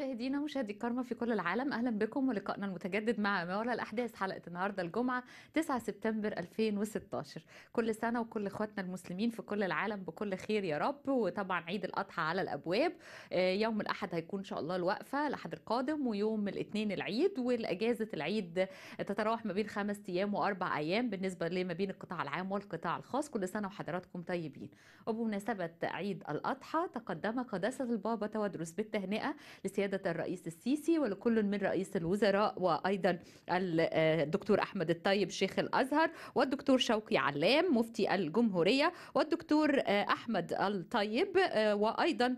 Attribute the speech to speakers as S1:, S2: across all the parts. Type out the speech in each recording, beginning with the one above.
S1: مشاهدينا مشاهدي كارما في كل العالم اهلا بكم ولقائنا المتجدد مع ما وراء الاحداث حلقه النهارده الجمعه 9 سبتمبر 2016 كل سنه وكل اخواتنا المسلمين في كل العالم بكل خير يا رب وطبعا عيد الاضحى على الابواب آه، يوم الاحد هيكون ان شاء الله الوقفه الاحد القادم ويوم الاثنين العيد والاجازه العيد تتراوح ما بين خمس ايام واربع ايام بالنسبه لما بين القطاع العام والقطاع الخاص كل سنه وحضراتكم طيبين وبمناسبه عيد الاضحى تقدم قداسه البابا تودرس بالتهنئه لسياده قيادة الرئيس السيسي ولكل من رئيس الوزراء وأيضا آه، الدكتور أحمد الطيب شيخ الأزهر والدكتور شوقي علام مفتي الجمهورية والدكتور آه، أحمد الطيب آه، وأيضا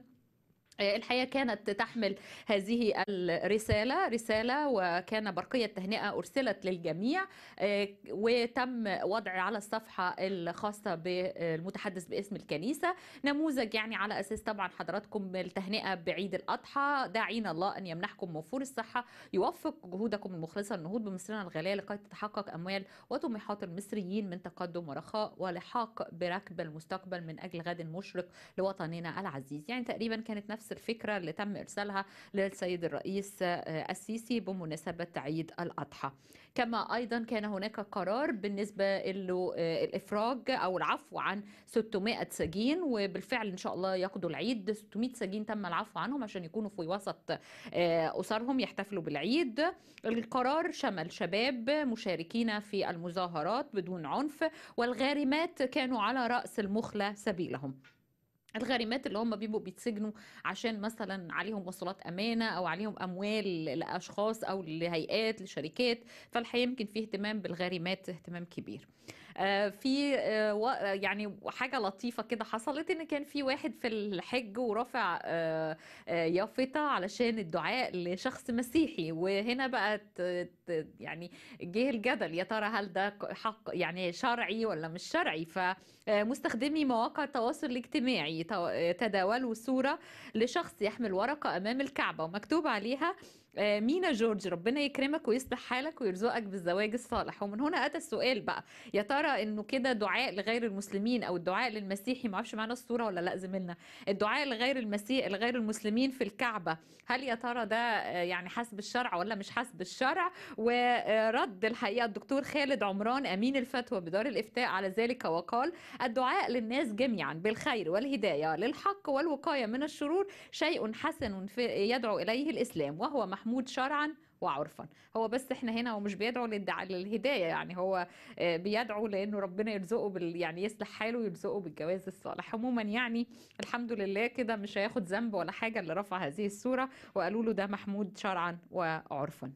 S1: آه، الحقيقه كانت تحمل هذه الرساله رساله وكان برقيه تهنئه ارسلت للجميع آه، وتم وضع على الصفحه الخاصه بالمتحدث باسم الكنيسه نموذج يعني على اساس طبعا حضراتكم التهنئه بعيد الاضحى داعين الله ان يمنحكم موفور الصحه يوفق جهودكم المخلصه النهوض بمصرنا الغاليه لكي تتحقق اموال وطموحات المصريين من تقدم ورخاء ولحاق بركب المستقبل من اجل غد مشرق لوطننا العزيز يعني تقريبا كانت نفس الفكرة اللي تم إرسالها للسيد الرئيس آه، السيسي بمناسبة عيد الأضحى كما أيضا كان هناك قرار بالنسبة له آه، الإفراج أو العفو عن 600 سجين وبالفعل إن شاء الله يقضوا العيد 600 سجين تم العفو عنهم عشان يكونوا في وسط آه، أسرهم يحتفلوا بالعيد القرار شمل شباب مشاركين في المظاهرات بدون عنف والغارمات كانوا على رأس المخلة سبيلهم الغريمات اللي هم بيبقوا بيتسجنوا عشان مثلا عليهم وصولات امانه او عليهم اموال لاشخاص او لهيئات لشركات فالحقيقه يمكن في اهتمام بالغريمات اهتمام كبير آه، في آه، يعني حاجه لطيفه كده حصلت ان كان في واحد في الحج ورافع آه، يافطه علشان الدعاء لشخص مسيحي وهنا بقى يعني جه الجدل يا ترى هل ده حق يعني شرعي ولا مش شرعي فمستخدمي مواقع التواصل الاجتماعي تداولوا صوره لشخص يحمل ورقه امام الكعبه ومكتوب عليها آه، مينا جورج ربنا يكرمك ويصلح حالك ويرزقك بالزواج الصالح ومن هنا اتى السؤال بقى يا ترى انه كده دعاء لغير المسلمين او الدعاء للمسيحي ما اعرفش معانا الصوره ولا لا زميلنا الدعاء لغير المسيح لغير المسلمين في الكعبه هل يا ترى ده آه، يعني حسب الشرع ولا مش حسب الشرع ورد الحقيقه الدكتور خالد عمران امين الفتوى بدار الافتاء على ذلك وقال الدعاء للناس جميعا بالخير والهدايه للحق والوقايه من الشرور شيء حسن يدعو اليه الاسلام وهو محمود شرعا وعرفا هو بس احنا هنا ومش بيدعو للدع... للهدايه يعني هو آه، بيدعو لانه ربنا يرزقه بال... يعني يصلح حاله ويرزقه بالجواز الصالح عموما يعني الحمد لله كده مش هياخد ذنب ولا حاجه اللي رفع هذه الصوره وقالوا له ده محمود شرعا وعرفا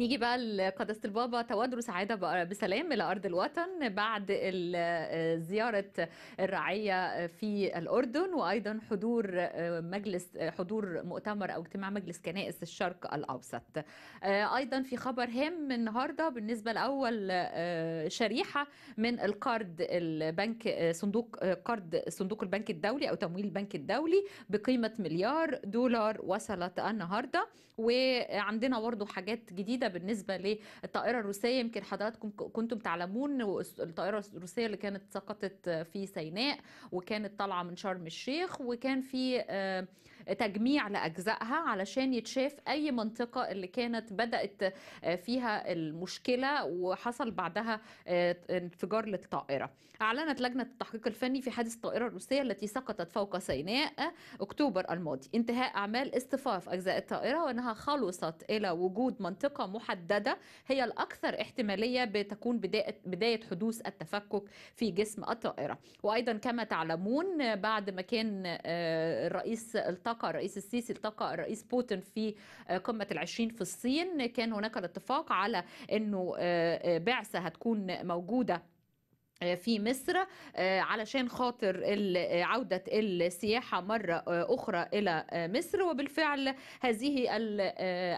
S1: نيجي بقى لقداسة البابا توادر سعادة بسلام إلى أرض الوطن بعد زيارة الرعية في الأردن وأيضا حضور مجلس حضور مؤتمر أو اجتماع مجلس كنائس الشرق الأوسط أيضا في خبر هام النهاردة بالنسبة لأول شريحة من القرض البنك صندوق قرض صندوق البنك الدولي أو تمويل البنك الدولي بقيمة مليار دولار وصلت النهاردة وعندنا برضه حاجات جديدة جديده بالنسبه للطائره الروسيه يمكن حضراتكم كنتم تعلمون الطائره الروسيه اللي كانت سقطت في سيناء وكانت طالعه من شرم الشيخ وكان في آه، تجميع لاجزائها علشان يتشاف اي منطقه اللي كانت بدات آه، فيها المشكله وحصل بعدها آه، انفجار للطائره. اعلنت لجنه التحقيق الفني في حادث الطائره الروسيه التي سقطت فوق سيناء اكتوبر الماضي انتهاء اعمال اصطفاف اجزاء الطائره وانها خلصت الى وجود منطقه محدده هي الاكثر احتماليه بتكون بدايه بدايه حدوث التفكك في جسم الطائره وايضا كما تعلمون بعد ما كان آه، الرئيس التقى الطاقة الرئيس السيسي التقى الرئيس بوتين في آه، قمة العشرين في الصين كان هناك الاتفاق على أنه آه، آه، بعثة هتكون موجودة في مصر علشان خاطر عودة السياحة مرة أخرى إلى مصر وبالفعل هذه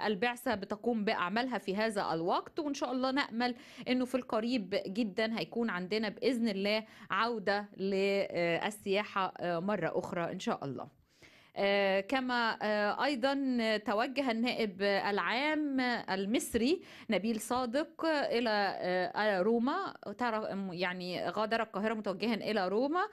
S1: البعثة بتقوم بأعمالها في هذا الوقت وإن شاء الله نأمل أنه في القريب جدا هيكون عندنا بإذن الله عودة للسياحة مرة أخرى إن شاء الله آه، كما آه، أيضا توجه النائب العام المصري نبيل صادق إلى آه، روما يعني غادر القاهرة متوجها إلى روما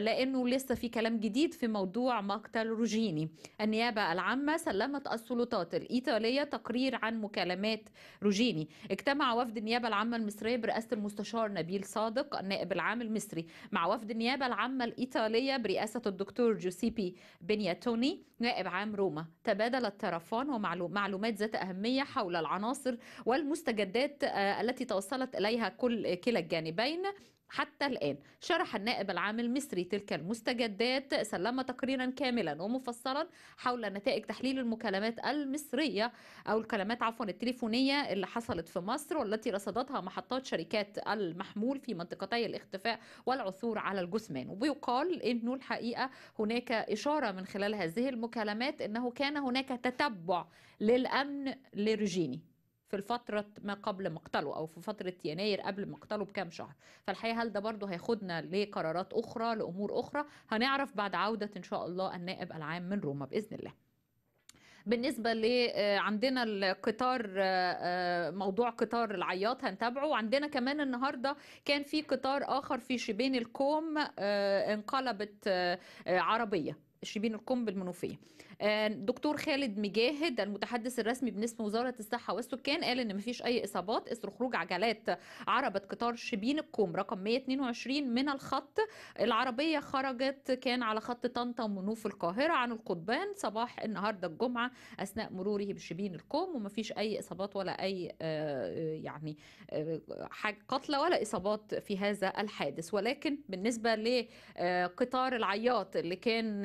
S1: لأنه لسه في كلام جديد في موضوع مقتل روجيني النيابة العامة سلمت السلطات الإيطالية تقرير عن مكالمات روجيني اجتمع وفد النيابة العامة المصرية برئاسة المستشار نبيل صادق النائب العام المصري مع وفد النيابة العامة الإيطالية برئاسة الدكتور جوسيبي بي توني نائب عام روما تبادل الطرفان ومعلومات ذات أهمية حول العناصر والمستجدات آه، التي توصلت إليها كل كلا الجانبين حتى الآن شرح النائب العام المصري تلك المستجدات سلم تقريرا كاملا ومفصلا حول نتائج تحليل المكالمات المصرية أو الكلمات عفوا التليفونية اللي حصلت في مصر والتي رصدتها محطات شركات المحمول في منطقتي الاختفاء والعثور على الجثمان وبيقال أنه الحقيقة هناك إشارة من خلال هذه المكالمات أنه كان هناك تتبع للأمن لرجيني في الفترة ما قبل مقتله أو في فترة يناير قبل مقتله بكام شهر فالحقيقة هل ده برضه هياخدنا لقرارات أخرى لأمور أخرى هنعرف بعد عودة إن شاء الله النائب العام من روما بإذن الله بالنسبه ل آه، عندنا القطار آه، آه، موضوع قطار العياط هنتابعه وعندنا كمان النهارده كان في قطار اخر في شبين الكوم انقلبت عربيه شبين الكم بالمنوفية آه، دكتور خالد مجاهد المتحدث الرسمي باسم وزاره الصحه والسكان قال ان مفيش اي اصابات اثر خروج عجلات عربه قطار شبين الكوم رقم 122 من الخط العربيه خرجت كان على خط طنطا ومنوف القاهره عن القضبان صباح النهارده الجمعه اثناء مروره بشبين الكوم ومفيش اي اصابات ولا اي آه، آه، يعني حاجه قتلى ولا اصابات في هذا الحادث ولكن بالنسبه لقطار العياط اللي كان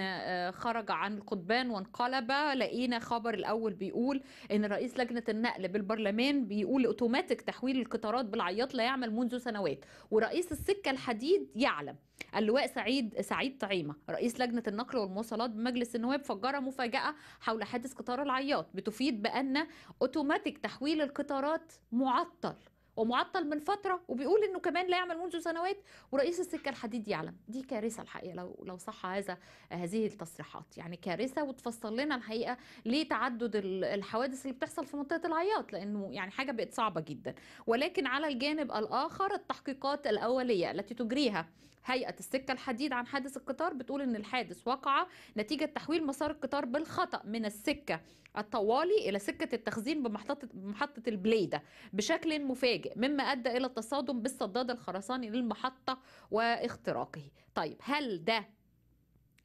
S1: خرج عن القضبان وانقلب لقينا خبر الاول بيقول ان رئيس لجنه النقل بالبرلمان بيقول اوتوماتيك تحويل القطارات بالعياط لا يعمل منذ سنوات ورئيس السكه الحديد يعلم اللواء سعيد سعيد طعيمه رئيس لجنه النقل والمواصلات بمجلس النواب فجر مفاجاه حول حادث قطار العياط بتفيد بان اوتوماتيك تحويل القطارات معطل ومعطل من فتره وبيقول انه كمان لا يعمل منذ سنوات ورئيس السكه الحديد يعلم دي كارثه الحقيقه لو لو صح هذا هذه التصريحات يعني كارثه وتفصل لنا الحقيقه ليه تعدد الحوادث اللي بتحصل في منطقه العياط لانه يعني حاجه بقت صعبه جدا ولكن على الجانب الاخر التحقيقات الاوليه التي تجريها هيئة السكة الحديد عن حادث القطار بتقول إن الحادث وقع نتيجة تحويل مسار القطار بالخطأ من السكة الطوالي إلى سكة التخزين بمحطة محطة البليدة بشكل مفاجئ مما أدى إلى التصادم بالصداد الخرساني للمحطة واختراقه طيب هل ده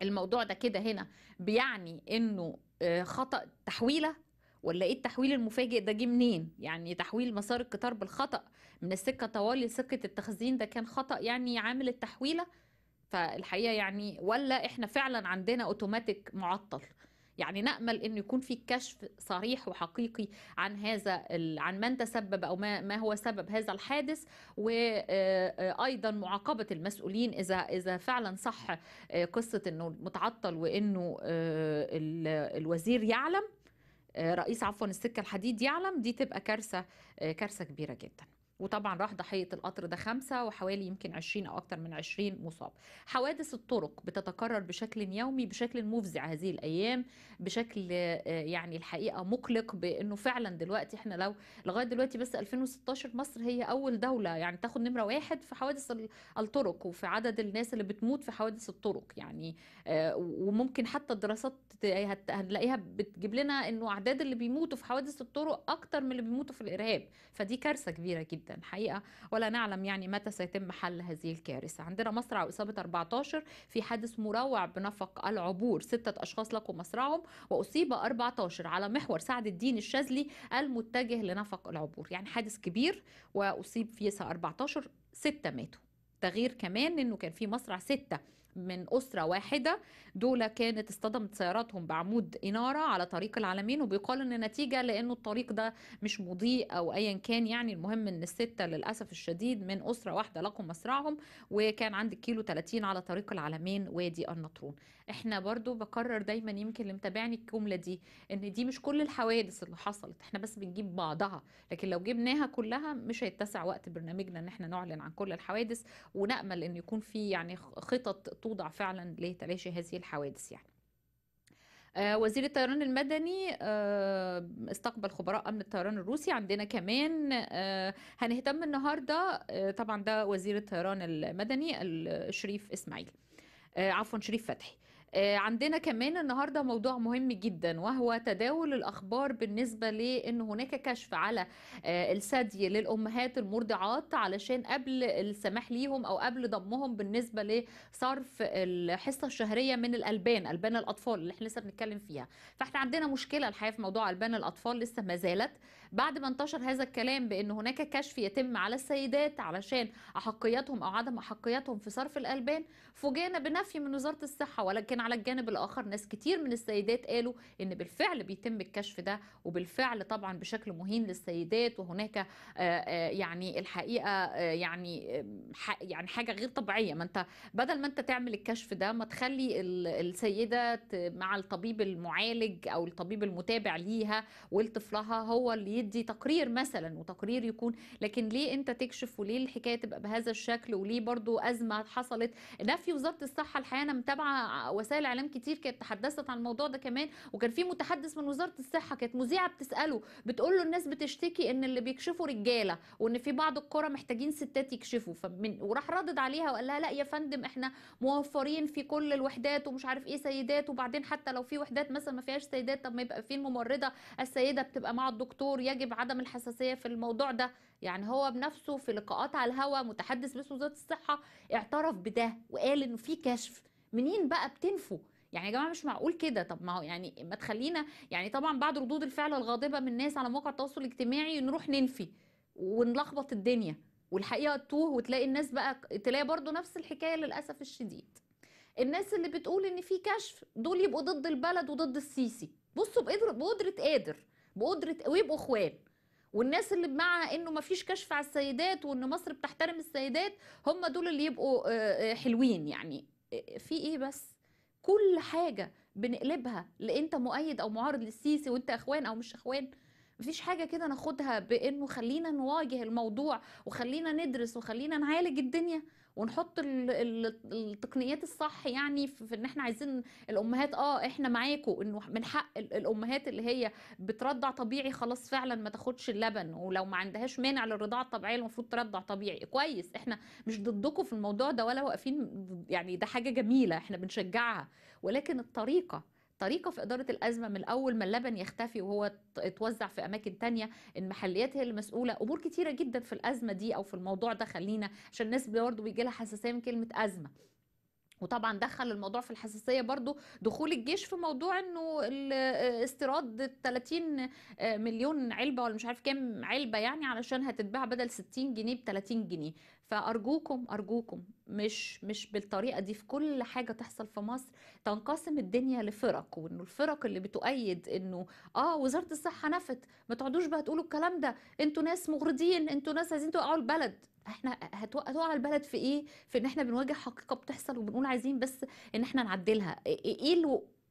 S1: الموضوع ده كده هنا بيعني إنه آه، خطأ تحويلة ولا ايه التحويل المفاجئ ده جه منين يعني تحويل مسار القطار بالخطا من السكه طوال لسكه التخزين ده كان خطا يعني عامل التحويله فالحقيقه يعني ولا احنا فعلا عندنا اوتوماتيك معطل يعني نامل ان يكون في كشف صريح وحقيقي عن هذا عن من تسبب او ما, ما هو سبب هذا الحادث وايضا آه، معاقبه المسؤولين اذا اذا فعلا صح آه، قصه انه متعطل وانه آه، الوزير يعلم آه، رئيس عفوا السكه الحديد يعلم دي تبقى كارثه آه، كارثه كبيره جدا وطبعا راح ضحية القطر ده خمسة وحوالي يمكن 20 أو اكثر من 20 مصاب حوادث الطرق بتتكرر بشكل يومي بشكل مفزع هذه الأيام بشكل آه، يعني الحقيقة مقلق بأنه فعلا دلوقتي احنا لو لغاية دلوقتي بس 2016 مصر هي أول دولة يعني تاخد نمرة واحد في حوادث الطرق وفي عدد الناس اللي بتموت في حوادث الطرق يعني آه، وممكن حتى الدراسات هنلاقيها بتجيب لنا أنه أعداد اللي بيموتوا في حوادث الطرق اكثر من اللي بيموتوا في الإرهاب فدي كارثة كبيرة جدا جدا حقيقة ولا نعلم يعني متى سيتم حل هذه الكارثة عندنا مصرع وإصابة 14 في حادث مروع بنفق العبور ستة أشخاص لقوا مصرعهم وأصيب 14 على محور سعد الدين الشاذلي المتجه لنفق العبور يعني حادث كبير وأصيب فيه 14 ستة ماتوا تغيير كمان انه كان في مصرع ستة من أسرة واحدة دول كانت اصطدمت سياراتهم بعمود إنارة على طريق العالمين وبيقال إن نتيجة لأنه الطريق ده مش مضيء أو أيا كان يعني المهم إن الستة للأسف الشديد من أسرة واحدة لقوا مصرعهم وكان عند كيلو 30 على طريق العالمين وادي النطرون احنا برضو بكرر دايما يمكن اللي متابعني الجملة دي إن دي مش كل الحوادث اللي حصلت احنا بس بنجيب بعضها لكن لو جبناها كلها مش هيتسع وقت برنامجنا إن احنا نعلن عن كل الحوادث ونأمل إن يكون في يعني خطط توضع فعلا لتلاشي هذه الحوادث يعني آه، وزير الطيران المدني آه، استقبل خبراء امن الطيران الروسي عندنا كمان آه، هنهتم النهارده طبعا ده وزير الطيران المدني الشريف اسماعيل عفوا شريف فتحي آه، عندنا كمان النهارده موضوع مهم جدا وهو تداول الاخبار بالنسبه لان هناك كشف على آه، الثدي للامهات المرضعات علشان قبل السماح ليهم او قبل ضمهم بالنسبه لصرف الحصه الشهريه من الالبان البان الاطفال اللي احنا لسه بنتكلم فيها فاحنا عندنا مشكله الحقيقه في موضوع البان الاطفال لسه ما زالت بعد ما انتشر هذا الكلام بأن هناك كشف يتم على السيدات علشان أحقياتهم أو عدم أحقياتهم في صرف الألبان فوجئنا بنفي من وزارة الصحة ولكن على الجانب الآخر ناس كتير من السيدات قالوا أن بالفعل بيتم الكشف ده وبالفعل طبعا بشكل مهين للسيدات وهناك آه، آه، يعني الحقيقة آه، يعني يعني حاجة غير طبيعية ما أنت بدل ما أنت تعمل الكشف ده ما تخلي السيدة مع الطبيب المعالج أو الطبيب المتابع ليها ولطفلها هو اللي يدي تقرير مثلا وتقرير يكون لكن ليه انت تكشف وليه الحكايه تبقى بهذا الشكل وليه برضو ازمه حصلت نفي وزاره الصحه الحقيقه انا متابعه وسائل اعلام كتير كانت تحدثت عن الموضوع ده كمان وكان في متحدث من وزاره الصحه كانت مذيعه بتساله بتقول له الناس بتشتكي ان اللي بيكشفوا رجاله وان في بعض القرى محتاجين ستات يكشفوا فمن وراح رادد عليها وقال لها لا يا فندم احنا موفرين في كل الوحدات ومش عارف ايه سيدات وبعدين حتى لو في وحدات مثلا ما فيهاش سيدات طب ما يبقى فين ممرضه السيده بتبقى مع الدكتور يجب عدم الحساسية في الموضوع ده يعني هو بنفسه في لقاءات على الهواء متحدث باسم وزارة الصحة اعترف بده وقال انه في كشف منين بقى بتنفوا يعني يا جماعه مش معقول كده طب ما هو يعني ما تخلينا يعني طبعا بعد ردود الفعل الغاضبه من الناس على مواقع التواصل الاجتماعي نروح ننفي ونلخبط الدنيا والحقيقه تتوه وتلاقي الناس بقى تلاقي برضو نفس الحكايه للاسف الشديد الناس اللي بتقول ان في كشف دول يبقوا ضد البلد وضد السيسي بصوا بقدر بقدره قادر بقدره ويبقوا اخوان والناس اللي مع انه ما فيش كشف على السيدات وان مصر بتحترم السيدات هم دول اللي يبقوا آه، آه، حلوين يعني آه، في ايه بس كل حاجه بنقلبها لانت مؤيد او معارض للسيسي وانت اخوان او مش اخوان مفيش حاجه كده ناخدها بانه خلينا نواجه الموضوع وخلينا ندرس وخلينا نعالج الدنيا ونحط التقنيات الصح يعني في ان احنا عايزين الامهات اه احنا معاكم انه من حق الامهات اللي هي بترضع طبيعي خلاص فعلا ما تاخدش اللبن ولو ما عندهاش مانع للرضاعه الطبيعيه المفروض ترضع طبيعي كويس احنا مش ضدكم في الموضوع ده ولا واقفين يعني ده حاجه جميله احنا بنشجعها ولكن الطريقه طريقه في اداره الازمه من اول ما اللبن يختفي وهو اتوزع في اماكن تانية المحليات هي المسؤوله امور كتيره جدا في الازمه دي او في الموضوع ده خلينا عشان الناس برضه بيجي لها حساسيه من كلمه ازمه وطبعا دخل الموضوع في الحساسيه برضو دخول الجيش في موضوع انه استيراد 30 آه، مليون علبه ولا مش عارف كام علبه يعني علشان هتتباع بدل 60 جنيه ب 30 جنيه فارجوكم ارجوكم مش مش بالطريقه دي في كل حاجه تحصل في مصر تنقسم الدنيا لفرق وانه الفرق اللي بتؤيد انه اه وزاره الصحه نفت ما تقعدوش بقى تقولوا الكلام ده انتوا ناس مغردين انتوا ناس عايزين توقعوا البلد احنا هتقع البلد في ايه في ان احنا بنواجه حقيقه بتحصل وبنقول عايزين بس ان احنا نعدلها ايه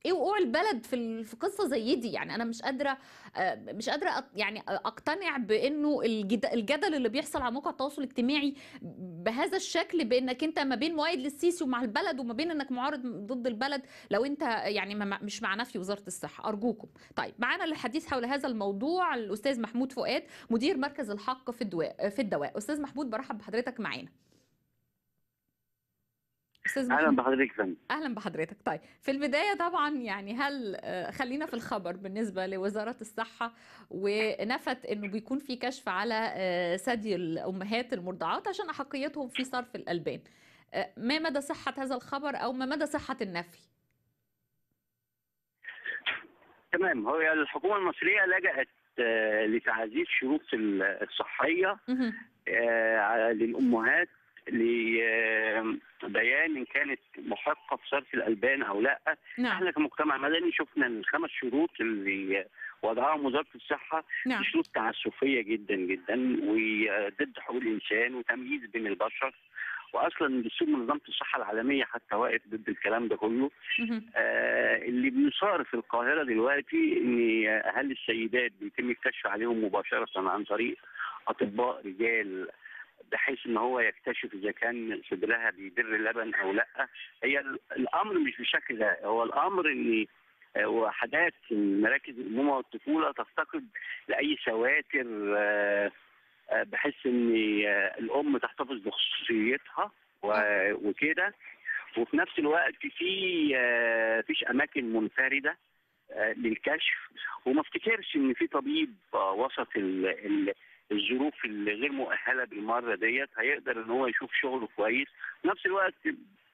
S1: ايه وقوع البلد في في قصه زي دي يعني انا مش قادره آه، مش قادره يعني اقتنع بانه الجدل اللي بيحصل على موقع التواصل الاجتماعي بهذا الشكل بانك انت ما بين وايد للسيسي ومع البلد وما بين انك معارض ضد البلد لو انت يعني مش معنا في وزاره الصحه ارجوكم طيب معانا للحديث حول هذا الموضوع الاستاذ محمود فؤاد مدير مركز الحق في الدواء في الدواء استاذ محمود برحب بحضرتك معانا
S2: استاذ اهلا بحضرتك فندم
S1: اهلا بحضرتك طيب في البدايه طبعا يعني هل آه، خلينا في الخبر بالنسبه لوزاره الصحه ونفت انه بيكون في كشف على آه، ثدي الامهات المرضعات عشان احقيتهم في صرف الالبان آه، ما مدى صحه هذا الخبر او ما مدى صحه النفي
S2: تمام هو الحكومه المصريه لجأت لتعزيز شروط الصحيه للامهات لبيان ان كانت محقه في صرف الالبان او لا نعم. احنا كمجتمع مدني شفنا الخمس شروط اللي وضعها وزاره الصحه نعم. شروط تعسفيه جدا جدا وضد حقوق الانسان وتمييز بين البشر واصلا دستور منظمه الصحه العالميه حتى واقف ضد الكلام ده كله آه اللي بيصار في القاهره دلوقتي ان اهل السيدات بيتم الكشف عليهم مباشره عن طريق اطباء رجال بحيث ان هو يكتشف اذا كان صدرها بيدر لبن او لا هي الامر مش بشكل ده هو الامر ان آه، وحدات مراكز الامومه والطفوله تفتقد لاي سواتر آه، آه، بحيث ان الام تحتفظ بخصوصيتها وكده وفي نفس الوقت في فيش اماكن منفرده للكشف وما افتكرش ان في طبيب وسط الظروف الغير مؤهله بالمره ديت هيقدر ان هو يشوف شغله كويس نفس الوقت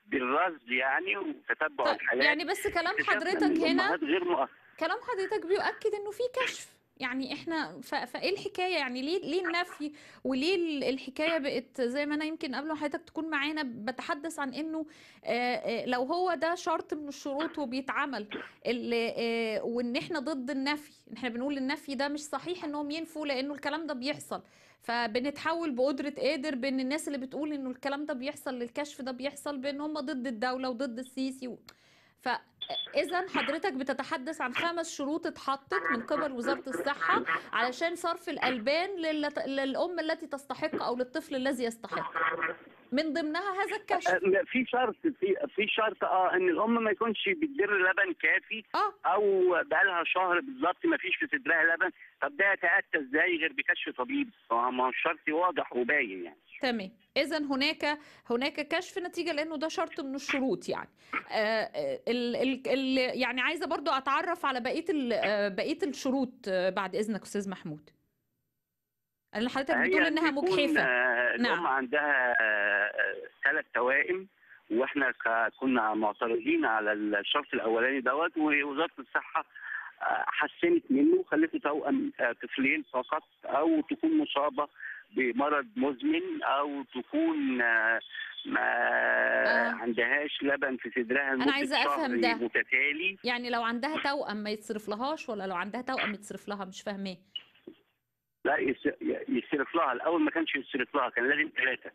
S2: بالرصد يعني وتتبع طيب، الحالات يعني بس كلام حضرتك هنا غير مؤهل.
S1: كلام حضرتك بيؤكد انه في كشف يعني احنا فايه الحكايه يعني ليه ليه النفي وليه الحكايه بقت زي ما انا يمكن قبل حضرتك تكون معانا بتحدث عن انه آه، آه، لو هو ده شرط من الشروط وبيتعمل آه، وان احنا ضد النفي احنا بنقول النفي ده مش صحيح انهم ينفوا لانه الكلام ده بيحصل فبنتحول بقدره قادر بين الناس اللي بتقول انه الكلام ده بيحصل للكشف ده بيحصل بان هم ضد الدوله وضد السيسي و... ف اذا حضرتك بتتحدث عن خمس شروط اتحطت من قبل وزاره الصحه علشان صرف الالبان للأم التي تستحق او للطفل الذي يستحق من ضمنها هذا الكشف أه،
S2: في شرط في في شرط اه ان الام ما يكونش بتدر لبن كافي آه. او بقى لها شهر بالظبط ما فيش في صدرها لبن طب ده يتاتى ازاي غير بكشف طبيب ما هو الشرط واضح وباين
S1: يعني تمام اذا هناك هناك كشف نتيجه لانه ده شرط من الشروط يعني آه، آه، ال ال ال يعني عايزه برضو اتعرف على بقيه بقيه الشروط بعد اذنك استاذ محمود اللي حضرتك بتقول انها مجحفه آه،
S2: نعم الام عندها آه، ثلاث توائم واحنا كنا معترضين على الشرط الاولاني دوت ووزاره الصحه آه، حسنت منه وخلته توأم طفلين فقط او تكون مصابه بمرض مزمن او تكون ما آه. عندهاش لبن في صدرها انا عايزه افهم ده متتالي
S1: يعني لو عندها توأم ما يتصرف لهاش ولا لو عندها توأم يتصرف لها مش فاهمه
S2: لا يصرف لها الاول ما كانش يصرف لها كان لازم ثلاثه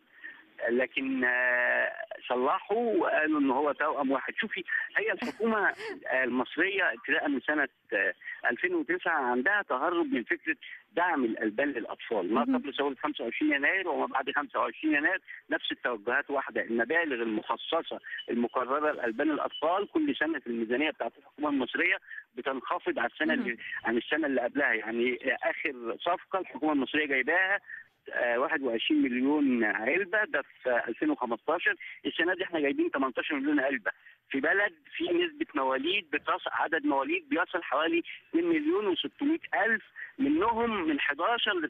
S2: لكن آه، صلحوا وقالوا ان هو توأم واحد شوفي هي الحكومه آه، المصريه ابتداء من سنه 2009 آه، عندها تهرب من فكره دعم الالبان للاطفال ما قبل ثوره 25 يناير وما بعد 25 يناير نفس التوجهات واحده المبالغ المخصصه المقرره لالبان الاطفال كل سنه في الميزانيه بتاعت الحكومه المصريه بتنخفض على السنه اللي عن السنه اللي قبلها يعني اخر صفقه الحكومه المصريه جايباها 21 آه، مليون علبه ده في 2015 السنه دي احنا جايبين 18 مليون علبه في بلد في نسبه مواليد بتصل عدد مواليد بيصل حوالي 2 مليون و600 الف منهم من 11 ل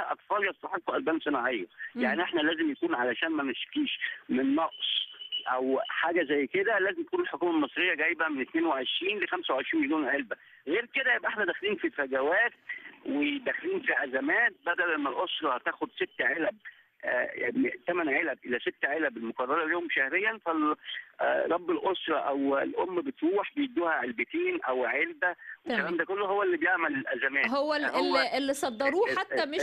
S2: 17% اطفال يستحقوا البان صناعيه يعني احنا لازم يكون علشان ما نشكيش من نقص او حاجه زي كده لازم تكون الحكومه المصريه جايبه من 22 ل 25 مليون علبه غير كده يبقى احنا داخلين في فجوات وداخلين في ازمات بدل ما الاسره تاخد ست علب ثمان آه، يعني علب الى ست علب المقرره لهم شهريا آه، رب الاسره او الام بتروح بيدوها علبتين او علبه الكلام ده كله هو اللي بيعمل الأزمات هو, يعني هو
S1: اللي صدروه حتى مش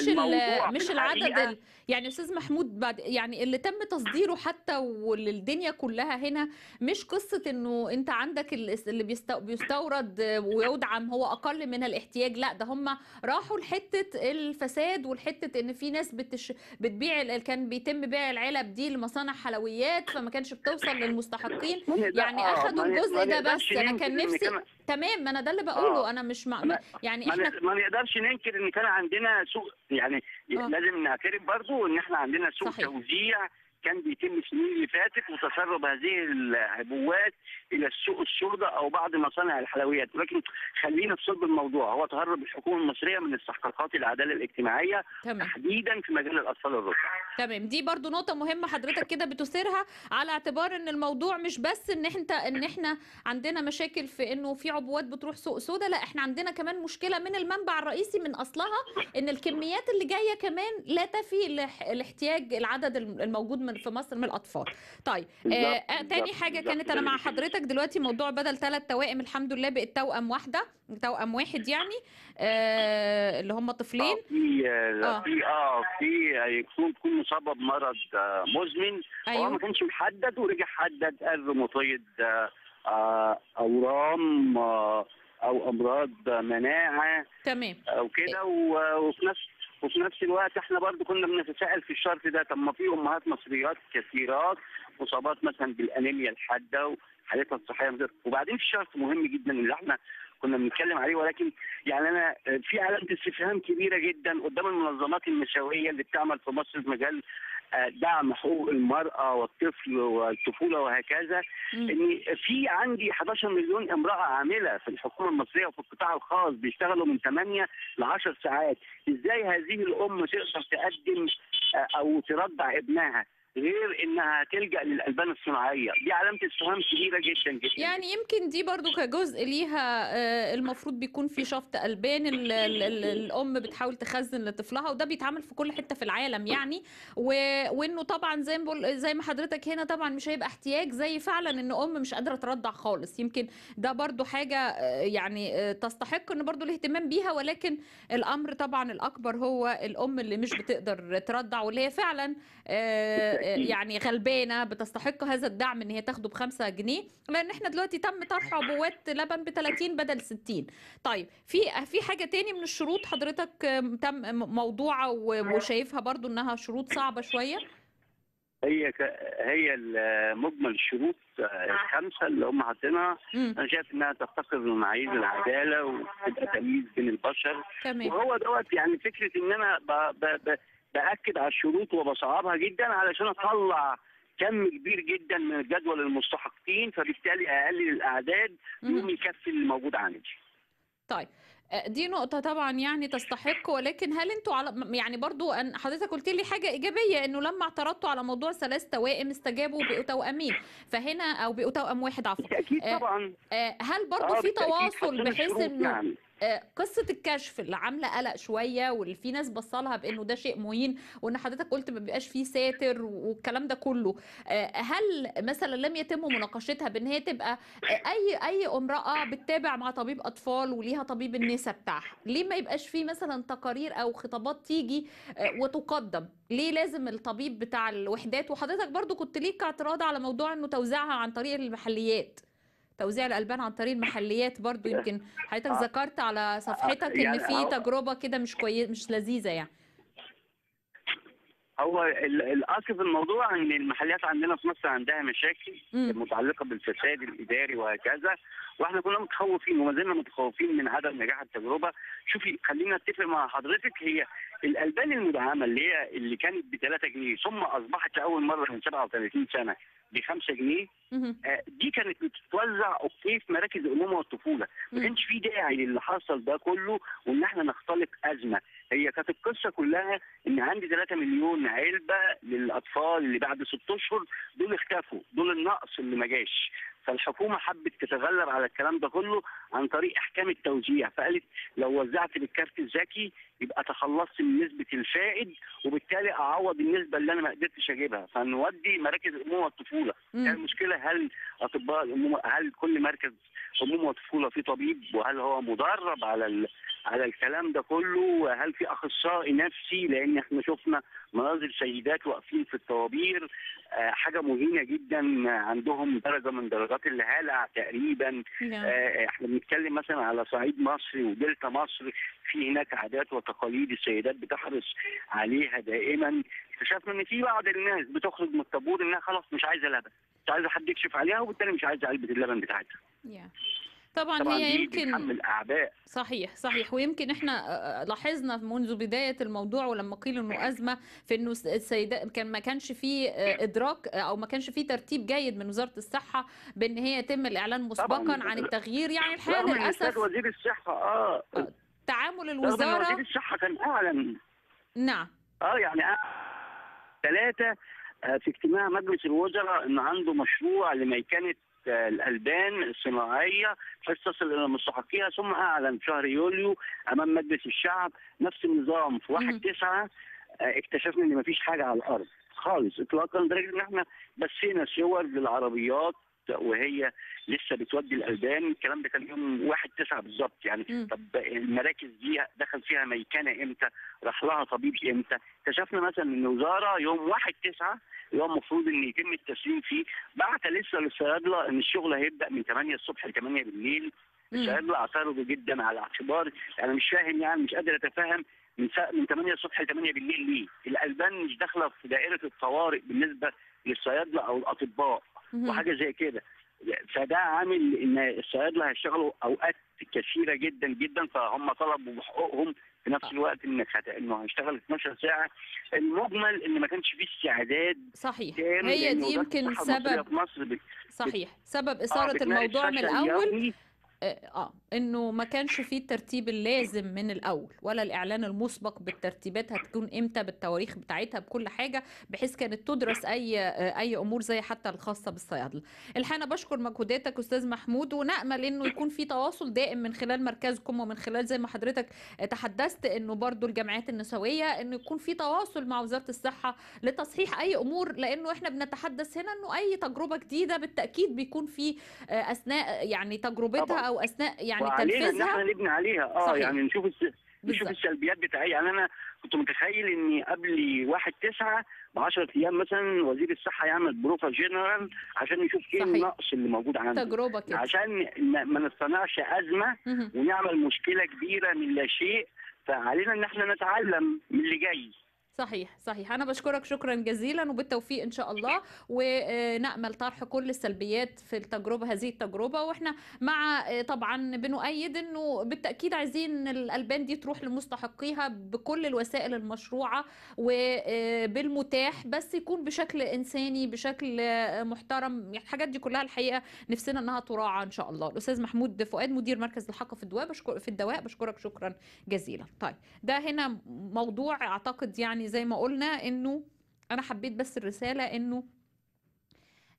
S1: مش العدد يعني استاذ محمود بعد يعني اللي تم تصديره حتى والدنيا كلها هنا مش قصه انه انت عندك اللي بيستورد ويدعم هو اقل من الاحتياج لا ده هم راحوا لحته الفساد ولحته ان في ناس بتش بتبيع كان بيتم بيع العلب دي لمصانع حلويات فما كانش بتوصل للمستحق المستحقين يعني آه، اخذوا الجزء ده بس انا كان نفسي تمام ما انا ده اللي بقوله آه. انا مش مع... ما يعني احنا
S2: ما نقدرش ننكر ان كان عندنا سوء يعني آه. لازم نعترف برضو ان احنا عندنا سوء توزيع كان بيتم السنين اللي فاتت وتسرب هذه العبوات الى السوق السوداء او بعض مصانع الحلويات ولكن خلينا في صلب الموضوع هو تهرب الحكومه المصريه من استحقاقات العداله الاجتماعيه تمام. تحديدا في مجال الاطفال الرضع
S1: تمام دي برضو نقطه مهمه حضرتك كده بتثيرها على اعتبار ان الموضوع مش بس ان انت ان احنا عندنا مشاكل في انه في عبوات بتروح سوق سوداء لا احنا عندنا كمان مشكله من المنبع الرئيسي من اصلها ان الكميات اللي جايه كمان لا تفي الاحتياج العدد الموجود من من في مصر من الاطفال طيب آه, آه، تاني حاجه كانت انا مع حضرتك دلوقتي موضوع بدل ثلاث توائم الحمد لله بقت توأم واحده توأم واحد يعني آه اللي هم طفلين آه، في آه،, اه
S2: في اه في يكون تكون مصابه بمرض مزمن أيوه. هو ما كانش محدد ورجع حدد مطيد آه اورام آه او امراض مناعه تمام وكده وفي نفس وفي نفس الوقت احنا برضو كنا بنتساءل في الشرط ده طب ما في امهات مصريات كثيرات مصابات مثلا بالانيميا الحاده وحالتها الصحيه وبعدين في شرط مهم جدا اللي احنا كنا بنتكلم عليه ولكن يعني انا آه، في علامه استفهام كبيره جدا قدام المنظمات النسويه اللي بتعمل في مصر في مجال آه، دعم حقوق المراه والطفل والطفوله وهكذا ان في عندي 11 مليون امراه عامله في الحكومه المصريه وفي القطاع الخاص بيشتغلوا من 8 ل 10 ساعات ازاي هذه الام تقدر تقدم آه، او ترضع ابنها غير انها تلجا للالبان الصناعيه دي علامه استفهام كبيره جدا جدا يعني
S1: يمكن دي برضو كجزء ليها آه، المفروض بيكون في شفط البان الـ الـ الـ الام بتحاول تخزن لطفلها وده بيتعمل في كل حته في العالم يعني وانه طبعا زي ما زي ما حضرتك هنا طبعا مش هيبقى احتياج زي فعلا ان ام مش قادره ترضع خالص يمكن ده برضو حاجه آه، يعني آه، تستحق ان برضو الاهتمام بيها ولكن الامر طبعا الاكبر هو الام اللي مش بتقدر ترضع واللي هي فعلا يعني غلبانه بتستحق هذا الدعم ان هي تاخده ب 5 جنيه لان احنا دلوقتي تم طرح عبوات لبن ب 30 بدل 60 طيب في في حاجه تاني من الشروط حضرتك تم موضوعه وشايفها برضو انها شروط صعبه شويه
S2: هي ك... هي مجمل الشروط الخمسه اللي هم حاطينها انا شايف انها تفتقر لمعايير العداله وتبقى تمييز بين البشر تمام. وهو دوت يعني فكره ان انا ب... ب... ب... باكد على الشروط وبصعبها جدا علشان اطلع كم كبير جدا من الجدول المستحقين فبالتالي اقلل الاعداد يوم يكفي الموجود عندي.
S1: طيب آه، دي نقطة طبعا يعني تستحق ولكن هل انتوا على يعني برضو أن حضرتك قلت لي حاجة إيجابية انه لما اعترضتوا على موضوع ثلاث توائم استجابوا بقوا توأمين فهنا او بقوا توأم واحد عفوا أكيد آه، طبعا آه، هل برضو في تواصل بحيث انه نعم. آه، قصه الكشف اللي عامله قلق شويه واللي في ناس بصلها بانه ده شيء مهين وان حضرتك قلت ما بيبقاش فيه ساتر والكلام ده كله آه، هل مثلا لم يتم مناقشتها بان هي تبقى اي اي امراه بتتابع مع طبيب اطفال وليها طبيب النساء بتاعها ليه ما يبقاش فيه مثلا تقارير او خطابات تيجي آه، وتقدم ليه لازم الطبيب بتاع الوحدات وحضرتك برضو كنت ليك اعتراض على موضوع انه توزيعها عن طريق المحليات توزيع الالبان عن طريق المحليات برضو يمكن حضرتك آه. ذكرت على صفحتك آه، ان يعني في تجربه كده مش كويس مش لذيذه يعني
S2: هو الاصل في الموضوع ان المحليات عندنا في مصر عندها مشاكل مم. متعلقه بالفساد الاداري وهكذا واحنا كنا متخوفين وما زلنا متخوفين من عدم نجاح التجربه شوفي خلينا اتفق مع حضرتك هي الالبان المدعمه اللي هي اللي كانت ب 3 جنيه ثم اصبحت لاول مره من 37 سنه ب 5 جنيه آه، دي كانت بتتوزع اوكي في مراكز الامومه والطفوله ما كانش في داعي للي حصل ده كله وان احنا نختلق ازمه هي كانت القصه كلها ان عندي 3 مليون علبه للاطفال اللي بعد 6 اشهر دول اختفوا دول النقص اللي ما جاش فالحكومه حبت تتغلب على الكلام ده كله عن طريق احكام التوزيع فقالت لو وزعت بالكارت الذكي يبقى تخلصت من نسبه الفائد وبالتالي اعوض النسبه اللي انا ما قدرتش اجيبها فنودي مراكز الامومه والطفوله يعني المشكله هل اطباء الامومه هل كل مركز امومه وطفوله فيه طبيب وهل هو مدرب على على الكلام ده كله وهل في اخصائي نفسي لان احنا شفنا مناظر سيدات واقفين في الطوابير آه، حاجه مهينه جدا عندهم درجه من درجات الهلع تقريبا نعم. آه، احنا بنتكلم مثلا على صعيد مصر ودلتا مصر في هناك عادات وتقاليد السيدات بتحرص عليها دائما اكتشفنا ان في بعض الناس بتخرج من الطابور انها خلاص مش عايزه لبن مش عايزه حد يكشف عليها وبالتالي مش عايزه علبه اللبن بتاعتها.
S1: Yeah. طبعا, طبعا هي يمكن الاعباء اعباء صحيح صحيح ويمكن احنا آه، آه، لاحظنا منذ بدايه الموضوع ولما قيل انه ازمه في انه السيدات كان ما كانش في آه، ادراك او ما كانش في ترتيب جيد من وزاره الصحه بان هي يتم الاعلان مسبقا عن التغيير يعني الحال للاسف وزير
S2: الصحه اه
S1: تعامل الوزاره وزير
S2: الصحه كان اعلن نعم اه يعني ثلاثه في اجتماع مجلس الوزراء ان عنده مشروع لميكنه الألبان الصناعية بحيث تصل إلى مستحقيها ثم أعلن شهر يوليو أمام مجلس الشعب نفس النظام في واحد تسعة آه، اكتشفنا إن مفيش حاجة على الأرض خالص إطلاقا لدرجة إن إحنا بسينا صور للعربيات وهي لسه بتودي الالبان الكلام ده كان يوم 1 9 بالظبط يعني مم. طب المراكز دي دخل فيها ميكنه امتى؟ راح لها طبيب امتى؟ اكتشفنا مثلا ان الوزاره يوم 1 9 اللي هو المفروض ان يتم التسليم فيه بعت لسه للصيادله ان الشغل هيبدا من 8 الصبح ل 8 بالليل الصيادله اعترضوا جدا على اعتبار انا مش فاهم يعني مش قادر اتفهم من من 8 الصبح ل 8 بالليل ليه؟ الالبان مش داخله في دائره الطوارئ بالنسبه للصيادله او الاطباء وحاجه زي كده فده عامل ان الصيادله هيشتغلوا اوقات كثيره جدا جدا فهم طلبوا بحقوقهم في نفس آه. الوقت انك انه هيشتغل 12 ساعه المجمل ان ما
S1: كانش فيه استعداد صحيح هي دي يمكن سبب مصر صحيح سبب آه، اثاره آه الموضوع من الاول آه،, اه انه ما كانش فيه الترتيب اللازم من الاول ولا الاعلان المسبق بالترتيبات هتكون امتى بالتواريخ بتاعتها بكل حاجه بحيث كانت تدرس اي آه، اي امور زي حتى الخاصه بالصيادله الحين بشكر مجهوداتك استاذ محمود ونامل انه يكون في تواصل دائم من خلال مركزكم ومن خلال زي ما حضرتك آه، تحدثت انه برضو الجمعيات النسويه انه يكون في تواصل مع وزاره الصحه لتصحيح اي امور لانه احنا بنتحدث هنا انه اي تجربه جديده بالتاكيد بيكون في اثناء يعني تجربتها او او اثناء يعني تنفيذها ان احنا
S2: نبني عليها اه صحيح. يعني نشوف نشوف السلبيات بتاعي يعني انا كنت متخيل ان قبل 1 9 ب 10 ايام مثلا وزير الصحه يعمل بروفا جنرال عشان نشوف ايه النقص اللي موجود عنده تجربه كده عشان ما نصطنعش ازمه ونعمل مشكله كبيره من لا شيء فعلينا ان احنا نتعلم من اللي جاي
S1: صحيح صحيح انا بشكرك شكرا جزيلا وبالتوفيق ان شاء الله ونامل طرح كل السلبيات في التجربه هذه التجربه واحنا مع طبعا بنؤيد انه بالتاكيد عايزين الالبان دي تروح لمستحقيها بكل الوسائل المشروعه وبالمتاح بس يكون بشكل انساني بشكل محترم يعني الحاجات دي كلها الحقيقه نفسنا انها تراعى ان شاء الله الاستاذ محمود فؤاد مدير مركز الحق في الدواء بشكر في الدواء بشكرك شكرا جزيلا طيب ده هنا موضوع اعتقد يعني يعني زي ما قلنا انه انا حبيت بس الرساله انه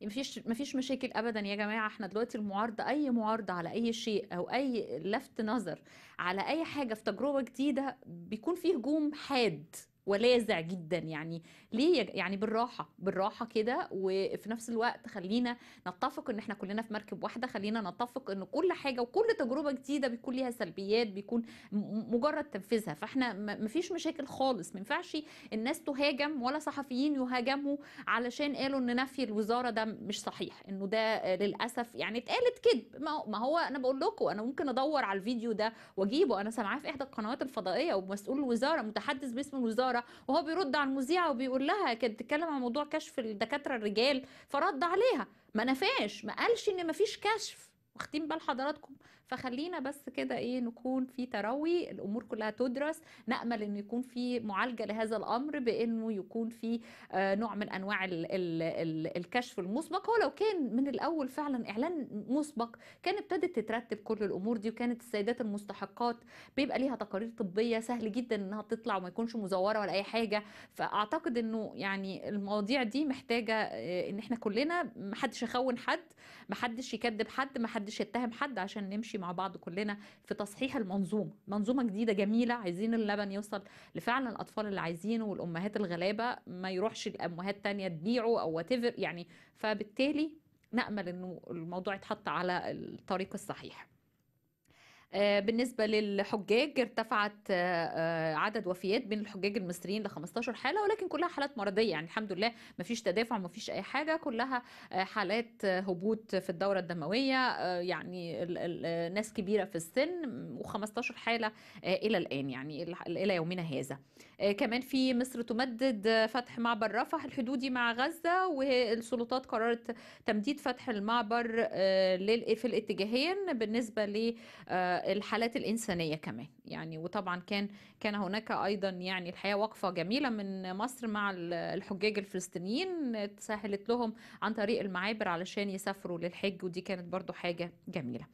S1: مفيش مفيش مشاكل ابدا يا جماعه احنا دلوقتي المعارضه اي معارضه على اي شيء او اي لفت نظر على اي حاجه في تجربه جديده بيكون فيه هجوم حاد ولاذع جدا يعني ليه يعني بالراحه بالراحه كده وفي نفس الوقت خلينا نتفق ان احنا كلنا في مركب واحده خلينا نتفق ان كل حاجه وكل تجربه جديده بيكون ليها سلبيات بيكون مجرد تنفيذها فاحنا مفيش مشاكل خالص ما ينفعش الناس تهاجم ولا صحفيين يهاجموا علشان قالوا ان نفي الوزاره ده مش صحيح انه ده للاسف يعني اتقالت كذب ما هو انا بقول لكم انا ممكن ادور على الفيديو ده واجيبه انا سامعاه في احدى القنوات الفضائيه ومسؤول الوزاره متحدث باسم الوزاره وهو بيرد على المذيعه وبيقول كلها كانت بتتكلم عن موضوع كشف الدكاتره الرجال فرد عليها ما نفاش ما قالش ان ما فيش كشف واخدين بال حضراتكم فخلينا بس كده ايه نكون في تروي الامور كلها تدرس نامل ان يكون في معالجه لهذا الامر بانه يكون في آه، نوع من انواع الـ الـ الـ الكشف المسبق هو لو كان من الاول فعلا اعلان مسبق كان ابتدت تترتب كل الامور دي وكانت السيدات المستحقات بيبقى ليها تقارير طبيه سهل جدا انها تطلع وما يكونش مزوره ولا اي حاجه فاعتقد انه يعني المواضيع دي محتاجه آه، ان احنا كلنا محدش يخون حد محدش يكذب حد محدش يتهم حد عشان نمشي نمشي مع بعض كلنا في تصحيح المنظومه منظومه جديده جميله عايزين اللبن يوصل لفعلا الاطفال اللي عايزينه والامهات الغلابه ما يروحش لامهات تانية تبيعه او whatever يعني فبالتالي نامل انه الموضوع يتحط على الطريق الصحيح آه، بالنسبة للحجاج ارتفعت آه، آه، عدد وفيات بين الحجاج المصريين ل 15 حالة ولكن كلها حالات مرضية يعني الحمد لله ما فيش تدافع ما فيش أي حاجة كلها حالات هبوط في الدورة الدموية يعني ناس كبيرة في السن و15 حالة إلى الآن يعني إلى يومنا هذا كمان في مصر تمدد فتح معبر رفح الحدودي مع غزة والسلطات قررت تمديد فتح المعبر في الاتجاهين بالنسبة ل الحالات الإنسانية كمان يعني وطبعا كان كان هناك أيضا يعني الحقيقة وقفة جميلة من مصر مع الحجاج الفلسطينيين تسهلت لهم عن طريق المعابر علشان يسافروا للحج ودي كانت برضو حاجة جميلة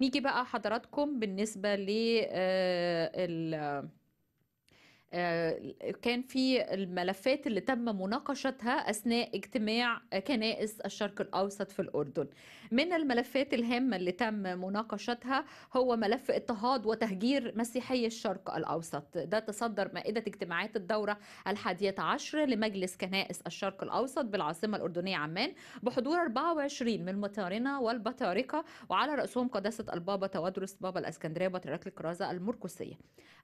S1: نيجي بقى حضراتكم بالنسبة ل آه، آه، كان في الملفات اللي تم مناقشتها اثناء اجتماع كنائس الشرق الاوسط في الاردن من الملفات الهامة اللي تم مناقشتها هو ملف اضطهاد وتهجير مسيحي الشرق الأوسط ده تصدر مائدة اجتماعات الدورة الحادية عشر لمجلس كنائس الشرق الأوسط بالعاصمة الأردنية عمان بحضور 24 من المطارنة والبطاركة وعلى رأسهم قداسة البابا تودرس بابا الأسكندرية بطريرك الكرازة المركزية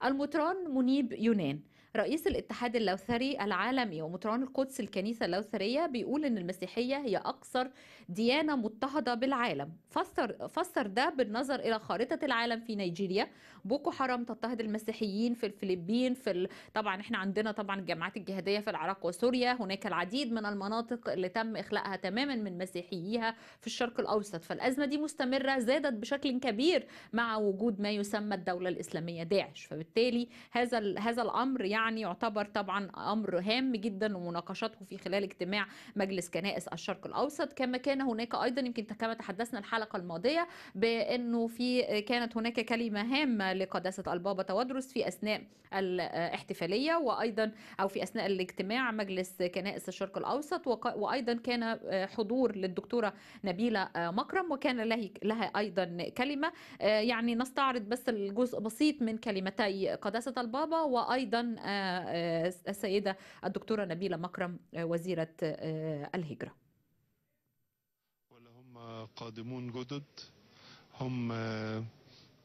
S1: المطران منيب يونان رئيس الاتحاد اللوثري العالمي ومطران القدس الكنيسة اللوثرية بيقول إن المسيحية هي أكثر ديانة مضطهدة بالعالم فسر, فسر ده بالنظر إلى خارطة العالم في نيجيريا بوكو حرام تضطهد المسيحيين في الفلبين في ال... طبعا احنا عندنا طبعا الجماعات الجهادية في العراق وسوريا هناك العديد من المناطق اللي تم إخلاءها تماما من مسيحييها في الشرق الأوسط فالأزمة دي مستمرة زادت بشكل كبير مع وجود ما يسمى الدولة الإسلامية داعش فبالتالي هذا هذا الأمر يعني يعني يعتبر طبعا امر هام جدا ومناقشته في خلال اجتماع مجلس كنائس الشرق الاوسط كما كان هناك ايضا يمكن كما تحدثنا الحلقه الماضيه بانه في كانت هناك كلمه هامه لقداسه البابا تودرس في اثناء الاحتفاليه وايضا او في اثناء الاجتماع مجلس كنائس الشرق الاوسط وايضا كان آه، حضور للدكتوره نبيله آه، مكرم وكان لها ايضا كلمه آه، يعني نستعرض بس الجزء بسيط من كلمتي قداسه البابا وايضا آه، آه، السيدة الدكتورة نبيلة مكرم آه، وزيرة الهجرة
S3: ولهم هم قادمون جدد هم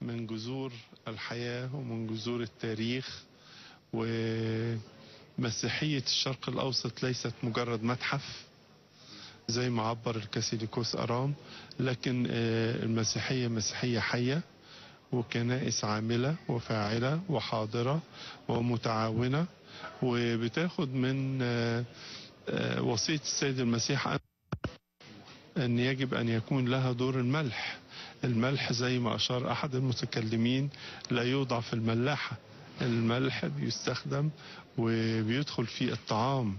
S3: من جذور الحياة ومن جذور التاريخ ومسيحية الشرق الأوسط ليست مجرد متحف زي ما عبر الكاثوليكوس أرام لكن المسيحية مسيحية حية وكنائس عاملة وفاعلة وحاضرة ومتعاونة وبتاخد من آه، وصية السيد المسيح أن يجب أن يكون لها دور الملح الملح زي ما أشار أحد المتكلمين لا يوضع في الملاحة الملح بيستخدم وبيدخل في الطعام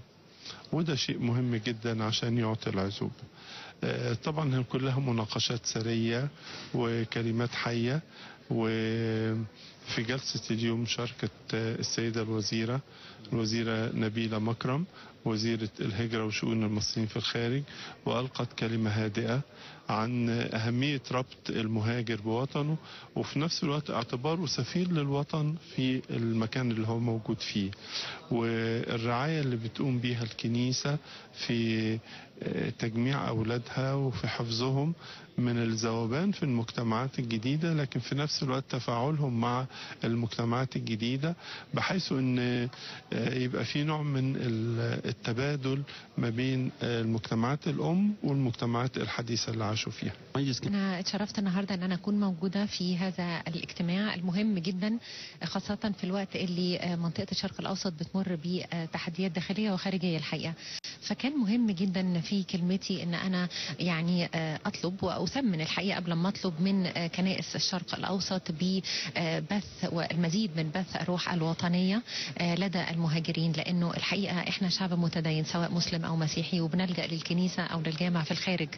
S3: وده شيء مهم جدا عشان يعطي العزوب آه، طبعا هي كلها مناقشات سرية وكلمات حية وفي جلسة اليوم شاركت السيدة الوزيرة الوزيرة نبيلة مكرم وزيرة الهجرة وشؤون المصريين في الخارج وألقت كلمة هادئة عن أهمية ربط المهاجر بوطنه وفي نفس الوقت اعتباره سفير للوطن في المكان اللي هو موجود فيه والرعاية اللي بتقوم بيها الكنيسة في آه، تجميع أولادها وفي حفظهم من الذوبان في المجتمعات الجديدة لكن في نفس الوقت تفاعلهم مع المجتمعات الجديدة بحيث أن آه، يبقى في نوع من التبادل ما بين آه، المجتمعات الأم والمجتمعات الحديثة اللي نتناقشوا فيها
S4: انا اتشرفت النهارده ان انا اكون موجوده في هذا الاجتماع المهم جدا خاصه في الوقت اللي منطقه الشرق الاوسط بتمر بتحديات داخليه وخارجيه الحقيقه فكان مهم جدا في كلمتي ان انا يعني آه، اطلب واثمن الحقيقه قبل ما اطلب من آه، كنائس الشرق الاوسط ببث والمزيد من بث الروح الوطنيه آه، لدى المهاجرين لانه الحقيقه احنا شعب متدين سواء مسلم او مسيحي وبنلجا للكنيسه او للجامع في الخارج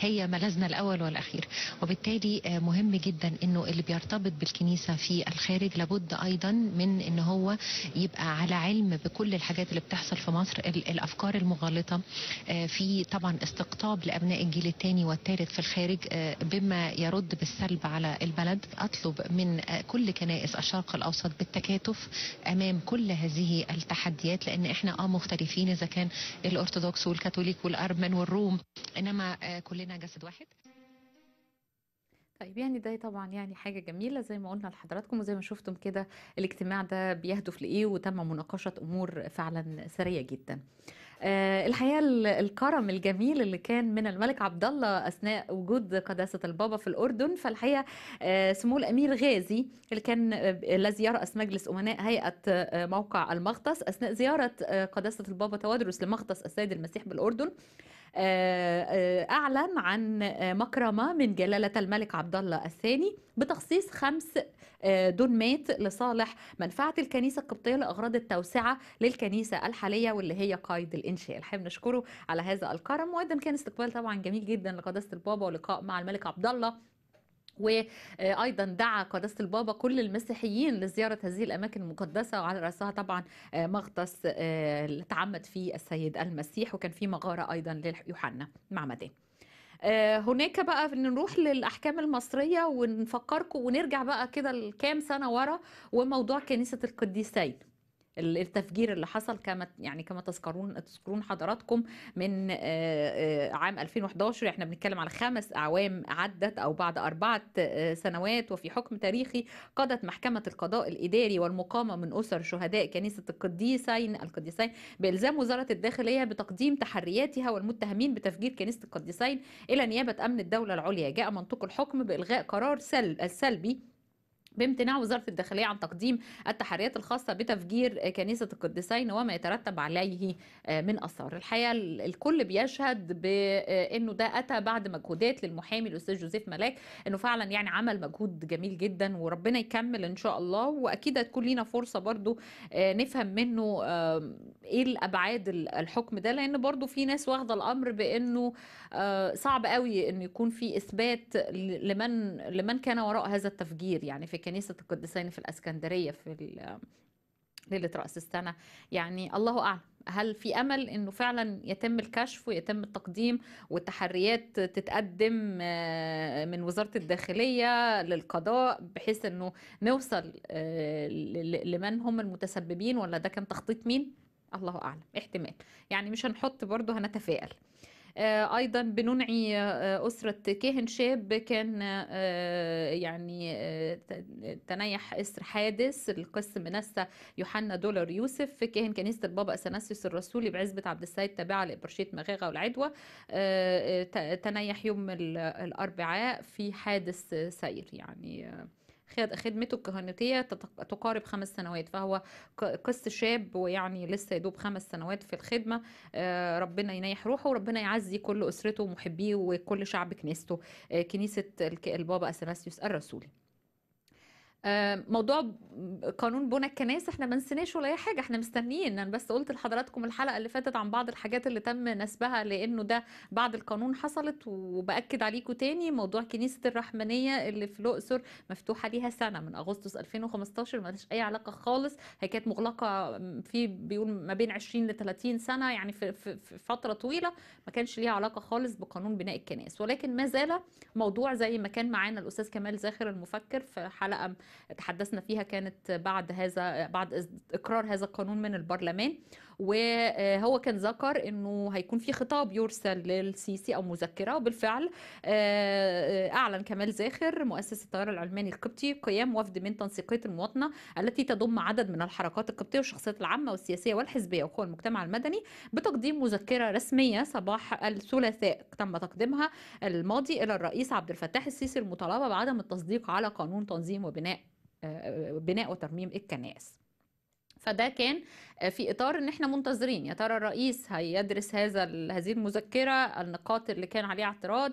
S4: هي ملاذ جهازنا الاول والاخير وبالتالي آه، مهم جدا انه اللي بيرتبط بالكنيسه في الخارج لابد ايضا من ان هو يبقى على علم بكل الحاجات اللي بتحصل في مصر الافكار المغالطه آه، في طبعا استقطاب لابناء الجيل الثاني والثالث في الخارج آه، بما يرد بالسلب على البلد اطلب من كل كنائس الشرق الاوسط بالتكاتف امام كل هذه التحديات لان احنا اه مختلفين اذا كان الارثوذكس والكاثوليك والارمن والروم انما كلنا جسد واحد واحد
S1: طيب يعني ده طبعا يعني حاجة جميلة زي ما قلنا لحضراتكم وزي ما شفتم كده الاجتماع ده بيهدف لإيه وتم مناقشة أمور فعلا سرية جدا. آه، الحقيقة الكرم الجميل اللي كان من الملك عبد الله أثناء وجود قداسة البابا في الأردن فالحقيقة آه، سمو الأمير غازي اللي كان آه، الذي يرأس مجلس أمناء هيئة موقع المغطس أثناء زيارة قداسة البابا توادرس لمغطس السيد المسيح بالأردن آه، آه، أعلن عن آه، مكرمة من جلالة الملك عبد الله الثاني بتخصيص خمس دونمات لصالح منفعة الكنيسة القبطية لأغراض التوسعة للكنيسة الحالية واللي هي قايد الإنشاء الحين نشكره على هذا الكرم وايضا كان استقبال طبعا جميل جدا لقداسة البابا ولقاء مع الملك عبد الله وايضا دعا قداسه البابا كل المسيحيين لزياره هذه الاماكن المقدسه وعلى راسها طبعا آه، مغطس اللي آه، تعمد فيه السيد المسيح وكان في مغاره ايضا ليوحنا معمدان آه، هناك بقى نروح للاحكام المصريه ونفكركم ونرجع بقى كده لكام سنه ورا وموضوع كنيسه القديسين التفجير اللي حصل كما يعني كما تذكرون تذكرون حضراتكم من عام 2011 احنا بنتكلم على خمس اعوام عدت او بعد اربعه سنوات وفي حكم تاريخي قضت محكمه القضاء الاداري والمقامه من اسر شهداء كنيسه القديسين القديسين بالزام وزاره الداخليه بتقديم تحرياتها والمتهمين بتفجير كنيسه القديسين الى نيابه امن الدوله العليا جاء منطق الحكم بالغاء قرار سل السلبي بامتناع وزارة الداخلية عن تقديم التحريات الخاصة بتفجير كنيسة القديسين وما يترتب عليه آه، من أثار الحقيقة الكل بيشهد بأنه آه، ده أتى بعد مجهودات للمحامي الأستاذ جوزيف ملاك أنه فعلا يعني عمل مجهود جميل جدا وربنا يكمل إن شاء الله وأكيد هتكون لينا فرصة برضو آه، نفهم منه إيه الأبعاد الحكم ده لأن برضو في ناس واخدة الأمر بأنه صعب قوي أن يكون في إثبات لمن, لمن كان وراء هذا التفجير يعني في لكنيسة القديسين في الأسكندرية في ليلة رأس السنة يعني الله أعلم هل في أمل أنه فعلا يتم الكشف ويتم التقديم والتحريات تتقدم آه، من وزارة الداخلية للقضاء بحيث أنه نوصل آه، لمن هم المتسببين ولا ده كان تخطيط مين؟ الله أعلم احتمال يعني مش هنحط برضه هنتفائل آه، ايضا بننعي آه، اسره كاهن شاب كان آه، يعني تنيح اسر حادث القس منسى يوحنا دولار يوسف كاهن كنيسه البابا اثناسيوس الرسولي بعزبه عبد السيد تابعه لابرشيه مغاغه والعدوى تنيح يوم الاربعاء في حادث سير يعني خدمته الكهنوتيه تقارب خمس سنوات فهو قس شاب ويعني لسه يدوب خمس سنوات في الخدمه آه، ربنا ينيح روحه وربنا يعزي كل اسرته ومحبيه وكل شعب كنيسته آه، كنيسه البابا اثناسيوس الرسولي آه، موضوع قانون بنى الكنائس احنا ما نسيناش ولا اي حاجه احنا مستنيين انا بس قلت لحضراتكم الحلقه اللي فاتت عن بعض الحاجات اللي تم نسبها لانه ده بعد القانون حصلت وباكد عليكم تاني موضوع كنيسه الرحمنيه اللي في الاقصر مفتوحه ليها سنه من اغسطس 2015 ما لهاش اي علاقه خالص هي كانت مغلقه في بيقول ما بين 20 ل 30 سنه يعني في, في, في فتره طويله ما كانش ليها علاقه خالص بقانون بناء الكنائس ولكن ما زال موضوع زي ما كان معانا الاستاذ كمال زاخر المفكر في حلقه تحدثنا فيها كانت بعد هذا بعد اقرار هذا القانون من البرلمان وهو كان ذكر انه هيكون في خطاب يرسل للسيسي او مذكره وبالفعل آه، آه، اعلن كمال زاخر مؤسس التيار العلماني القبطي قيام وفد من تنسيقيه المواطنه التي تضم عدد من الحركات القبطيه والشخصيات العامه والسياسيه والحزبيه وقوى المجتمع المدني بتقديم مذكره رسميه صباح الثلاثاء تم تقديمها الماضي الى الرئيس عبد الفتاح السيسي المطالبه بعدم التصديق على قانون تنظيم وبناء آه، بناء وترميم الكنائس فده كان في اطار ان احنا منتظرين يا ترى الرئيس هيدرس هذا هذه المذكره النقاط اللي كان عليها اعتراض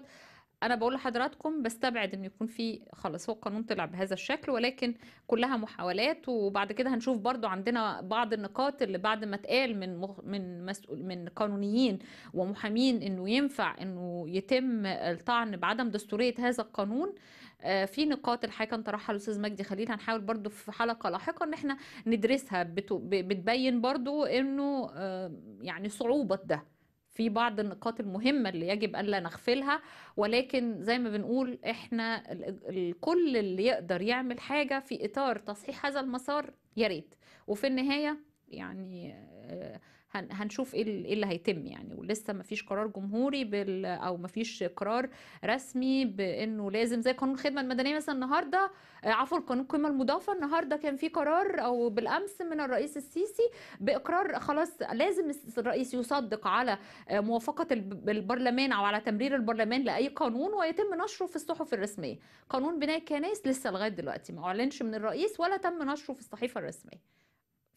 S1: انا بقول لحضراتكم بستبعد ان يكون في خلاص هو القانون طلع بهذا الشكل ولكن كلها محاولات وبعد كده هنشوف برضو عندنا بعض النقاط اللي بعد ما اتقال من مخ من مسؤول من قانونيين ومحامين انه ينفع انه يتم الطعن بعدم دستوريه هذا القانون آه، في نقاط الحقيقه كان طرحها الاستاذ مجدي خليل هنحاول برضو في حلقه لاحقه ان احنا ندرسها بتبين برضو انه آه، يعني صعوبه ده في بعض النقاط المهمة اللي يجب ألا نغفلها ولكن زي ما بنقول إحنا الكل اللي يقدر يعمل حاجة في إطار تصحيح هذا المسار يا ريت وفي النهاية يعني آه، هنشوف إيه, ايه اللي هيتم يعني ولسه ما فيش قرار جمهوري بال او ما فيش قرار رسمي بانه لازم زي قانون الخدمه المدنيه مثلا النهارده آه، عفوا قانون القيمه المضافه النهارده كان في قرار او بالامس من الرئيس السيسي باقرار خلاص لازم الرئيس يصدق على آه، موافقه البرلمان او على تمرير البرلمان لاي قانون ويتم نشره في الصحف الرسميه قانون بناء الكنائس لسه لغايه دلوقتي ما اعلنش من الرئيس ولا تم نشره في الصحيفه الرسميه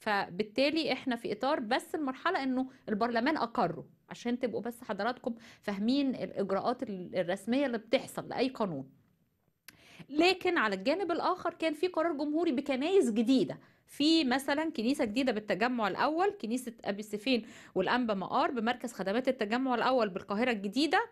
S1: فبالتالي احنا في اطار بس المرحله انه البرلمان اقره عشان تبقوا بس حضراتكم فاهمين الاجراءات الرسميه اللي بتحصل لاي قانون لكن على الجانب الاخر كان في قرار جمهوري بكنايس جديده في مثلا كنيسه جديده بالتجمع الاول كنيسه ابي سفين والانبا مقار بمركز خدمات التجمع الاول بالقاهره الجديده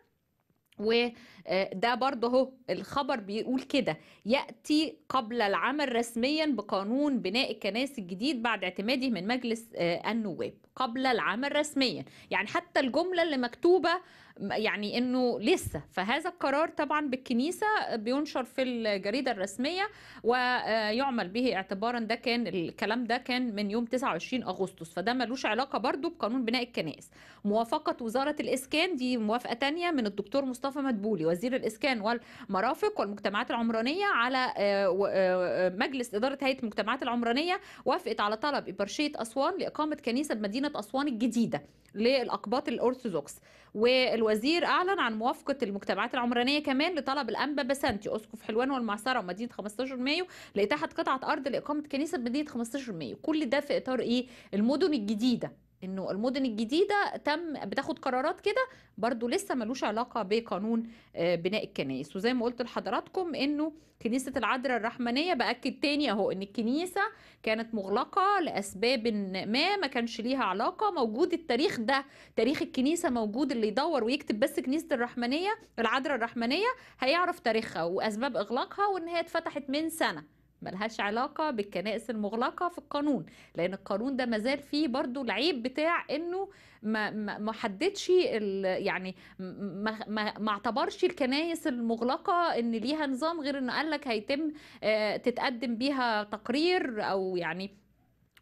S1: وده آه، برضه اهو الخبر بيقول كده ياتي قبل العمل رسميا بقانون بناء الكنائس الجديد بعد اعتماده من مجلس آه، النواب قبل العمل رسميا يعني حتى الجمله اللي مكتوبه يعني انه لسه فهذا القرار طبعا بالكنيسه بينشر في الجريده الرسميه ويعمل آه، به اعتبارا ده كان الكلام ده كان من يوم 29 اغسطس فده ملوش علاقه برضو بقانون بناء الكنائس موافقه وزاره الاسكان دي موافقه تانية من الدكتور مصطفى مدبولي وزير الاسكان والمرافق والمجتمعات العمرانيه على آه، آه، مجلس اداره هيئه المجتمعات العمرانيه وافقت على طلب إبرشية أسوان لإقامة كنيسة بمدينة أسوان الجديدة للأقباط الأرثوذكس والوزير أعلن عن موافقة المجتمعات العمرانية كمان لطلب الأنبا بسنتي أسقف حلوان والمعصرة ومدينة 15 مايو لإتاحة قطعة أرض لإقامة كنيسة بمدينه 15 مايو كل ده في إطار إيه المدن الجديدة انه المدن الجديده تم بتاخد قرارات كده برضو لسه ملوش علاقه بقانون آه، بناء الكنائس وزي ما قلت لحضراتكم انه كنيسه العذراء الرحمانيه باكد تاني اهو ان الكنيسه كانت مغلقه لاسباب ما ما كانش ليها علاقه موجود التاريخ ده تاريخ الكنيسه موجود اللي يدور ويكتب بس كنيسه الرحمانيه العذراء الرحمانيه هيعرف تاريخها واسباب اغلاقها وان هي اتفتحت من سنه ملهاش علاقة بالكنائس المغلقة في القانون لأن القانون ده مازال فيه برضو العيب بتاع أنه ما, ما حددش يعني ما, ما, ما اعتبرش الكنائس المغلقة أن ليها نظام غير أنه قالك هيتم آه، تتقدم بيها تقرير أو يعني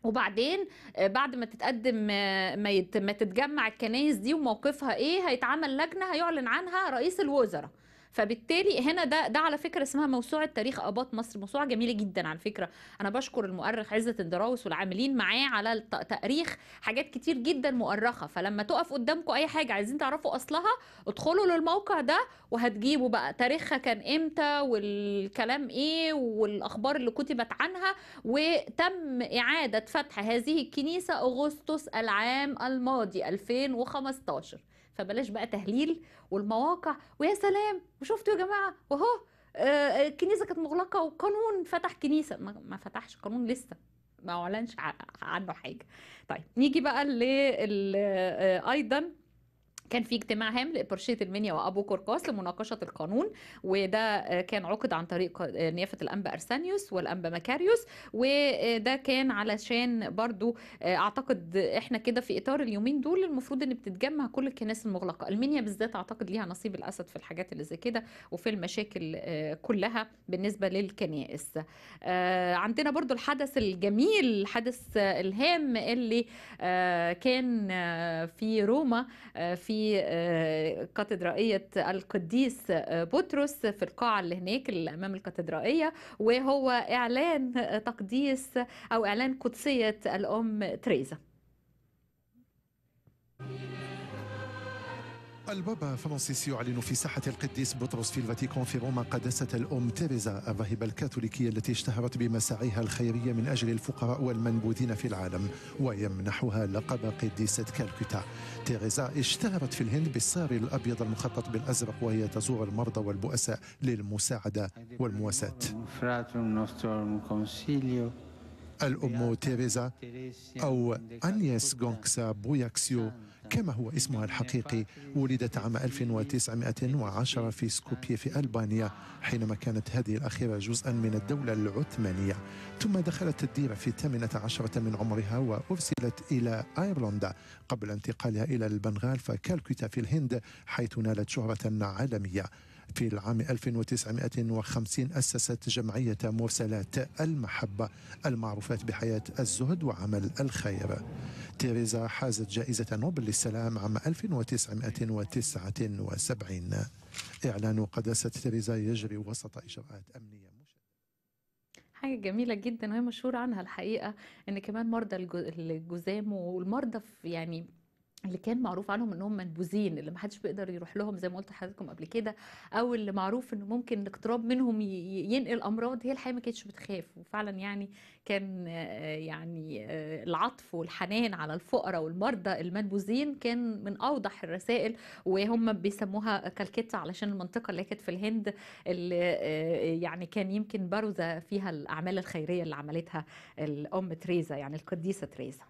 S1: وبعدين آه، بعد ما تتقدم آه، ما تتجمع الكنائس دي وموقفها ايه هيتعمل لجنه هيعلن عنها رئيس الوزراء فبالتالي هنا ده ده على فكره اسمها موسوعه تاريخ اباط مصر موسوعه جميله جدا على فكره انا بشكر المؤرخ عزه الدراوس والعاملين معاه على تاريخ حاجات كتير جدا مؤرخه فلما تقف قدامكم اي حاجه عايزين تعرفوا اصلها ادخلوا للموقع ده وهتجيبوا بقى تاريخها كان امتى والكلام ايه والاخبار اللي كتبت عنها وتم اعاده فتح هذه الكنيسه اغسطس العام الماضي 2015 فبلاش بقى تهليل والمواقع ويا سلام وشفتوا يا جماعه واهو آه، آه، الكنيسه كانت مغلقه وقانون فتح كنيسه ما فتحش قانون لسه ما اعلنش عنه حاجه طيب نيجي بقى ل آه، ايضا كان في اجتماع هام لإبرشية المنيا وأبو قرقاس لمناقشة القانون وده كان عقد عن طريق نيافة الأنبا أرسانيوس والأنبا مكاريوس وده كان علشان برضو آه، أعتقد إحنا كده في إطار اليومين دول المفروض إن بتتجمع كل الكنائس المغلقة المنيا بالذات أعتقد ليها نصيب الأسد في الحاجات اللي زي كده وفي المشاكل آه، كلها بالنسبة للكنائس آه، عندنا برضو الحدث الجميل الحدث الهام اللي كان في روما في في آه، كاتدرائية القديس آه، بطرس في القاعة اللي هناك اللي أمام الكاتدرائية وهو إعلان تقديس أو إعلان قدسية الأم تريزا
S5: البابا فرانسيس يعلن في ساحة القديس بطرس في الفاتيكان في روما قداسة الأم تيريزا الراهبة الكاثوليكية التي اشتهرت بمساعيها الخيرية من أجل الفقراء والمنبوذين في العالم ويمنحها لقب قديسة كالكوتا تيريزا اشتهرت في الهند بالسار الأبيض المخطط بالأزرق وهي تزور المرضى والبؤساء للمساعدة والمواساة الأم تيريزا أو أنيس غونكسا بوياكسيو كما هو اسمها الحقيقي ولدت عام 1910 في سكوبية في ألبانيا حينما كانت هذه الأخيرة جزءا من الدولة العثمانية ثم دخلت الديرة في الثامنة عشرة من عمرها وأرسلت إلى أيرلندا قبل انتقالها إلى البنغال فكالكوتا في الهند حيث نالت شهرة عالمية في العام 1950 أسست جمعية مرسلات المحبة المعروفات بحياة الزهد وعمل الخير تيريزا حازت جائزة نوبل للسلام عام 1979 إعلان قداسة تيريزا يجري وسط إجراءات أمنية
S1: حاجة جميلة جدا وهي مشهورة عنها الحقيقة ان كمان مرضى الجزام والمرضى في يعني اللي كان معروف عنهم انهم منبوذين اللي محدش بيقدر يروح لهم زي ما قلت لحضراتكم قبل كده او اللي معروف انه ممكن الاقتراب منهم ينقل امراض هي الحقيقه ما كانتش بتخاف وفعلا يعني كان آه، يعني آه، العطف والحنان على الفقراء والمرضى المنبوذين كان من اوضح الرسائل وهم بيسموها كالكتا علشان المنطقه اللي كانت في الهند اللي آه، يعني كان يمكن برز فيها الاعمال الخيريه اللي عملتها الام تريزا يعني القديسه تريزا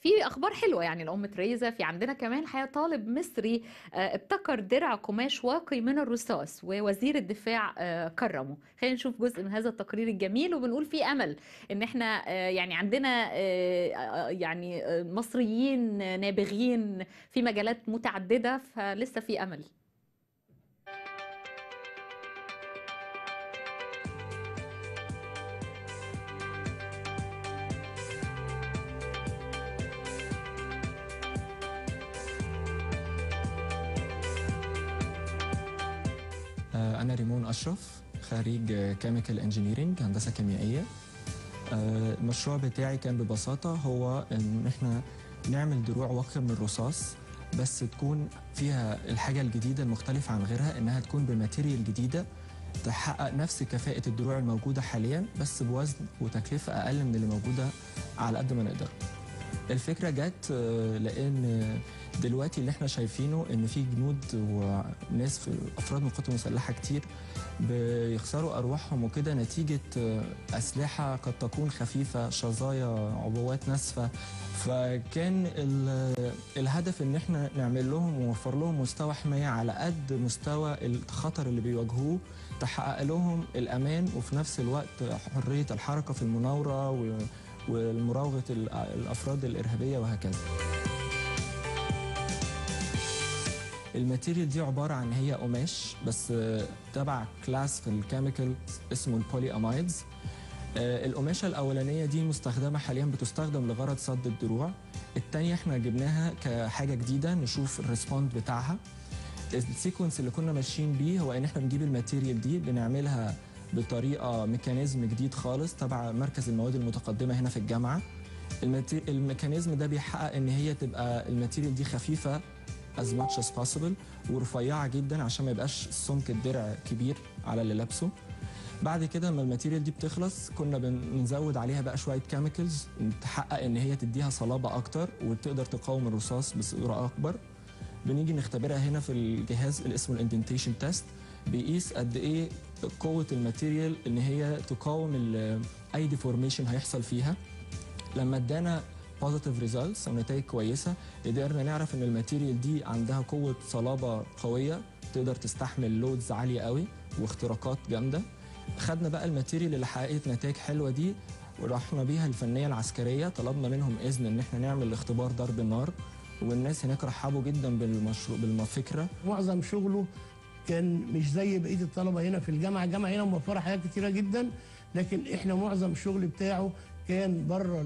S1: في اخبار حلوه يعني الام تريزا في عندنا كمان حياه طالب مصري آه، ابتكر درع قماش واقي من الرصاص ووزير الدفاع آه، كرمه خلينا نشوف جزء من هذا التقرير الجميل وبنقول في امل ان احنا آه، يعني عندنا يعني مصريين نابغين في مجالات متعدده فلسه في امل
S6: أشرف خريج كيميكال انجينيرنج هندسة كيميائية آه، المشروع بتاعي كان ببساطة هو إن إحنا نعمل دروع وقر من الرصاص بس تكون فيها الحاجة الجديدة المختلفة عن غيرها إنها تكون بماتيريال جديدة تحقق نفس كفاءة الدروع الموجودة حاليا بس بوزن وتكلفة أقل من اللي موجودة على قد ما نقدر. الفكرة جت آه، لأن دلوقتي اللي احنا شايفينه ان في جنود وناس في افراد من القوات المسلحه كتير بيخسروا ارواحهم وكده نتيجه آه، اسلحه قد تكون خفيفه شظايا عبوات ناسفه فكان الهدف ان احنا نعمل لهم ونوفر لهم مستوى حمايه على قد مستوى الخطر اللي بيواجهوه تحقق لهم الامان وفي نفس الوقت حريه الحركه في المناوره ومراوغه الافراد الارهابيه وهكذا الماتيريال دي عباره عن هي قماش بس آه، تبع كلاس في الكيميكال اسمه البولي امايدز آه، القماشه الاولانيه دي مستخدمه حاليا بتستخدم لغرض سد الدروع الثانيه احنا جبناها كحاجه جديده نشوف الريسبوند بتاعها السيكونس اللي كنا ماشيين بيه هو ان احنا بنجيب الماتيريال دي بنعملها بطريقه ميكانيزم جديد خالص تبع مركز المواد المتقدمه هنا في الجامعه الميكانيزم ده بيحقق ان هي تبقى الماتيريال دي خفيفه از ماتش از possible ورفيعه جدا عشان ما يبقاش سمك الدرع كبير على اللي لابسه بعد كده لما الماتيريال دي بتخلص كنا بنزود عليها بقى شويه كيميكلز تحقق ان هي تديها صلابه اكتر وتقدر تقاوم الرصاص بصورة اكبر بنيجي نختبرها هنا في الجهاز اللي اسمه الاندنتيشن تيست بيقيس قد ايه قوه الماتيريال ان هي تقاوم اي ديفورميشن هيحصل فيها لما ادانا بوزيتيف ريزلتس او نتائج كويسه قدرنا نعرف ان الماتيريال دي عندها قوه صلابه قويه تقدر تستحمل لودز عاليه قوي واختراقات جامده خدنا بقى الماتيريال اللي حققت نتائج حلوه دي ورحنا بيها الفنيه العسكريه طلبنا منهم اذن ان احنا نعمل اختبار ضرب النار والناس هناك رحبوا
S7: جدا بالمشروع بالفكره معظم شغله كان مش زي بقيه الطلبه هنا في الجامعه الجامعه هنا موفره حاجات كتيره جدا لكن احنا معظم الشغل بتاعه كان بره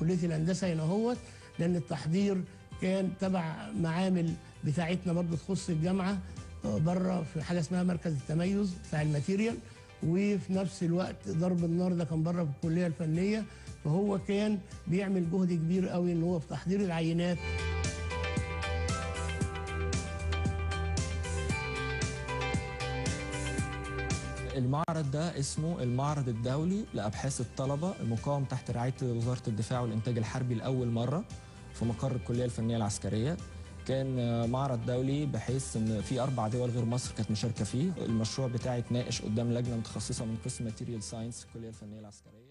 S7: كليه الهندسه هنا اهوت لان التحضير كان تبع معامل بتاعتنا برضه تخص الجامعه بره في حاجه اسمها مركز التميز بتاع الماتيريال وفي نفس الوقت ضرب النار ده كان بره في الكليه الفنيه فهو كان بيعمل جهد كبير قوي ان هو في تحضير العينات
S6: المعرض ده اسمه المعرض الدولي لأبحاث الطلبة المقام تحت رعاية وزارة الدفاع والإنتاج الحربي لأول مرة في مقر الكلية الفنية العسكرية كان معرض دولي بحيث ان في اربع دول غير مصر كانت مشاركه فيه المشروع بتاعي اتناقش قدام لجنه متخصصه من قسم ماتيريال ساينس في الكليه الفنيه العسكريه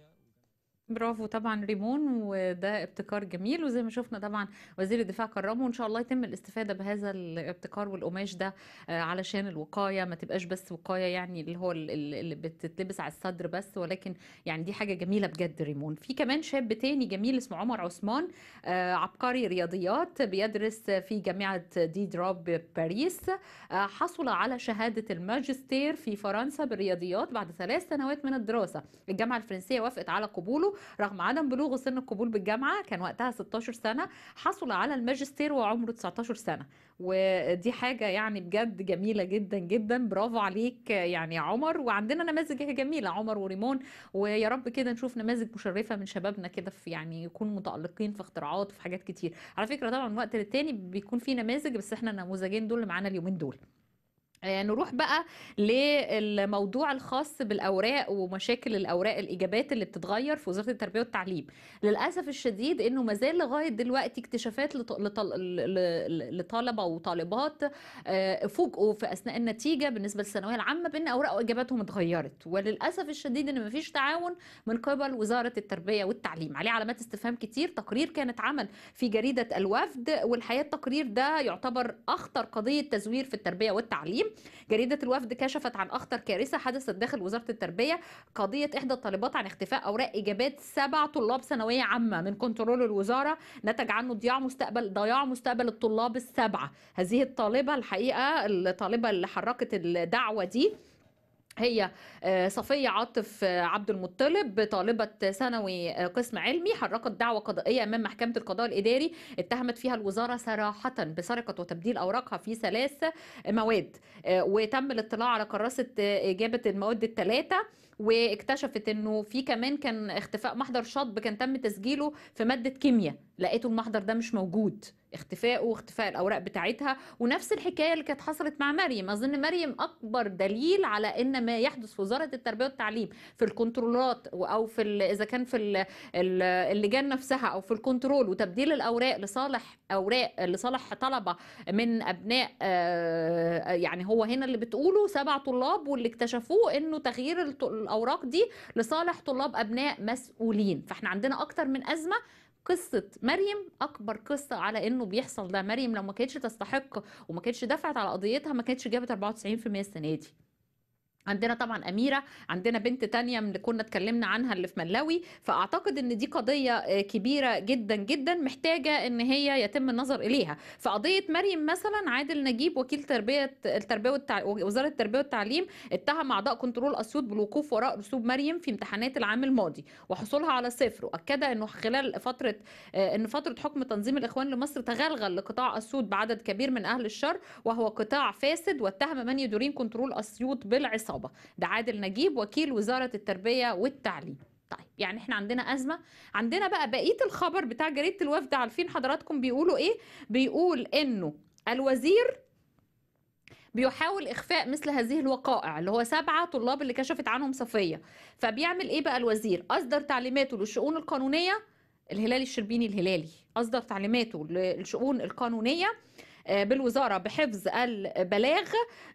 S1: برافو طبعا ريمون وده ابتكار جميل وزي ما شفنا طبعا وزير الدفاع كرمه وان شاء الله يتم الاستفاده بهذا الابتكار والقماش ده آه، علشان الوقايه ما تبقاش بس وقايه يعني اللي هو اللي بتتلبس على الصدر بس ولكن يعني دي حاجه جميله بجد ريمون في كمان شاب تاني جميل اسمه عمر عثمان آه، عبقري رياضيات بيدرس في جامعه دي دراب باريس آه، حصل على شهاده الماجستير في فرنسا بالرياضيات بعد ثلاث سنوات من الدراسه الجامعه الفرنسيه وافقت على قبوله رغم عدم بلوغه سن القبول بالجامعه كان وقتها 16 سنه حصل على الماجستير وعمره 19 سنه ودي حاجه يعني بجد جميله جدا جدا برافو عليك يعني عمر وعندنا نماذج جميله عمر وريمون ويا رب كده نشوف نماذج مشرفه من شبابنا كده في يعني يكون متالقين في اختراعات وفي حاجات كتير على فكره طبعا وقت للتاني بيكون في نماذج بس احنا النموذجين دول معانا اليومين دول آه، نروح بقى للموضوع الخاص بالاوراق ومشاكل الاوراق الاجابات اللي بتتغير في وزاره التربيه والتعليم للاسف الشديد انه ما زال لغايه دلوقتي اكتشافات لطلبه وطالبات آه، فوجئوا في اثناء النتيجه بالنسبه للثانويه العامه بان اوراق واجاباتهم اتغيرت وللاسف الشديد ان ما فيش تعاون من قبل وزاره التربيه والتعليم عليه علامات استفهام كتير تقرير كان اتعمل في جريده الوفد والحقيقه التقرير ده يعتبر اخطر قضيه تزوير في التربيه والتعليم جريدة الوفد كشفت عن أخطر كارثة حدثت داخل وزارة التربية قضية إحدى الطالبات عن اختفاء أوراق إجابات سبع طلاب ثانوية عامة من كنترول الوزارة نتج عنه ضياع مستقبل ضياع مستقبل الطلاب السبعة هذه الطالبة الحقيقة الطالبة اللي حركت الدعوة دي هي آه، صفية عاطف آه، عبد المطلب طالبة ثانوي آه، قسم علمي حركت دعوة قضائية أمام محكمة القضاء الإداري اتهمت فيها الوزارة صراحة بسرقة وتبديل أوراقها في ثلاث مواد وتم الاطلاع على كراسة إجابة المواد الثلاثة واكتشفت انه في كمان كان اختفاء محضر شطب كان تم تسجيله في ماده كيمياء لقيته المحضر ده مش موجود اختفائه واختفاء الاوراق بتاعتها ونفس الحكايه اللي كانت حصلت مع مريم اظن مريم اكبر دليل على ان ما يحدث في وزاره التربيه والتعليم في الكنترولات او في اذا كان في اللجان نفسها او في الكنترول وتبديل الاوراق لصالح اوراق لصالح طلبه من ابناء آه، يعني هو هنا اللي بتقوله سبع طلاب واللي اكتشفوه انه تغيير الاوراق دي لصالح طلاب ابناء مسؤولين فاحنا عندنا اكتر من ازمه قصه مريم اكبر قصه على انه بيحصل ده مريم لو ما كانتش تستحق وما كانتش دفعت على قضيتها ما كانتش جابت 94% السنه دي عندنا طبعا أميرة عندنا بنت تانية من اللي كنا اتكلمنا عنها اللي في ملاوي فأعتقد أن دي قضية آه، كبيرة جدا جدا محتاجة أن هي يتم النظر إليها فقضية مريم مثلا عادل نجيب وكيل تربية التربية والتع... وزارة التربية والتعليم اتهم أعضاء كنترول أسيوط بالوقوف وراء رسوب مريم في امتحانات العام الماضي وحصولها على صفر وأكد أنه خلال فترة آه، أن فترة حكم تنظيم الإخوان لمصر تغلغل لقطاع أسيوط بعدد كبير من أهل الشر وهو قطاع فاسد واتهم من يدورين كنترول أسيوط بالعصابة الإصابة ده عادل نجيب وكيل وزارة التربية والتعليم طيب يعني احنا عندنا ازمه عندنا بقى بقيه الخبر بتاع جريده الوفد عارفين حضراتكم بيقولوا ايه بيقول انه الوزير بيحاول اخفاء مثل هذه الوقائع اللي هو سبعه طلاب اللي كشفت عنهم صفيه فبيعمل ايه بقى الوزير اصدر تعليماته للشؤون القانونيه الهلالي الشربيني الهلالي اصدر تعليماته للشؤون القانونيه آه، بالوزاره بحفظ البلاغ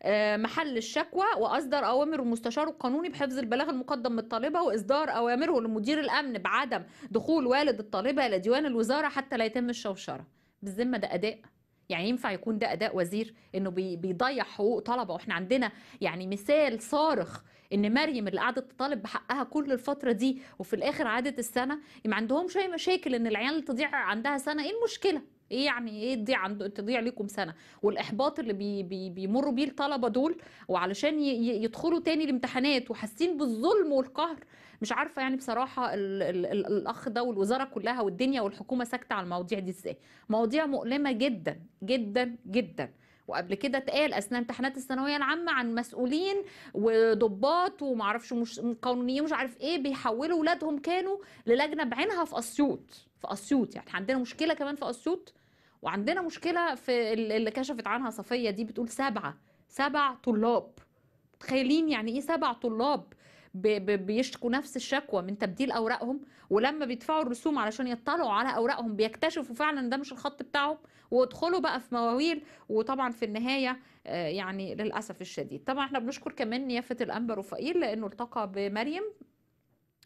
S1: آه، محل الشكوى واصدر اوامر مستشاره القانوني بحفظ البلاغ المقدم من الطالبه واصدار اوامره لمدير الامن بعدم دخول والد الطالبه الى ديوان الوزاره حتى لا يتم الشوشره بالذمه ده اداء يعني ينفع يكون ده اداء وزير انه بيضيع حقوق طلبه واحنا عندنا يعني مثال صارخ ان مريم اللي قعدت تطالب بحقها كل الفتره دي وفي الاخر عادت السنه ما عندهمش اي مشاكل ان العيال تضيع عندها سنه ايه المشكله ايه يعني ايه تضيع عند تضيع ليكم سنه والاحباط اللي بي بي بيمروا بيه الطلبه دول وعلشان يدخلوا تاني الامتحانات وحاسين بالظلم والقهر مش عارفه يعني بصراحه ال ال ال الاخ ده والوزاره كلها والدنيا والحكومه ساكته على المواضيع دي ازاي مواضيع مؤلمه جدا جدا جدا وقبل كده اتقال اثناء امتحانات الثانويه العامه عن مسؤولين وضباط ومعرفش مش قانونيين مش عارف ايه بيحولوا ولادهم كانوا للجنه بعينها في اسيوط في اسيوط يعني عندنا مشكله كمان في اسيوط وعندنا مشكله في اللي كشفت عنها صفيه دي بتقول سبعه سبع طلاب متخيلين يعني ايه سبع طلاب بيشكوا نفس الشكوى من تبديل اوراقهم ولما بيدفعوا الرسوم علشان يطلعوا على اوراقهم بيكتشفوا فعلا ده مش الخط بتاعهم وادخلوا بقى في مواويل وطبعا في النهايه آه، يعني للاسف الشديد طبعا احنا بنشكر كمان يافه الانبا رفائيل لانه التقى بمريم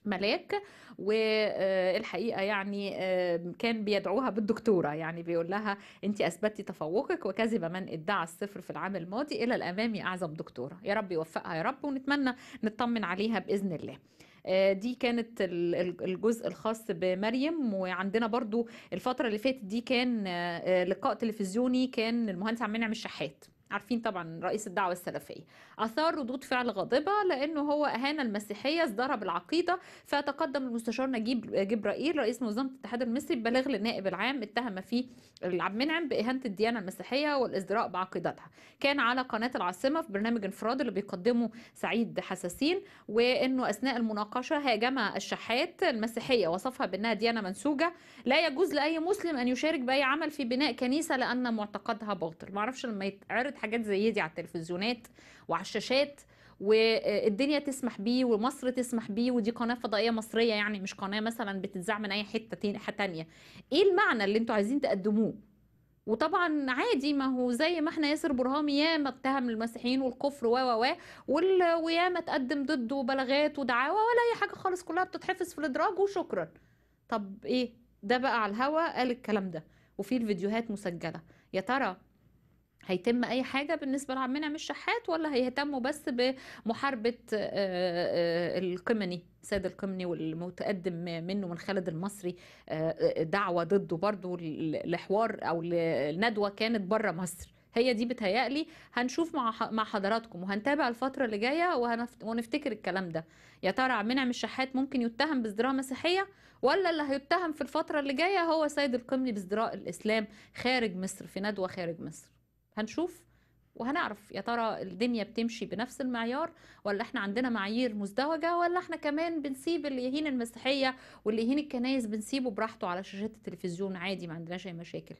S1: ملاك والحقيقه يعني كان بيدعوها بالدكتوره يعني بيقول لها انت اثبتي تفوقك وكذب من ادعى الصفر في العام الماضي الى الامام اعظم دكتوره يا رب يوفقها يا رب ونتمنى نطمن عليها باذن الله آه، دي كانت الجزء الخاص بمريم وعندنا برضو الفترة اللي فاتت دي كان آه، آه، لقاء تلفزيوني كان المهندس عم منعم الشحات عارفين طبعا رئيس الدعوة السلفية أثار ردود فعل غاضبة لأنه هو أهان المسيحية اصدار بالعقيدة فتقدم المستشار نجيب جبرائيل رئيس منظمة الاتحاد المصري ببلاغ للنائب العام اتهم فيه العبد منعم بإهانة الديانة المسيحية والازدراء بعقيدتها كان على قناة العاصمة في برنامج انفراد اللي بيقدمه سعيد حساسين وأنه أثناء المناقشة هاجم الشحات المسيحية وصفها بأنها ديانة منسوجة لا يجوز لأي مسلم أن يشارك بأي عمل في بناء كنيسة لأن معتقدها باطل معرفش لما يتعرض حاجات زي دي على التلفزيونات وعلى الشاشات والدنيا تسمح بيه ومصر تسمح بيه ودي قناه فضائيه مصريه يعني مش قناه مثلا بتتذاع من اي حته تانية ايه المعنى اللي انتوا عايزين تقدموه وطبعا عادي ما هو زي ما احنا ياسر برهامي ياما اتهم المسيحيين والكفر و و و وياما تقدم ضده بلاغات ودعاوى ولا اي حاجه خالص كلها بتتحفظ في الادراج وشكرا طب ايه ده بقى على الهوا قال الكلام ده وفي الفيديوهات مسجله يا ترى هيتم اي حاجه بالنسبه لعمنا مش شحات ولا هيهتموا بس بمحاربه آه، آه، القمني سيد القمني والمتقدم منه من خالد المصري آه، دعوه ضده برضه لحوار او لندوه كانت بره مصر هي دي بتهيألي هنشوف مع مع حضراتكم وهنتابع الفترة اللي جاية ونفتكر الكلام ده يا ترى عمنا من الشحات ممكن يتهم بازدراء مسيحية ولا اللي هيتهم في الفترة اللي جاية هو سيد القمني بازدراء الإسلام خارج مصر في ندوة خارج مصر هنشوف وهنعرف يا ترى الدنيا بتمشي بنفس المعيار ولا احنا عندنا معايير مزدوجه ولا احنا كمان بنسيب اللي يهين المسيحيه واللي يهين الكنايس بنسيبه براحته على شاشات التلفزيون عادي ما عندناش اي مشاكل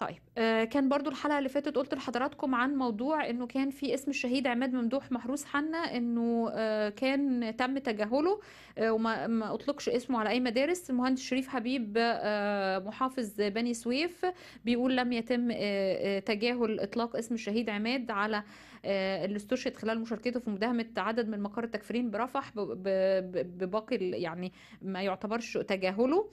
S1: طيب آه كان برضو الحلقة اللي فاتت قلت لحضراتكم عن موضوع انه كان في اسم الشهيد عماد ممدوح محروس حنا انه آه كان تم تجاهله آه وما ما اطلقش اسمه على اي مدارس المهندس شريف حبيب آه محافظ بني سويف بيقول لم يتم آه, آه، تجاهل اطلاق اسم الشهيد عماد على آه اللي استشهد خلال مشاركته في مداهمة عدد من مقر التكفيرين برفح بباقي يعني ما يعتبرش تجاهله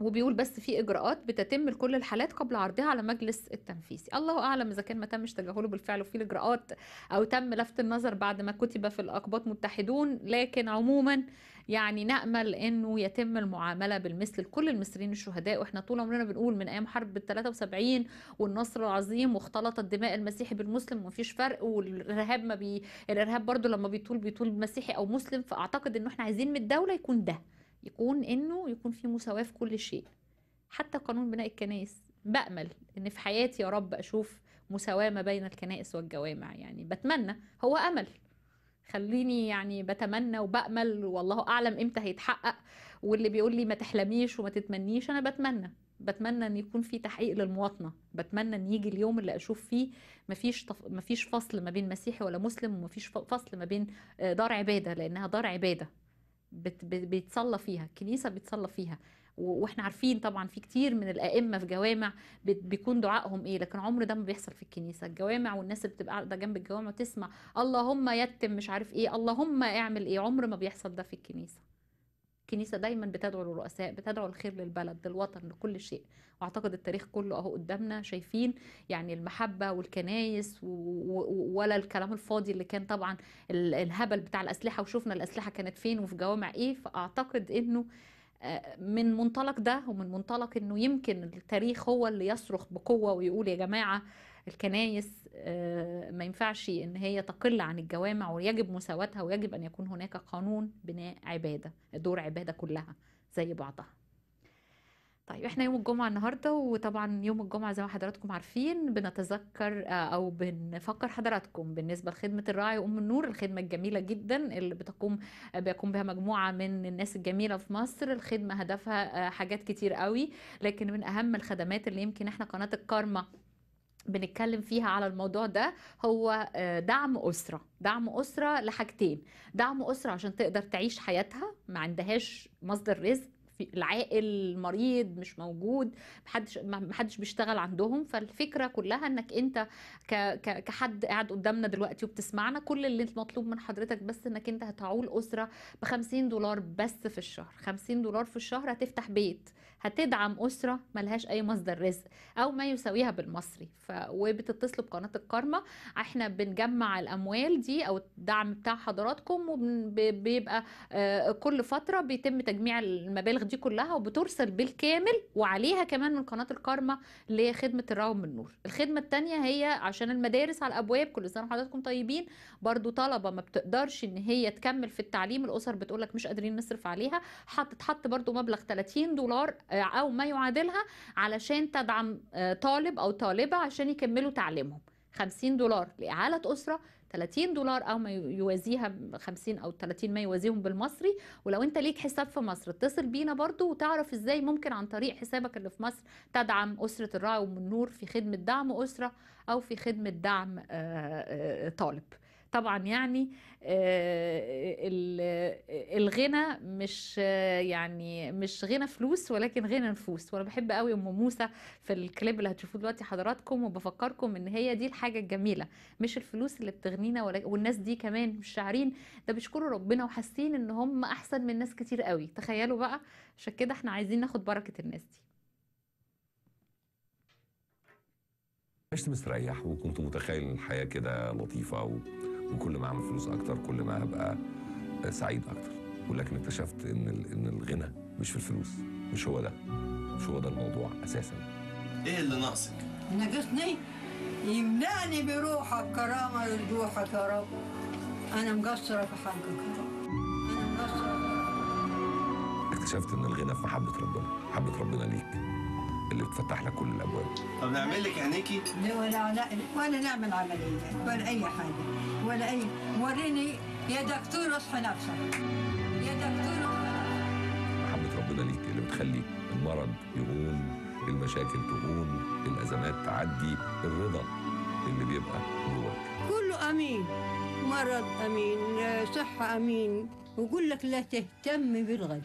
S1: وبيقول بس في اجراءات بتتم لكل الحالات قبل عرضها على مجلس التنفيذي الله اعلم اذا كان ما تمش تجاهله بالفعل وفي الاجراءات او تم لفت النظر بعد ما كتب في الاقباط متحدون لكن عموما يعني نامل انه يتم المعامله بالمثل لكل المصريين الشهداء واحنا طول عمرنا بنقول من ايام حرب 73 والنصر العظيم واختلط الدماء المسيحي بالمسلم ومفيش فرق والارهاب ما بي الارهاب برضو لما بيطول بيطول مسيحي او مسلم فاعتقد ان احنا عايزين من الدوله يكون ده يكون انه يكون في مساواه في كل شيء حتى قانون بناء الكنائس بامل ان في حياتي يا رب اشوف مساواه ما بين الكنائس والجوامع يعني بتمنى هو امل خليني يعني بتمنى وبامل والله اعلم امتى هيتحقق واللي بيقول لي ما تحلميش وما تتمنيش انا بتمنى بتمنى ان يكون في تحقيق للمواطنه بتمنى ان يجي اليوم اللي اشوف فيه مفيش طف... مفيش فصل ما بين مسيحي ولا مسلم ومفيش فصل ما بين آه، دار عباده لانها دار عباده بت بيتصلى فيها الكنيسه بيتصلى فيها واحنا عارفين طبعا في كتير من الائمه في جوامع بيكون دعائهم ايه لكن عمر ده ما بيحصل في الكنيسه الجوامع والناس اللي بتبقى قاعده جنب الجوامع تسمع اللهم يتم مش عارف ايه اللهم اعمل ايه عمر ما بيحصل ده في الكنيسه الكنيسة دايما بتدعو للرؤساء بتدعو الخير للبلد للوطن لكل شيء واعتقد التاريخ كله اهو قدامنا شايفين يعني المحبة والكنايس ولا الكلام الفاضي اللي كان طبعا الهبل بتاع الأسلحة وشفنا الأسلحة كانت فين وفي جوامع ايه فاعتقد انه آه، من منطلق ده ومن منطلق انه يمكن التاريخ هو اللي يصرخ بقوه ويقول يا جماعه الكنايس آه، ما ينفعش ان هي تقل عن الجوامع ويجب مساواتها ويجب ان يكون هناك قانون بناء عباده دور عباده كلها زي بعضها طيب احنا يوم الجمعه النهارده وطبعا يوم الجمعه زي ما حضراتكم عارفين بنتذكر آه، او بنفكر حضراتكم بالنسبه لخدمه الراعي وام النور الخدمه الجميله جدا اللي بتقوم آه، بيقوم بها مجموعه من الناس الجميله في مصر الخدمه هدفها حاجات كتير قوي لكن من اهم الخدمات اللي يمكن احنا قناه الكارما بنتكلم فيها على الموضوع ده هو آه، دعم أسرة دعم أسرة لحاجتين دعم أسرة عشان تقدر تعيش حياتها ما عندهاش مصدر رزق في العائل مريض مش موجود محدش محدش بيشتغل عندهم فالفكره كلها انك انت كحد قاعد قدامنا دلوقتي وبتسمعنا كل اللي مطلوب من حضرتك بس انك انت هتعول اسره ب 50 دولار بس في الشهر 50 دولار في الشهر هتفتح بيت هتدعم اسره ملهاش اي مصدر رزق او ما يساويها بالمصري ف... وبتتصلوا بقناه الكارما احنا بنجمع الاموال دي او الدعم بتاع حضراتكم وبيبقى آه، كل فتره بيتم تجميع المبالغ دي كلها وبترسل بالكامل وعليها كمان من قناه الكارما لخدمه الرغم من النور الخدمه الثانيه هي عشان المدارس على الابواب كل سنه وحضراتكم طيبين برضو طلبه ما بتقدرش ان هي تكمل في التعليم الاسر بتقول لك مش قادرين نصرف عليها حط برضو مبلغ 30 دولار آه، او ما يعادلها علشان تدعم آه، طالب او طالبه عشان يكملوا تعليمهم 50 دولار لاعاله اسره 30 دولار او ما يوازيها 50 او 30 ما يوازيهم بالمصري ولو انت ليك حساب في مصر اتصل بينا برضو وتعرف ازاي ممكن عن طريق حسابك اللي في مصر تدعم اسره الرعي والنور في خدمه دعم اسره او في خدمه دعم آه، طالب طبعا يعني آه، الغنى مش يعني مش غنى فلوس ولكن غنى نفوس وانا بحب قوي ام موسى في الكليب اللي هتشوفوه دلوقتي حضراتكم وبفكركم ان هي دي الحاجه الجميله مش الفلوس اللي بتغنينا والناس دي كمان مش شاعرين ده بيشكروا ربنا وحاسين ان هم احسن من ناس كتير قوي تخيلوا بقى عشان كده احنا عايزين ناخد بركه الناس دي
S8: عشت مستريح وكنت متخيل الحياه كده لطيفه و... وكل ما اعمل فلوس اكتر كل ما هبقى سعيد اكتر ولكن اكتشفت ان ان الغنى مش في الفلوس مش هو ده مش هو ده الموضوع اساسا ايه اللي
S9: ناقصك ناقصني يمنعني بروحك كرامه لجوحك يا رب انا مقصره في حقك يا رب انا مقصره
S8: اكتشفت ان الغنى في محبه ربنا محبه ربنا ليك اللي بتفتح لك كل الابواب
S9: طب نعمل لك عينيكي ولا لا ولا نعمل عمليه ولا اي حاجه ولا أي وريني يا دكتور اصحى نفسك يا دكتور
S8: محبة ربنا ليك اللي بتخلي المرض يهون المشاكل تهون الأزمات تعدي الرضا اللي بيبقى جواك
S9: كله أمين مرض أمين صحة أمين ويقول لك لا تهتم بالغد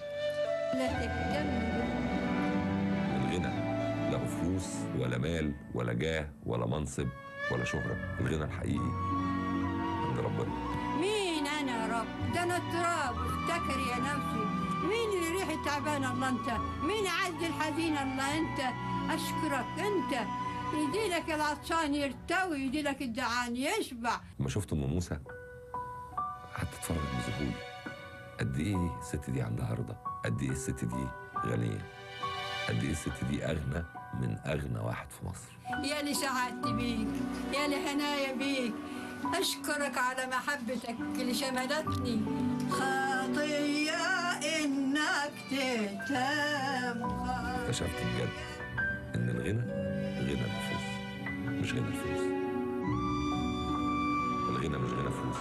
S9: لا تهتم بالغد
S8: الغنى لا فلوس ولا مال ولا جاه ولا منصب ولا شهرة الغنى الحقيقي رب
S9: مين انا يا رب ده انا التراب افتكر يا نفسي مين اللي ريحي تعبان الله انت مين عز الحزين الله انت اشكرك انت يديلك العطشان يرتوي يديلك الجعان يشبع
S8: لما شفت ام موسى قعدت اتفرج بذهول قد ايه الست دي عندها رضا قد ايه الست دي غنيه قد ايه الست دي اغنى من اغنى واحد في مصر
S9: يا لي سعادتي بيك يا لي هنايا بيك أشكرك على محبتك اللي شملتني خطية إنك تتم
S8: اكتشفت بجد إن الغنى غنى نفوس مش غنى الفلوس الغنى مش غنى فلوس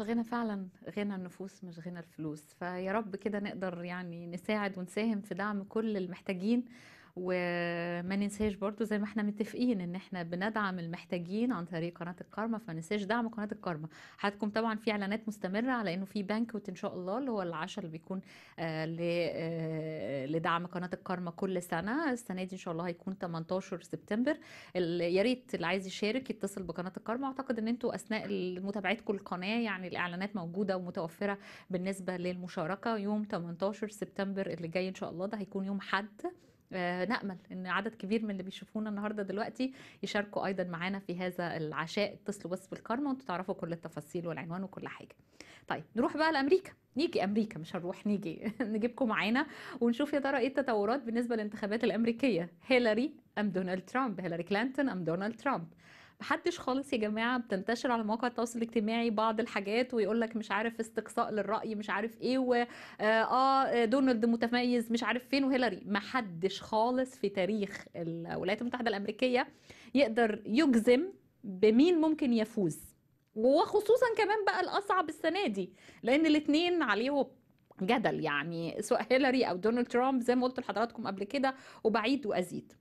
S1: الغنى فعلا غنى النفوس مش غنى الفلوس فيا رب كده نقدر يعني نساعد ونساهم في دعم كل المحتاجين وما ننساش برضو زي ما احنا متفقين ان احنا بندعم المحتاجين عن طريق قناه الكارما فما ننساش دعم قناه الكارما حضراتكم طبعا في اعلانات مستمره على انه في بانكوت ان شاء الله اللي هو العشاء اللي بيكون آه، آه، لدعم قناه الكارما كل سنه السنه دي ان شاء الله هيكون 18 سبتمبر يا ريت اللي عايز يشارك يتصل بقناه الكارما اعتقد ان انتوا اثناء متابعتكم القناه يعني الاعلانات موجوده ومتوفره بالنسبه للمشاركه يوم 18 سبتمبر اللي جاي ان شاء الله ده هيكون يوم حد آه، نأمل ان عدد كبير من اللي بيشوفونا النهارده دلوقتي يشاركوا ايضا معانا في هذا العشاء اتصلوا بس بالكارما وانتوا تعرفوا كل التفاصيل والعنوان وكل حاجه طيب نروح بقى لامريكا نيجي امريكا مش هنروح نيجي نجيبكم معانا ونشوف يا ترى ايه التطورات بالنسبه للانتخابات الامريكيه هيلاري ام دونالد ترامب هيلاري كلينتون ام دونالد ترامب محدش خالص يا جماعه بتنتشر على مواقع التواصل الاجتماعي بعض الحاجات ويقول لك مش عارف استقصاء للراي مش عارف ايه و اه, آه، دونالد متميز مش عارف فين وهيلاري محدش خالص في تاريخ الولايات المتحده الامريكيه يقدر يجزم بمين ممكن يفوز وخصوصا كمان بقى الاصعب السنه دي لان الاثنين عليهم جدل يعني سواء هيلاري او دونالد ترامب زي ما قلت لحضراتكم قبل كده وبعيد وازيد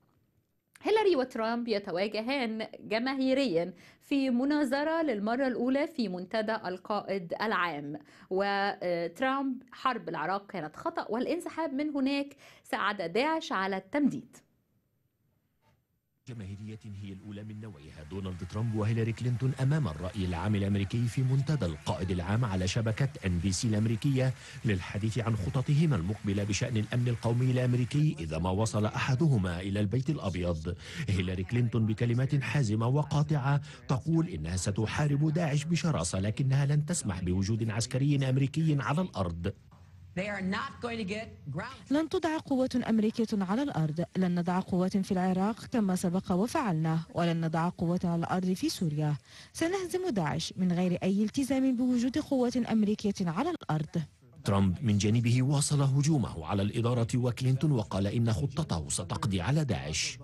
S1: هيلاري وترامب يتواجهان جماهيريا في مناظرة للمرة الأولى في منتدى القائد العام وترامب حرب العراق كانت خطأ والانسحاب من هناك ساعد داعش على التمديد
S7: جماهيرية هي الأولى من نوعها دونالد ترامب وهيلاري كلينتون أمام الرأي العام الأمريكي في منتدى القائد العام على شبكة أن بي سي الأمريكية للحديث عن خططهما المقبلة بشأن الأمن القومي الأمريكي إذا ما وصل أحدهما إلى البيت الأبيض هيلاري كلينتون بكلمات حازمة وقاطعة تقول إنها ستحارب داعش بشراسة لكنها لن تسمح بوجود عسكري أمريكي على الأرض
S1: لن تضع قوات أمريكية على الأرض لن نضع قوات في العراق كما سبق وفعلنا
S10: ولن نضع قوات على الأرض في سوريا سنهزم داعش من غير أي التزام بوجود
S1: قوات أمريكية على الأرض
S7: ترامب من جانبه واصل هجومه على الإدارة وكلينتون وقال إن خطته ستقضي على داعش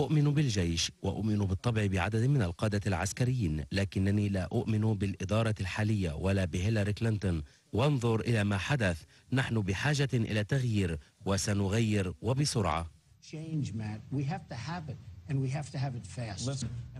S7: أؤمن بالجيش وأؤمن بالطبع بعدد من القادة العسكريين
S2: لكنني لا أؤمن بالإدارة الحالية ولا بهيلاري كلينتون وانظر إلى ما حدث نحن بحاجة إلى تغيير وسنغير وبسرعة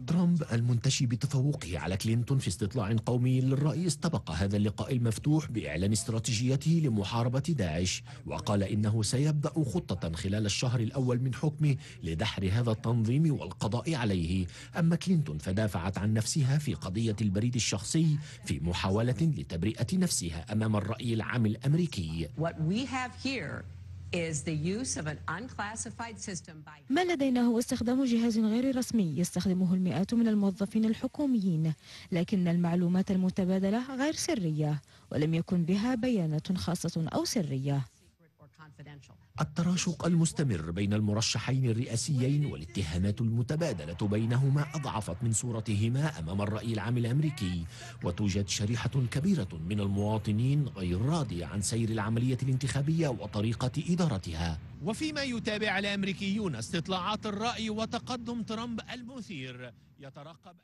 S7: ترامب المنتشي بتفوقه على كلينتون في استطلاع قومي للرأي استبق هذا اللقاء المفتوح بإعلان استراتيجيته لمحاربة داعش وقال إنه سيبدأ خطة خلال الشهر الأول من حكمه لدحر هذا التنظيم والقضاء عليه أما كلينتون فدافعت عن نفسها في قضية البريد الشخصي في محاولة لتبرئة نفسها أمام الرأي العام
S3: الأمريكي What we have here
S10: ما لدينا هو استخدام جهاز غير رسمي يستخدمه المئات من الموظفين الحكوميين لكن المعلومات المتبادلة غير سرية ولم يكن بها بيانات
S1: خاصة أو سرية
S7: التراشق المستمر بين المرشحين الرئاسيين والاتهامات المتبادلة بينهما أضعفت من صورتهما أمام الرأي العام الأمريكي وتوجد شريحة كبيرة من المواطنين غير راضية عن سير العملية الانتخابية وطريقة إدارتها وفيما يتابع الأمريكيون استطلاعات الرأي وتقدم ترامب المثير يترقب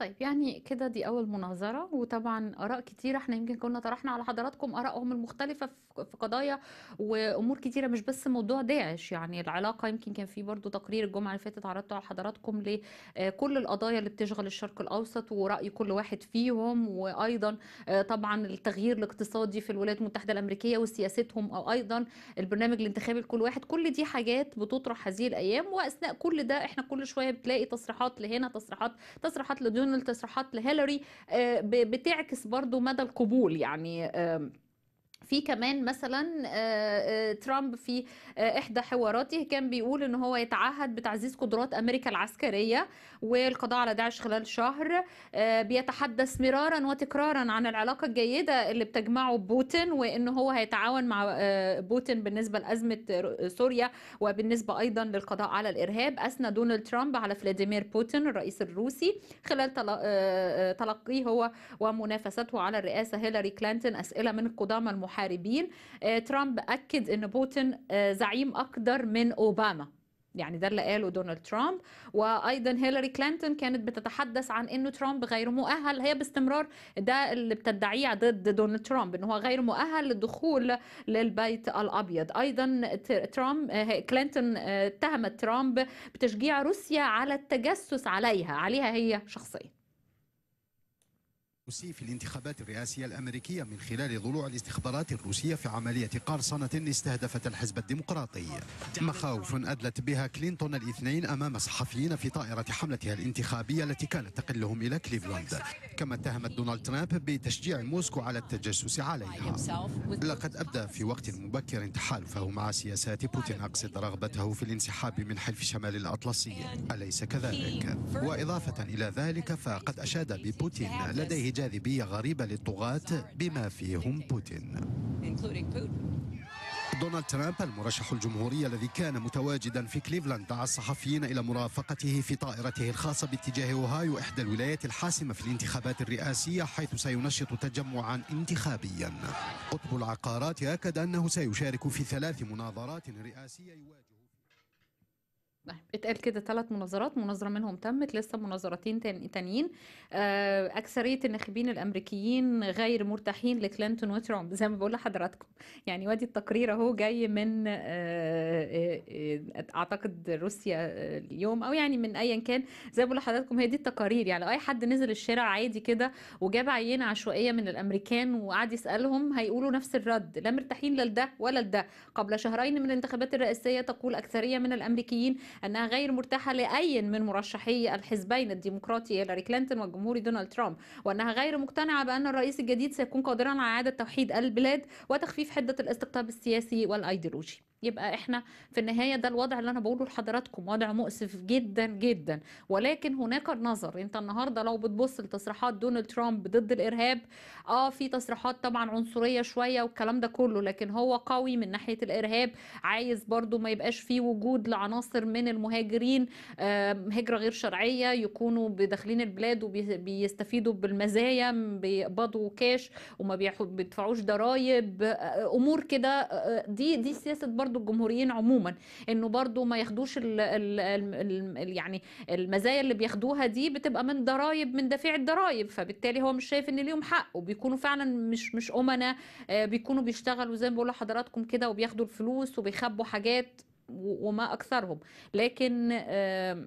S1: طيب يعني كده دي أول مناظرة وطبعا آراء كتيرة احنا يمكن كنا طرحنا على حضراتكم آرائهم المختلفة في في قضايا وأمور كتيرة مش بس موضوع داعش يعني العلاقة يمكن كان في برضو تقرير الجمعة اللي فاتت عرضته على حضراتكم لكل آه، القضايا اللي بتشغل الشرق الأوسط ورأي كل واحد فيهم وأيضا آه، طبعا التغيير الاقتصادي في الولايات المتحدة الأمريكية وسياستهم أو أيضا البرنامج الانتخابي لكل واحد كل دي حاجات بتطرح هذه الأيام وأثناء كل ده احنا كل شوية بتلاقي تصريحات لهنا تصريحات تصريحات لدون من التصريحات لهيلاري آه، بتعكس برضو مدى القبول يعني في كمان مثلا آه، آه، ترامب في آه، احدى حواراته كان بيقول ان هو يتعهد بتعزيز قدرات امريكا العسكريه والقضاء على داعش خلال شهر بيتحدث مرارا وتكرارا عن العلاقه الجيده اللي بتجمعه بوتين وان هو هيتعاون مع بوتين بالنسبه لازمه سوريا وبالنسبه ايضا للقضاء على الارهاب اثنى دونالد ترامب على فلاديمير بوتين الرئيس الروسي خلال تلقيه هو ومنافسته على الرئاسه هيلاري كلينتون اسئله من القدامى المحاربين آه، ترامب أكد أن بوتين آه، زعيم أقدر من أوباما يعني ده اللي قاله دونالد ترامب وايضا هيلاري كلينتون كانت بتتحدث عن انه ترامب غير مؤهل هي باستمرار ده اللي بتدعيه ضد دونالد ترامب ان هو غير مؤهل للدخول للبيت الابيض ايضا ترامب آه، كلينتون اتهمت ترامب بتشجيع روسيا على التجسس عليها عليها هي شخصيا
S11: الروسي في الانتخابات الرئاسية الأمريكية من خلال ضلوع الاستخبارات الروسية في عملية قرصنة استهدفت الحزب الديمقراطي مخاوف أدلت بها كلينتون الاثنين أمام صحفيين في طائرة حملتها الانتخابية التي كانت تقلهم إلى كليفلاند كما اتهمت دونالد ترامب بتشجيع موسكو على التجسس عليها لقد أبدى في وقت مبكر تحالفه مع سياسات بوتين أقصد رغبته في الانسحاب من حلف شمال الأطلسي أليس كذلك؟ وإضافة إلى ذلك فقد أشاد ببوتين لديه جاذبية غريبة للطغاة بما فيهم بوتين دونالد ترامب المرشح الجمهوري الذي كان متواجدا في كليفلاند دعا الصحفيين الى مرافقته في طائرته الخاصه باتجاه اوهايو احدى الولايات الحاسمه في الانتخابات الرئاسيه حيث سينشط تجمعا انتخابيا قطب العقارات اكد انه سيشارك في ثلاث مناظرات رئاسيه
S1: طيب اتقال كده ثلاث مناظرات مناظرة منهم تمت لسه مناظرتين تانيين آه، أكثرية الناخبين الأمريكيين غير مرتاحين لكلينتون وترامب زي ما بقول لحضراتكم يعني وادي التقرير أهو جاي من آه، آه، أعتقد روسيا اليوم أو يعني من أيا كان زي ما بقول لحضراتكم هي دي التقارير يعني أي حد نزل الشارع عادي كده وجاب عينة عشوائية من الأمريكان وقعد يسألهم هيقولوا نفس الرد لا مرتاحين لا لده ولا لده قبل شهرين من الانتخابات الرئاسية تقول أكثرية من الأمريكيين أنها غير مرتاحة لأي من مرشحي الحزبين الديمقراطي هيلاري كلينتون والجمهوري دونالد ترامب وأنها غير مقتنعة بأن الرئيس الجديد سيكون قادرا على إعادة توحيد البلاد وتخفيف حدة الاستقطاب السياسي والأيديولوجي يبقى احنا في النهايه ده الوضع اللي انا بقوله لحضراتكم وضع مؤسف جدا جدا ولكن هناك النظر انت النهارده لو بتبص لتصريحات دونالد ترامب ضد الارهاب اه في تصريحات طبعا عنصريه شويه والكلام ده كله لكن هو قوي من ناحيه الارهاب عايز برضو ما يبقاش فيه وجود لعناصر من المهاجرين هجره غير شرعيه يكونوا بداخلين البلاد وبيستفيدوا بالمزايا بيقبضوا كاش وما بيدفعوش ضرايب آه، امور كده آه، آه، دي دي سياسه برضو برضو الجمهوريين عموما انه برضو ما ياخدوش الـ الـ الـ يعني المزايا اللي بياخدوها دي بتبقى من ضرائب من دافع الضرائب فبالتالي هو مش شايف ان ليهم حق وبيكونوا فعلا مش مش امنا آه، بيكونوا بيشتغلوا زي ما بقول لحضراتكم كده وبياخدوا الفلوس وبيخبوا حاجات وما اكثرهم لكن آه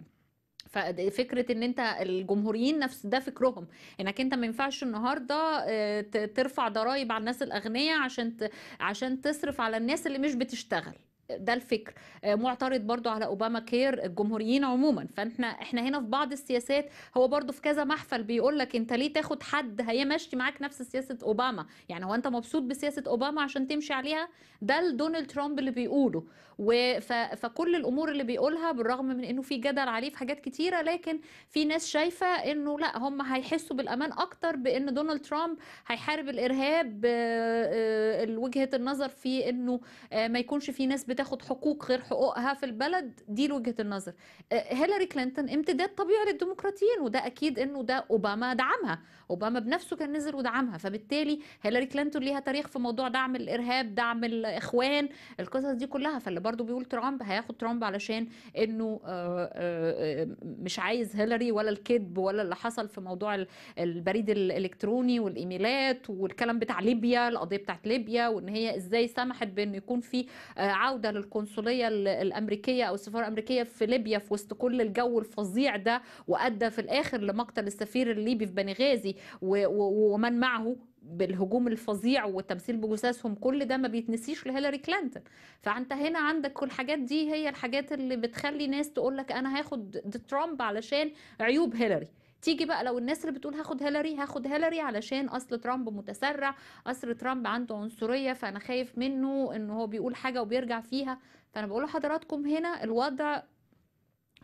S1: ففكره ان انت الجمهوريين نفس ده فكرهم انك انت ما ينفعش النهارده آه، ترفع ضرائب على الناس الاغنياء عشان عشان تصرف على الناس اللي مش بتشتغل ده الفكر آه، معترض برضو على اوباما كير الجمهوريين عموما فاحنا احنا هنا في بعض السياسات هو برضو في كذا محفل بيقول لك انت ليه تاخد حد هي ماشي معاك نفس سياسه اوباما يعني هو انت مبسوط بسياسه اوباما عشان تمشي عليها ده دونالد ترامب اللي بيقوله وف... فكل الامور اللي بيقولها بالرغم من انه في جدل عليه في حاجات كتيره لكن في ناس شايفه انه لا هم هيحسوا بالامان اكتر بان دونالد ترامب هيحارب الارهاب آه، آه، وجهه النظر في انه ما يكونش في ناس بتاخد تاخد حقوق غير حقوقها في البلد دي وجهه النظر أه، هيلاري كلينتون امتداد طبيعي للديمقراطيين وده اكيد انه ده اوباما دعمها اوباما بنفسه كان نزل ودعمها فبالتالي هيلاري كلينتون ليها تاريخ في موضوع دعم الارهاب دعم الاخوان القصص دي كلها فاللي برضه بيقول ترامب هياخد ترامب علشان انه أه، أه، مش عايز هيلاري ولا الكذب ولا اللي حصل في موضوع البريد الالكتروني والايميلات والكلام بتاع ليبيا القضيه بتاعت ليبيا وان هي ازاي سمحت بان يكون في عوده للقنصليه الامريكيه او السفاره الامريكيه في ليبيا في وسط كل الجو الفظيع ده وادى في الاخر لمقتل السفير الليبي في بنغازي ومن معه بالهجوم الفظيع والتمثيل بجثثهم كل ده ما بيتنسيش لهيلاري كلينتون فانت هنا عندك كل الحاجات دي هي الحاجات اللي بتخلي ناس تقول لك انا هاخد ترامب علشان عيوب هيلاري تيجي بقى لو الناس اللي بتقول هاخد هيلاري هاخد هيلاري علشان اصل ترامب متسرع اصل ترامب عنده عنصريه فانا خايف منه ان هو بيقول حاجه وبيرجع فيها فانا بقول لحضراتكم هنا الوضع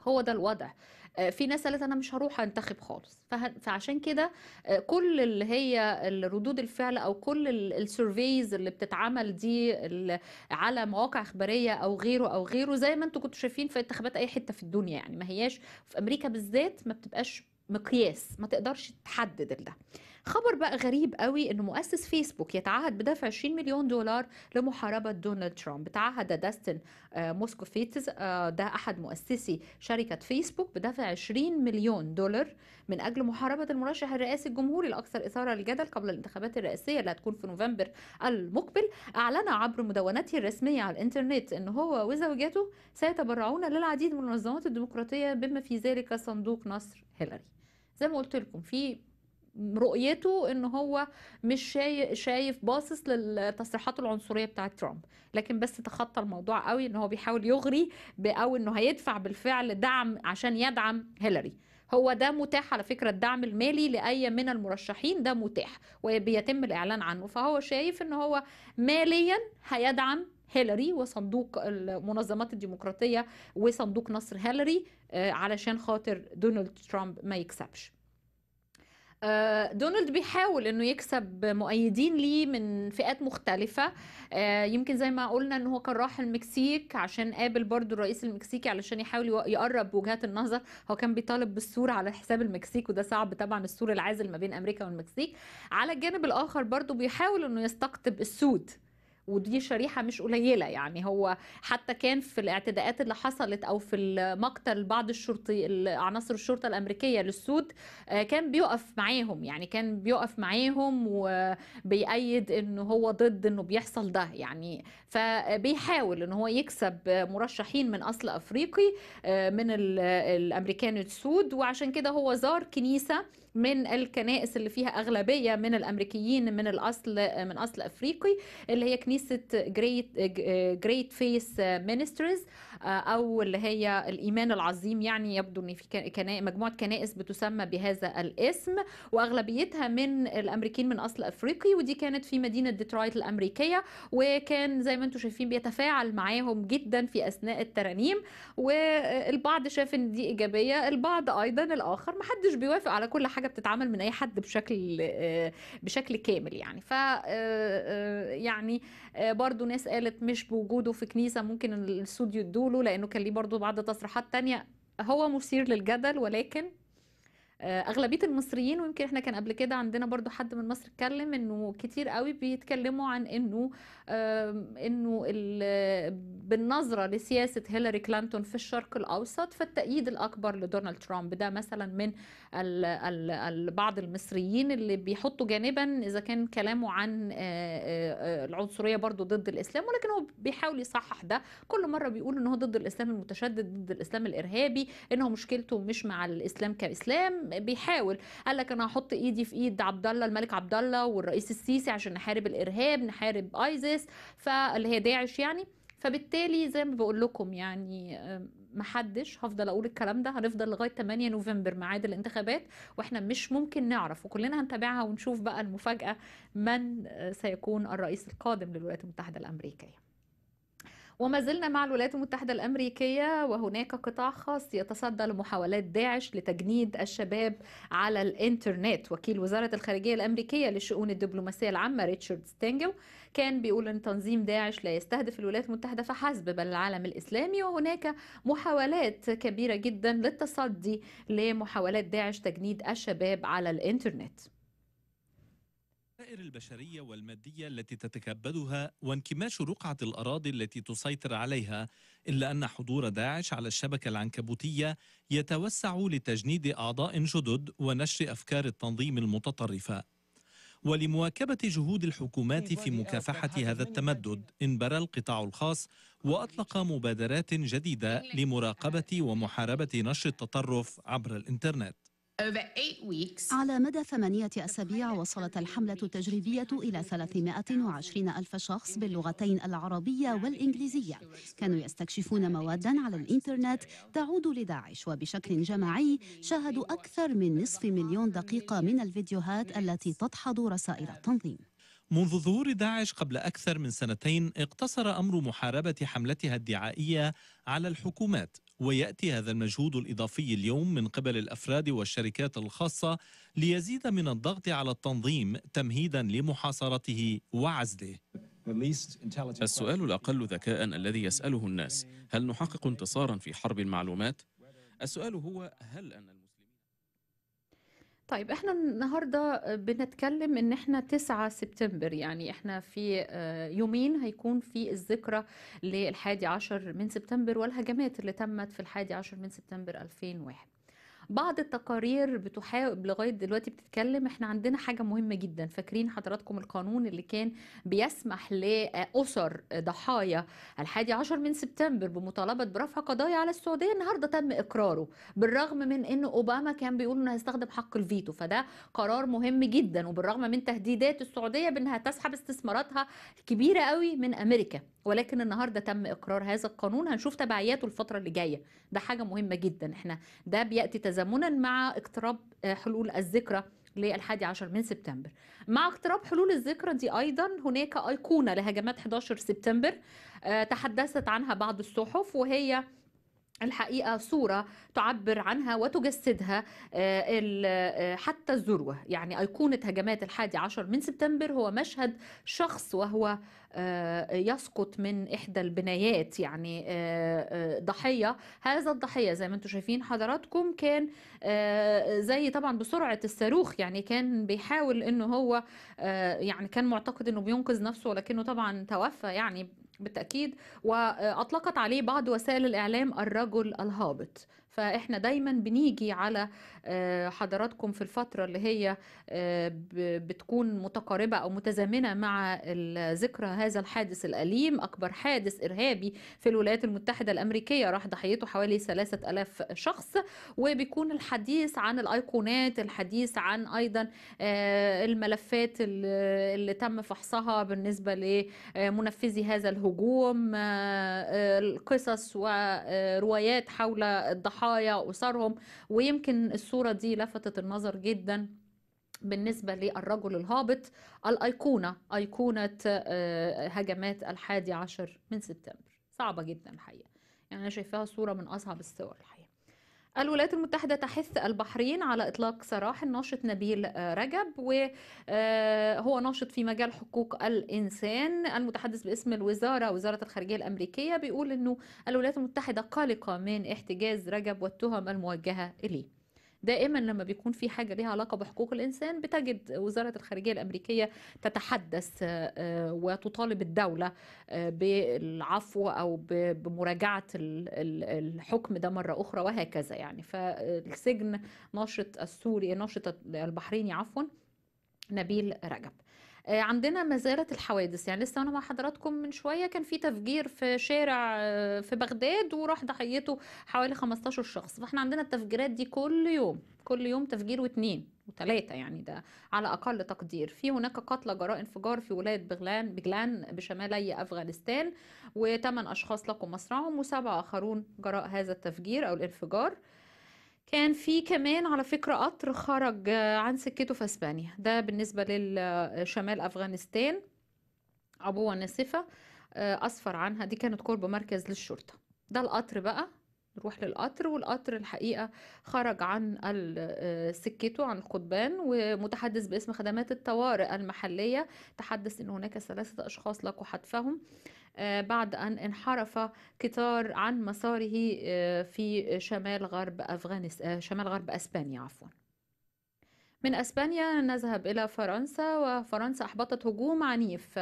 S1: هو ده الوضع آه، في ناس قالت انا مش هروح انتخب خالص فعشان كده آه، كل اللي هي ردود الفعل او كل السيرفيز اللي بتتعمل دي على مواقع اخباريه او غيره او غيره زي ما انتم كنتوا شايفين في انتخابات اي حته في الدنيا يعني ما هياش في امريكا بالذات ما بتبقاش مقياس ما تقدرش تحدد ده خبر بقى غريب قوي ان مؤسس فيسبوك يتعهد بدفع 20 مليون دولار لمحاربه دونالد ترامب تعهد داستن آه، موسكوفيتز آه، ده احد مؤسسي شركه فيسبوك بدفع 20 مليون دولار من اجل محاربه المرشح الرئاسي الجمهوري الاكثر اثاره للجدل قبل الانتخابات الرئاسيه اللي هتكون في نوفمبر المقبل اعلن عبر مدونته الرسميه على الانترنت ان هو وزوجته سيتبرعون للعديد من المنظمات الديمقراطيه بما في ذلك صندوق نصر هيلاري زي ما قلت لكم في رؤيته ان هو مش شايف, شايف باصص للتصريحات العنصريه بتاعه ترامب لكن بس تخطى الموضوع قوي ان هو بيحاول يغري او انه هيدفع بالفعل دعم عشان يدعم هيلاري هو ده متاح على فكره الدعم المالي لاي من المرشحين ده متاح وبيتم الاعلان عنه فهو شايف ان هو ماليا هيدعم هيلاري وصندوق المنظمات الديمقراطية وصندوق نصر هيلاري آه، علشان خاطر دونالد ترامب ما يكسبش آه، دونالد بيحاول انه يكسب مؤيدين ليه من فئات مختلفة آه، يمكن زي ما قلنا ان هو كان راح المكسيك عشان قابل برضو الرئيس المكسيكي علشان يحاول يقرب وجهات النظر هو كان بيطالب بالسور على حساب المكسيك وده صعب طبعا السور العازل ما بين امريكا والمكسيك على الجانب الاخر برضو بيحاول انه يستقطب السود ودي شريحه مش قليله يعني هو حتى كان في الاعتداءات اللي حصلت او في المقتل بعض الشرطي عناصر الشرطه الامريكيه للسود آه، كان بيقف معاهم يعني كان بيقف معاهم وبيأيد انه هو ضد انه بيحصل ده يعني فبيحاول ان هو يكسب مرشحين من اصل افريقي آه، من الامريكان السود وعشان كده هو زار كنيسه من الكنائس اللي فيها أغلبية من الأمريكيين من الأصل من أصل أفريقي اللي هي كنيسة جريت جريت فيس مينسترز آه، او اللي هي الايمان العظيم يعني يبدو ان في كنائس مجموعه كنائس بتسمى بهذا الاسم واغلبيتها من الامريكيين من اصل افريقي ودي كانت في مدينه ديترويت الامريكيه وكان زي ما انتم شايفين بيتفاعل معاهم جدا في اثناء الترانيم والبعض شاف ان دي ايجابيه البعض ايضا الاخر محدش بيوافق على كل حاجه بتتعمل من اي حد بشكل آه، بشكل كامل يعني ف آه، يعني برضو ناس قالت مش بوجوده في كنيسه ممكن السود يدوله بيقوله لانه كان ليه برضه بعض تصريحات تانية هو مثير للجدل ولكن آه، اغلبيه المصريين ويمكن احنا كان قبل كده عندنا برضو حد من مصر اتكلم انه كتير قوي بيتكلموا عن انه انه بالنظره لسياسه هيلاري كلانتون في الشرق الاوسط فالتأييد الاكبر لدونالد ترامب ده مثلا من ال بعض المصريين اللي بيحطوا جانبا اذا كان كلامه عن آه، آه، العنصريه برضو ضد الاسلام ولكن هو بيحاول يصحح ده كل مره بيقول ان هو ضد الاسلام المتشدد ضد الاسلام الارهابي ان هو مشكلته مش مع الاسلام كاسلام بيحاول قال لك انا هحط ايدي في ايد عبد الله الملك عبد الله والرئيس السيسي عشان نحارب الارهاب نحارب ايزيس فاللي هي داعش يعني فبالتالي زي ما بقول لكم يعني محدش هفضل اقول الكلام ده هنفضل لغايه 8 نوفمبر ميعاد الانتخابات واحنا مش ممكن نعرف وكلنا هنتابعها ونشوف بقى المفاجاه من آه، سيكون الرئيس القادم للولايات المتحده الامريكيه وما زلنا مع الولايات المتحدة الأمريكية وهناك قطاع خاص يتصدى لمحاولات داعش لتجنيد الشباب على الإنترنت وكيل وزارة الخارجية الأمريكية للشؤون الدبلوماسية العامة ريتشارد ستينجل كان بيقول أن تنظيم داعش لا يستهدف الولايات المتحدة فحسب بل العالم الإسلامي وهناك محاولات كبيرة جدا للتصدي لمحاولات داعش تجنيد الشباب على الإنترنت
S7: الخسائر البشرية والمادية التي تتكبدها وانكماش رقعة الأراضي التي تسيطر عليها إلا أن حضور داعش على الشبكة العنكبوتية يتوسع لتجنيد أعضاء جدد ونشر أفكار التنظيم المتطرفة ولمواكبة جهود الحكومات إيه، في آه، مكافحة هذا التمدد انبرى القطاع الخاص وأطلق مبادرات جديدة لمراقبة آه، ومحاربة نشر التطرف عبر الإنترنت
S10: على مدى ثمانية أسابيع وصلت الحملة التجريبية إلى 320 ألف شخص باللغتين العربية والإنجليزية كانوا يستكشفون موادا على الإنترنت تعود لداعش وبشكل جماعي شاهدوا أكثر من نصف مليون دقيقة من الفيديوهات التي تدحض رسائل التنظيم
S7: منذ ظهور داعش قبل أكثر من سنتين اقتصر أمر محاربة حملتها الدعائية على الحكومات ويأتي هذا المجهود الإضافي اليوم من قبل الأفراد والشركات الخاصة ليزيد من الضغط على التنظيم تمهيدا لمحاصرته وعزله السؤال الأقل ذكاء الذي يسأله الناس هل نحقق انتصارا في حرب المعلومات؟
S6: السؤال هو هل أن
S1: طيب احنا النهاردة بنتكلم ان احنا 9 سبتمبر يعني احنا في آه، يومين هيكون في الذكرى للحادي عشر من سبتمبر والهجمات اللي تمت في الحادي عشر من سبتمبر 2001 بعض التقارير بتحاول لغايه دلوقتي بتتكلم احنا عندنا حاجه مهمه جدا فاكرين حضراتكم القانون اللي كان بيسمح لاسر ضحايا الحادي عشر من سبتمبر بمطالبه برفع قضايا على السعوديه النهارده تم اقراره بالرغم من ان اوباما كان بيقول انه هيستخدم حق الفيتو فده قرار مهم جدا وبالرغم من تهديدات السعوديه بانها تسحب استثماراتها الكبيره قوي من امريكا ولكن النهارده تم اقرار هذا القانون هنشوف تبعياته الفتره اللي جايه ده حاجه مهمه جدا احنا ده بياتي تزا تزامنا مع اقتراب آه، حلول الذكرى للحادي عشر من سبتمبر مع اقتراب حلول الذكرى دي أيضا هناك أيقونة لهجمات 11 سبتمبر آه، تحدثت عنها بعض الصحف وهي الحقيقه صوره تعبر عنها وتجسدها آه، حتى الذروه يعني ايقونه هجمات الحادي عشر من سبتمبر هو مشهد شخص وهو آه، يسقط من إحدى البنايات يعني آه، آه، ضحية هذا الضحية زي ما انتم شايفين حضراتكم كان زي طبعا بسرعة الصاروخ يعني كان بيحاول انه هو يعني كان معتقد انه بينقذ نفسه ولكنه طبعا توفى يعني بالتأكيد وأطلقت عليه بعض وسائل الإعلام الرجل الهابط فاحنا دايما بنيجي على آه، حضراتكم في الفتره اللي هي آه، بتكون متقاربه او متزامنه مع ذكرى هذا الحادث الاليم اكبر حادث ارهابي في الولايات المتحده الامريكيه راح ضحيته حوالي 3000 شخص وبيكون الحديث عن الايقونات الحديث عن ايضا آه، الملفات اللي تم فحصها بالنسبه لمنفذي هذا الهجوم القصص وروايات حول الضحايا ضحايا وأسرهم ويمكن الصورة دي لفتت النظر جدا بالنسبة للرجل الهابط الأيقونة أيقونة آه، هجمات الحادي عشر من سبتمبر صعبة جدا الحقيقة يعني أنا شايفاها صورة من أصعب الصور الحقيقة الولايات المتحدة تحث البحرين على إطلاق سراح الناشط نبيل آه، رجب وهو آه، ناشط في مجال حقوق الإنسان المتحدث باسم الوزارة وزارة الخارجية الأمريكية بيقول أنه الولايات المتحدة قلقة من احتجاز رجب والتهم الموجهة إليه دائما لما بيكون في حاجه ليها علاقه بحقوق الانسان بتجد وزاره الخارجيه الامريكيه تتحدث آه، آه، وتطالب الدوله آه، بالعفو او بمراجعه الحكم ده مره اخرى وهكذا يعني فالسجن ناشط السوري ناشط البحريني عفوا نبيل رجب آه، عندنا مزارة الحوادث يعني لسه أنا مع حضراتكم من شوية كان في تفجير في شارع آه، في بغداد وراح ضحيته حوالي 15 شخص فاحنا عندنا التفجيرات دي كل يوم كل يوم تفجير واثنين وثلاثة يعني ده على أقل تقدير في هناك قتلى جراء انفجار في ولاية بغلان بجلان بشمالي أفغانستان وثمان أشخاص لقوا مصرعهم وسبعة آخرون جراء هذا التفجير أو الانفجار كان في كمان على فكرة قطر خرج آه، عن سكته في اسبانيا ده بالنسبة لشمال آه، افغانستان عبوة ناسفة آه، اسفر عنها دي كانت قرب مركز للشرطة ده القطر بقى نروح للقطر والقطر الحقيقة خرج عن سكته عن القضبان ومتحدث باسم خدمات الطوارئ المحلية تحدث أن هناك ثلاثة أشخاص لقوا حتفهم آه، بعد أن انحرف قطار عن مساره آه، في شمال غرب أفغانستان آه، شمال غرب أسبانيا عفواً من أسبانيا نذهب إلى فرنسا وفرنسا أحبطت هجوم عنيف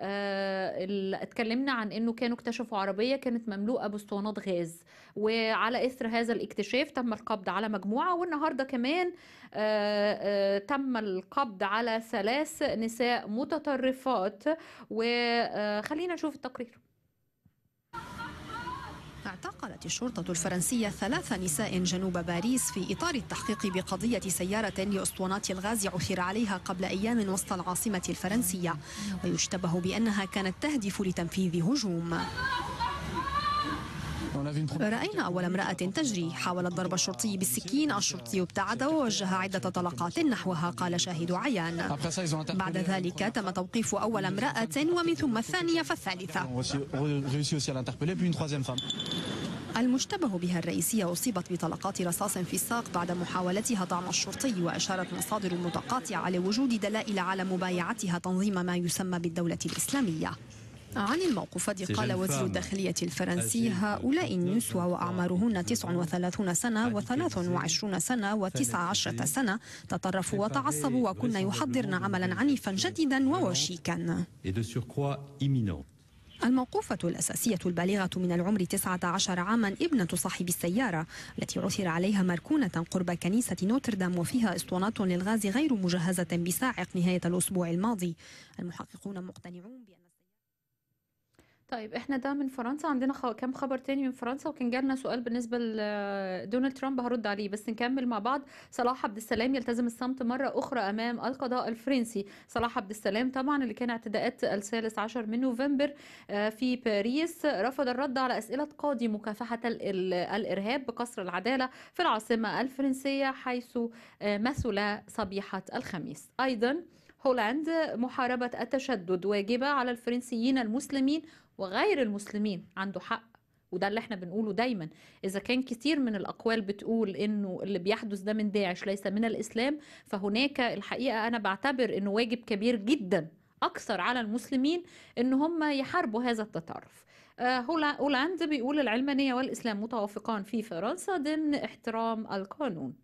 S1: آه، اتكلمنا عن انه كانوا اكتشفوا عربيه كانت مملوءه باسطوانات غاز وعلى اثر هذا الاكتشاف تم القبض على مجموعه والنهارده كمان آه، آه، تم القبض على ثلاث نساء متطرفات وخلينا نشوف التقرير
S10: اعتقلت الشرطة الفرنسية ثلاث نساء جنوب باريس في إطار التحقيق بقضية سيارة لأسطوانات الغاز عثر عليها قبل أيام وسط العاصمة الفرنسية ويشتبه بأنها كانت تهدف لتنفيذ هجوم رأينا أول امرأة تجري حاولت ضرب الشرطي بالسكين الشرطي ابتعد ووجه عدة طلقات نحوها قال شاهد عيان بعد ذلك تم توقيف أول امرأة ومن ثم الثانية فالثالثة المشتبه بها الرئيسية أصيبت بطلقات رصاص في الساق بعد محاولتها طعن الشرطي وأشارت مصادر متقاطعة لوجود دلائل على مبايعتها تنظيم ما يسمى بالدولة الإسلامية عن الموقف قد قال وزير الداخلية الفرنسي هؤلاء النسوة وأعمارهن 39 سنة و23 سنة و19 سنة تطرفوا وتعصبوا وكن يحضرن عملا عنيفا جديدا ووشيكا الموقوفة الأساسية البالغة من العمر 19 عاما ابنة صاحب السيارة التي عثر عليها مركونة قرب كنيسة نوتردام وفيها اسطوانات للغاز غير مجهزة بساعق نهاية الأسبوع الماضي المحققون مقتنعون بأن
S1: طيب احنا ده من فرنسا عندنا خ... كام خبر تاني من فرنسا وكان جالنا سؤال بالنسبة لدونالد آه، ترامب هرد عليه بس نكمل مع بعض صلاح عبد السلام يلتزم الصمت مرة أخرى أمام القضاء الفرنسي صلاح عبد السلام طبعا اللي كان اعتداءات الثالث عشر من نوفمبر آه، في باريس رفض الرد على أسئلة قاضي مكافحة الإرهاب بقصر العدالة في العاصمة الفرنسية حيث آه، مثل صبيحة الخميس أيضا هولندا محاربة التشدد واجبة على الفرنسيين المسلمين وغير المسلمين عنده حق وده اللي احنا بنقوله دايما اذا كان كتير من الاقوال بتقول انه اللي بيحدث ده من داعش ليس من الاسلام فهناك الحقيقه انا بعتبر انه واجب كبير جدا اكثر على المسلمين ان هم يحاربوا هذا التطرف آه، هولاند بيقول العلمانيه والاسلام متوافقان في فرنسا ضمن احترام القانون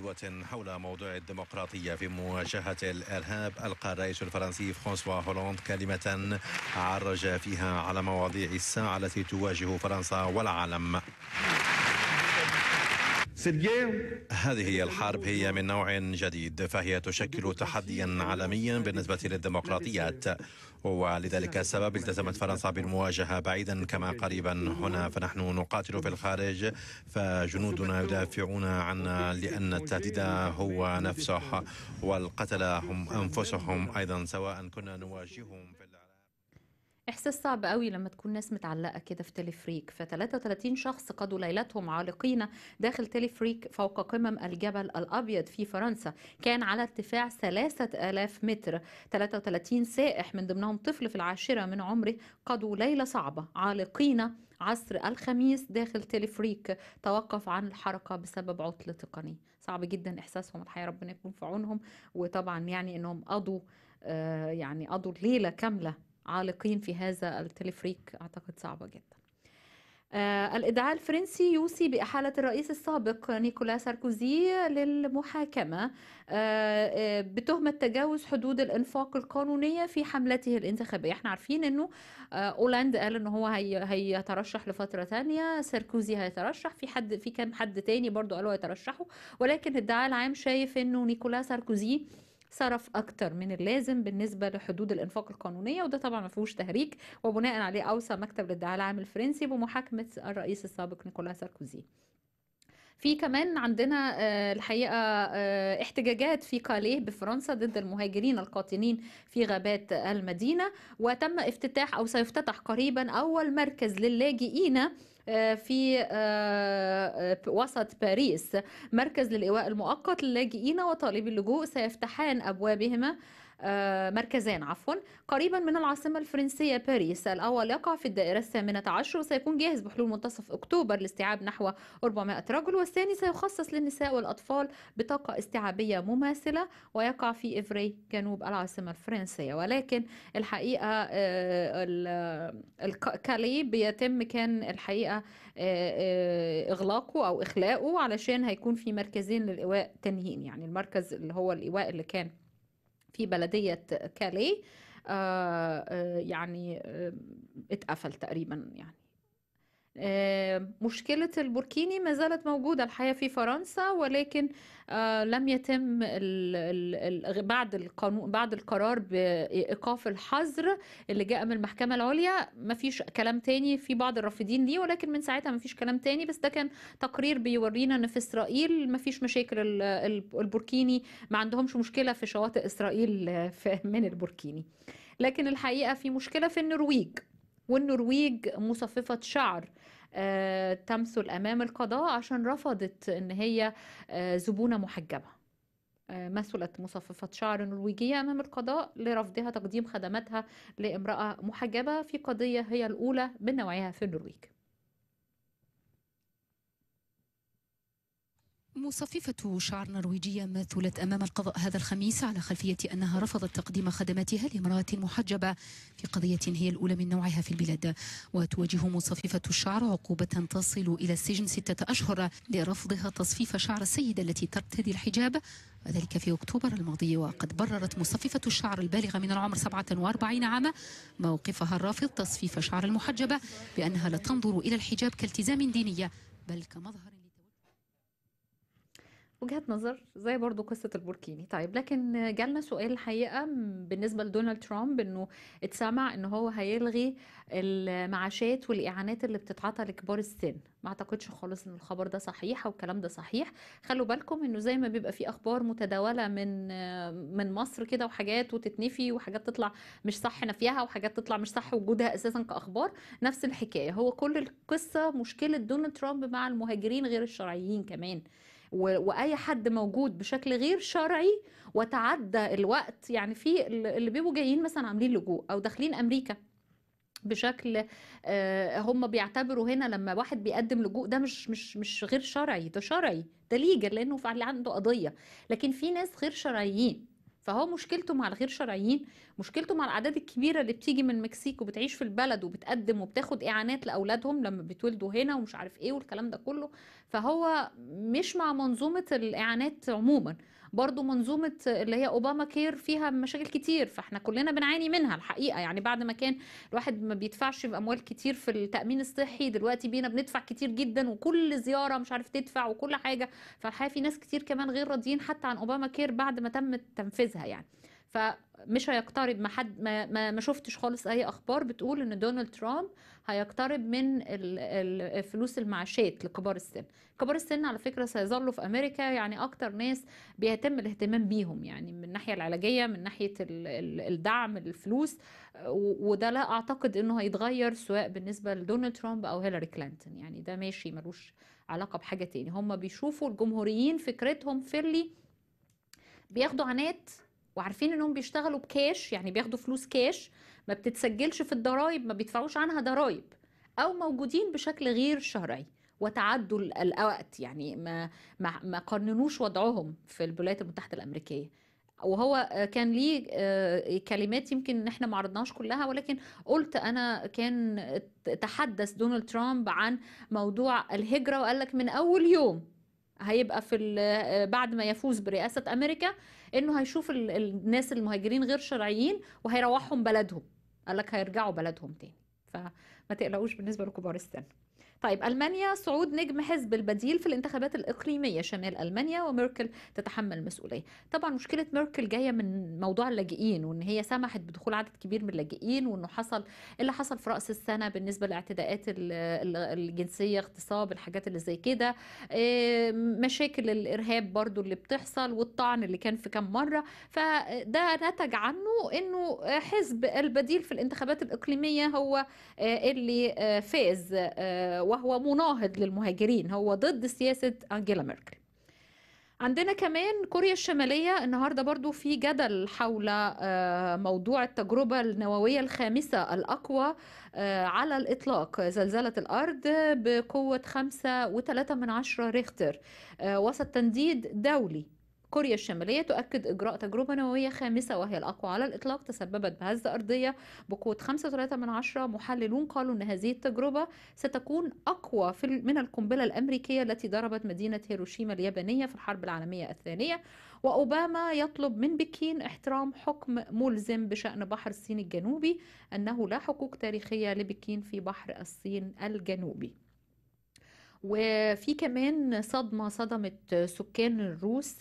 S11: ندوة حول موضوع الديمقراطية في مواجهة الإرهاب ألقى الرئيس الفرنسي فرانسوا هولاند كلمة عرج فيها على مواضيع الساعة التي تواجه فرنسا والعالم هذه الحرب هي من نوع جديد فهي تشكل تحديا عالميا بالنسبة للديمقراطيات ولذلك السبب التزمت فرنسا بالمواجهة بعيدا كما قريبا هنا فنحن نقاتل في الخارج فجنودنا يدافعون عنا لأن التهديد هو نفسه والقتل هم أنفسهم أيضا سواء كنا نواجههم
S1: إحساس صعب قوي لما تكون ناس متعلقة كده في تلفريك ف33 شخص قضوا ليلتهم عالقين داخل تلفريك فوق قمم الجبل الأبيض في فرنسا كان على ارتفاع 3000 متر 33 سائح من ضمنهم طفل في العاشرة من عمره قضوا ليلة صعبة عالقين عصر الخميس داخل تلفريك توقف عن الحركة بسبب عطل تقني صعب جدا إحساسهم الحقيقة ربنا يكون في عونهم وطبعا يعني أنهم قضوا آه يعني قضوا ليلة كاملة عالقين في هذا التلفريك أعتقد صعبة جدا آه الإدعاء الفرنسي يوصي بإحالة الرئيس السابق نيكولا ساركوزي للمحاكمة آه،, آه بتهمة تجاوز حدود الإنفاق القانونية في حملته الانتخابية احنا عارفين أنه آه أولاند قال ان هو هي هيترشح لفترة ثانيه ساركوزي هيترشح في حد في كام حد تاني برضو قالوا هيترشحوا ولكن الادعاء العام شايف أنه نيكولا ساركوزي صرف اكتر من اللازم بالنسبه لحدود الانفاق القانونيه وده طبعا ما فيهوش تهريج وبناء عليه اوصى مكتب الادعاء العام الفرنسي بمحاكمه الرئيس السابق نيكولا ساركوزي في كمان عندنا آه، الحقيقة آه، احتجاجات في كاليه بفرنسا ضد المهاجرين القاطنين في غابات المدينة وتم افتتاح أو سيفتتح قريبا أول مركز للاجئين آه، في آه، آه، وسط باريس مركز للإيواء المؤقت للاجئين وطالبي اللجوء سيفتحان أبوابهما آه، مركزان عفوا قريبا من العاصمة الفرنسية باريس الأول يقع في الدائرة الثامنة عشر وسيكون جاهز بحلول منتصف أكتوبر لاستيعاب نحو 400 رجل والثاني سيخصص للنساء والأطفال بطاقة استيعابية مماثلة ويقع في إفري جنوب العاصمة الفرنسية ولكن الحقيقة آه، الكالي بيتم كان الحقيقة آه، إغلاقه أو إخلاقه علشان هيكون في مركزين للإيواء تانيين يعني المركز اللي هو الإيواء اللي كان في بلدية كالي آه، آه، يعني آه، اتقفل تقريبا يعني آه، مشكلة البوركيني ما زالت موجودة الحياة في فرنسا ولكن آه، لم يتم بعد القانون بعد القرار بإيقاف الحظر اللي جاء من المحكمة العليا ما فيش كلام تاني في بعض الرافضين ليه ولكن من ساعتها ما فيش كلام تاني بس ده كان تقرير بيورينا ان في إسرائيل ما فيش مشاكل البوركيني ما عندهمش مشكلة في شواطئ إسرائيل من البوركيني لكن الحقيقة في مشكلة في النرويج والنرويج مصففة شعر آه، تمثل امام القضاء عشان رفضت ان هي آه، زبونه محجبه آه، مثلت مصففة شعر نرويجية أمام القضاء لرفضها تقديم خدماتها لامرأة محجبة في قضية هي الأولى من نوعها في النرويج مصففة شعر نرويجية مثلت أمام القضاء هذا الخميس على خلفية أنها رفضت تقديم خدماتها لامرأة محجبة في قضية هي الأولى من نوعها في البلاد وتواجه مصففة الشعر عقوبة تصل إلى السجن ستة أشهر لرفضها تصفيف شعر السيدة التي ترتدي الحجاب وذلك في أكتوبر الماضي وقد بررت مصففة الشعر البالغة من العمر 47 عاما موقفها الرافض تصفيف شعر المحجبة بأنها لا تنظر إلى الحجاب كالتزام ديني بل كمظهر وجهات نظر زي برضو قصة البوركيني طيب لكن جالنا سؤال الحقيقة بالنسبة لدونالد ترامب انه اتسمع ان هو هيلغي المعاشات والاعانات اللي بتتعطى لكبار السن ما اعتقدش خالص ان الخبر ده صحيح او الكلام ده صحيح خلوا بالكم انه زي ما بيبقى في اخبار متداولة من من مصر كده وحاجات وتتنفي وحاجات تطلع مش صح نفيها وحاجات تطلع مش صح وجودها اساسا كاخبار نفس الحكاية هو كل القصة مشكلة دونالد ترامب مع المهاجرين غير الشرعيين كمان واي حد موجود بشكل غير شرعي وتعدى الوقت يعني في اللي بيبقوا جايين مثلا عاملين لجوء او داخلين امريكا بشكل آه، هم بيعتبروا هنا لما واحد بيقدم لجوء ده مش مش مش غير شرعي ده شرعي ده ليجل لانه فعلا عنده قضيه لكن في ناس غير شرعيين فهو مشكلته مع الغير شرعيين مشكلته مع الاعداد الكبيره اللي بتيجي من المكسيك وبتعيش في البلد وبتقدم وبتاخد اعانات لاولادهم لما بيتولدوا هنا ومش عارف ايه والكلام ده كله فهو مش مع منظومه الاعانات عموما برضو منظومه اللي هي اوباما كير فيها مشاكل كتير فاحنا كلنا بنعاني منها الحقيقه يعني بعد ما كان الواحد ما بيدفعش باموال كتير في التامين الصحي دلوقتي بينا بندفع كتير جدا وكل زياره مش عارف تدفع وكل حاجه فالحقيقه في ناس كتير كمان غير راضيين حتى عن اوباما كير بعد ما تم تنفيذها يعني فمش هيقترب ما حد ما, ما شفتش خالص اي اخبار بتقول ان دونالد ترامب هيقترب من فلوس المعاشات لكبار السن كبار السن على فكرة سيظلوا في أمريكا يعني أكتر ناس بيتم الاهتمام بيهم يعني من الناحية العلاجية من ناحية الدعم الفلوس وده لا أعتقد أنه هيتغير سواء بالنسبة لدونالد ترامب أو هيلاري كلينتون يعني ده ماشي ملوش علاقة بحاجة تاني هم بيشوفوا الجمهوريين فكرتهم فيرلي بياخدوا عنات وعارفين انهم بيشتغلوا بكاش يعني بياخدوا فلوس كاش ما بتتسجلش في الضرايب ما بيدفعوش عنها ضرايب او موجودين بشكل غير شهري وتعدوا الاوقات يعني ما ما, ما قننوش وضعهم في الولايات المتحده الامريكيه وهو كان ليه آه، كلمات يمكن احنا ما عرضناهاش كلها ولكن قلت انا كان تحدث دونالد ترامب عن موضوع الهجره وقال لك من اول يوم هيبقى في آه، بعد ما يفوز برئاسه امريكا انه هيشوف الناس المهاجرين غير شرعيين وهيروحهم بلدهم قال لك هيرجعوا بلدهم تاني فما تقلقوش بالنسبه لكبار السن طيب ألمانيا صعود نجم حزب البديل في الانتخابات الإقليمية شمال ألمانيا وميركل تتحمل المسؤولية طبعا مشكلة ميركل جاية من موضوع اللاجئين وإن هي سمحت بدخول عدد كبير من اللاجئين وإنه حصل اللي حصل في رأس السنة بالنسبة لاعتداءات الجنسية اغتصاب الحاجات اللي زي كده آه، مشاكل الإرهاب برضو اللي بتحصل والطعن اللي كان في كم مرة فده نتج عنه إنه حزب البديل في الانتخابات الإقليمية هو آه، اللي آه، فاز وهو مناهض للمهاجرين هو ضد سياسة أنجيلا ميركل عندنا كمان كوريا الشمالية النهاردة برضو في جدل حول آه، موضوع التجربة النووية الخامسة الأقوى آه، على الإطلاق زلزلة الأرض بقوة 5.3 ريختر آه، وسط تنديد دولي كوريا الشمالية تؤكد إجراء تجربة نووية خامسة وهي الأقوى على الإطلاق تسببت بهزة أرضية بقوة 5.3 من عشرة محللون قالوا أن هذه التجربة ستكون أقوى في من القنبلة الأمريكية التي ضربت مدينة هيروشيما اليابانية في الحرب العالمية الثانية وأوباما يطلب من بكين احترام حكم ملزم بشأن بحر الصين الجنوبي أنه لا حقوق تاريخية لبكين في بحر الصين الجنوبي وفي كمان صدمة صدمت سكان الروس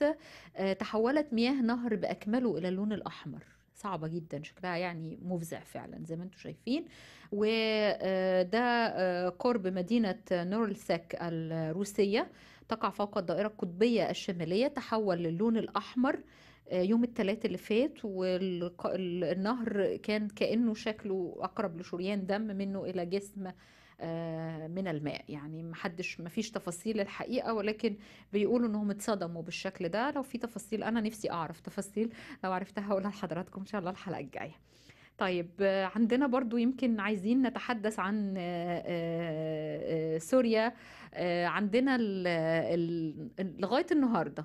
S1: آه، تحولت مياه نهر بأكمله إلى اللون الأحمر صعبة جدا شكلها يعني مفزع فعلا زي ما انتم شايفين وده آه، آه، قرب مدينة نورلسك الروسية تقع فوق الدائرة القطبية الشمالية تحول للون الأحمر يوم الثلاث اللي فات والنهر كان كأنه شكله أقرب لشريان دم منه إلى جسم آه، من الماء يعني محدش مفيش تفاصيل الحقيقه ولكن بيقولوا انهم اتصدموا بالشكل ده لو في تفاصيل انا نفسي اعرف تفاصيل لو عرفتها هقولها لحضراتكم ان شاء الله الحلقه الجايه طيب آه، عندنا برضو يمكن عايزين نتحدث عن آه، سوريا عندنا لغايه النهارده